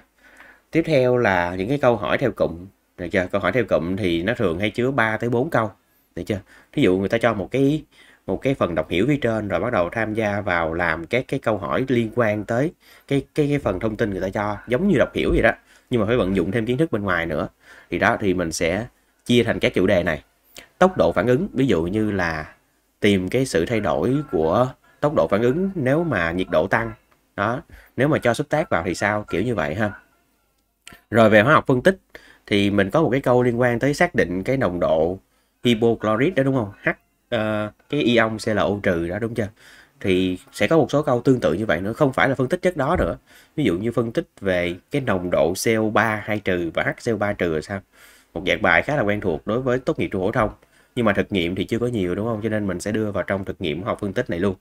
tiếp theo là những cái câu hỏi theo cụm được chưa câu hỏi theo cụm thì nó thường hay chứa 3 tới 4 câu được chưa thí dụ người ta cho một cái một cái phần đọc hiểu phía trên rồi bắt đầu tham gia vào làm các cái câu hỏi liên quan tới cái cái cái phần thông tin người ta cho giống như đọc hiểu vậy đó nhưng mà phải vận dụng thêm kiến thức bên ngoài nữa thì đó thì mình sẽ chia thành các chủ đề này tốc độ phản ứng ví dụ như là tìm cái sự thay đổi của tốc độ phản ứng nếu mà nhiệt độ tăng đó nếu mà cho xúc tác vào thì sao kiểu như vậy ha rồi về hóa học phân tích thì mình có một cái câu liên quan tới xác định cái nồng độ hypochlorite đó đúng không H Ờ, cái ion ClO trừ đó đúng chưa thì sẽ có một số câu tương tự như vậy nữa không phải là phân tích chất đó nữa ví dụ như phân tích về cái nồng độ CO3 2 trừ và HCO3 trừ là sao một dạng bài khá là quen thuộc đối với tốt nghiệp trung phổ thông nhưng mà thực nghiệm thì chưa có nhiều đúng không cho nên mình sẽ đưa vào trong thực nghiệm học phân tích này luôn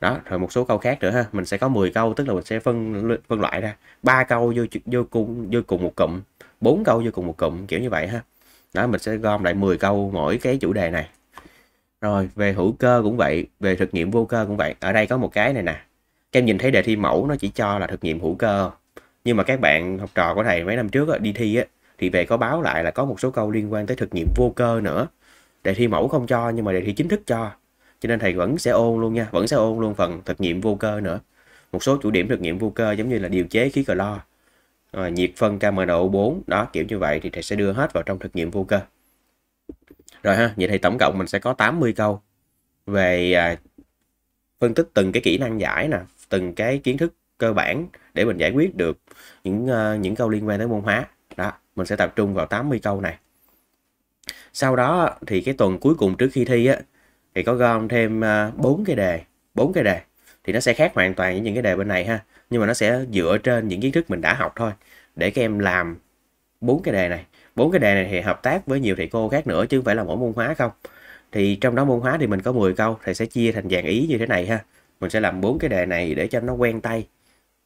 đó rồi một số câu khác nữa ha mình sẽ có 10 câu tức là mình sẽ phân phân loại ra ba câu vô vô cùng vô cùng một cụm bốn câu vô cùng một cụm kiểu như vậy ha đó mình sẽ gom lại 10 câu mỗi cái chủ đề này rồi về hữu cơ cũng vậy, về thực nghiệm vô cơ cũng vậy. Ở đây có một cái này nè. Các em nhìn thấy đề thi mẫu nó chỉ cho là thực nghiệm hữu cơ. Nhưng mà các bạn học trò của thầy mấy năm trước đi thi á, thì về có báo lại là có một số câu liên quan tới thực nghiệm vô cơ nữa. Đề thi mẫu không cho nhưng mà đề thi chính thức cho. Cho nên thầy vẫn sẽ ôn luôn nha, vẫn sẽ ôn luôn phần thực nghiệm vô cơ nữa. Một số chủ điểm thực nghiệm vô cơ giống như là điều chế khí clo, à, nhiệt phân KMNO4, đó kiểu như vậy thì thầy sẽ đưa hết vào trong thực nghiệm vô cơ. Rồi ha, vậy thì tổng cộng mình sẽ có 80 câu về à, phân tích từng cái kỹ năng giải nè, từng cái kiến thức cơ bản để mình giải quyết được những uh, những câu liên quan tới môn hóa. Đó, mình sẽ tập trung vào 80 câu này. Sau đó thì cái tuần cuối cùng trước khi thi á thì có gom thêm ờ, bốn uh, cái đề, bốn cái đề thì nó sẽ khác hoàn toàn với những cái đề bên này ha, nhưng mà nó sẽ dựa trên những kiến thức mình đã học thôi để các em làm bốn cái đề này bốn cái đề này thì hợp tác với nhiều thầy cô khác nữa chứ không phải là mỗi môn hóa không thì trong đó môn hóa thì mình có 10 câu thầy sẽ chia thành dạng ý như thế này ha mình sẽ làm bốn cái đề này để cho nó quen tay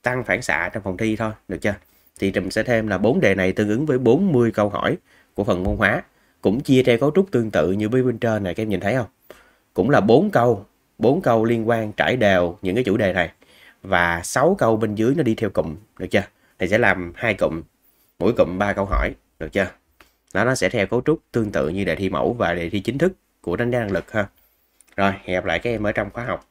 tăng phản xạ trong phòng thi thôi được chưa thì mình sẽ thêm là bốn đề này tương ứng với 40 câu hỏi của phần môn hóa cũng chia theo cấu trúc tương tự như bên trên này các em nhìn thấy không cũng là bốn câu bốn câu liên quan trải đều những cái chủ đề này và 6 câu bên dưới nó đi theo cụm được chưa thì sẽ làm hai cụm mỗi cụm ba câu hỏi được chưa đó, nó sẽ theo cấu trúc tương tự như đề thi mẫu và đề thi chính thức của đánh giá năng lực ha rồi hẹn gặp lại các em ở trong khóa học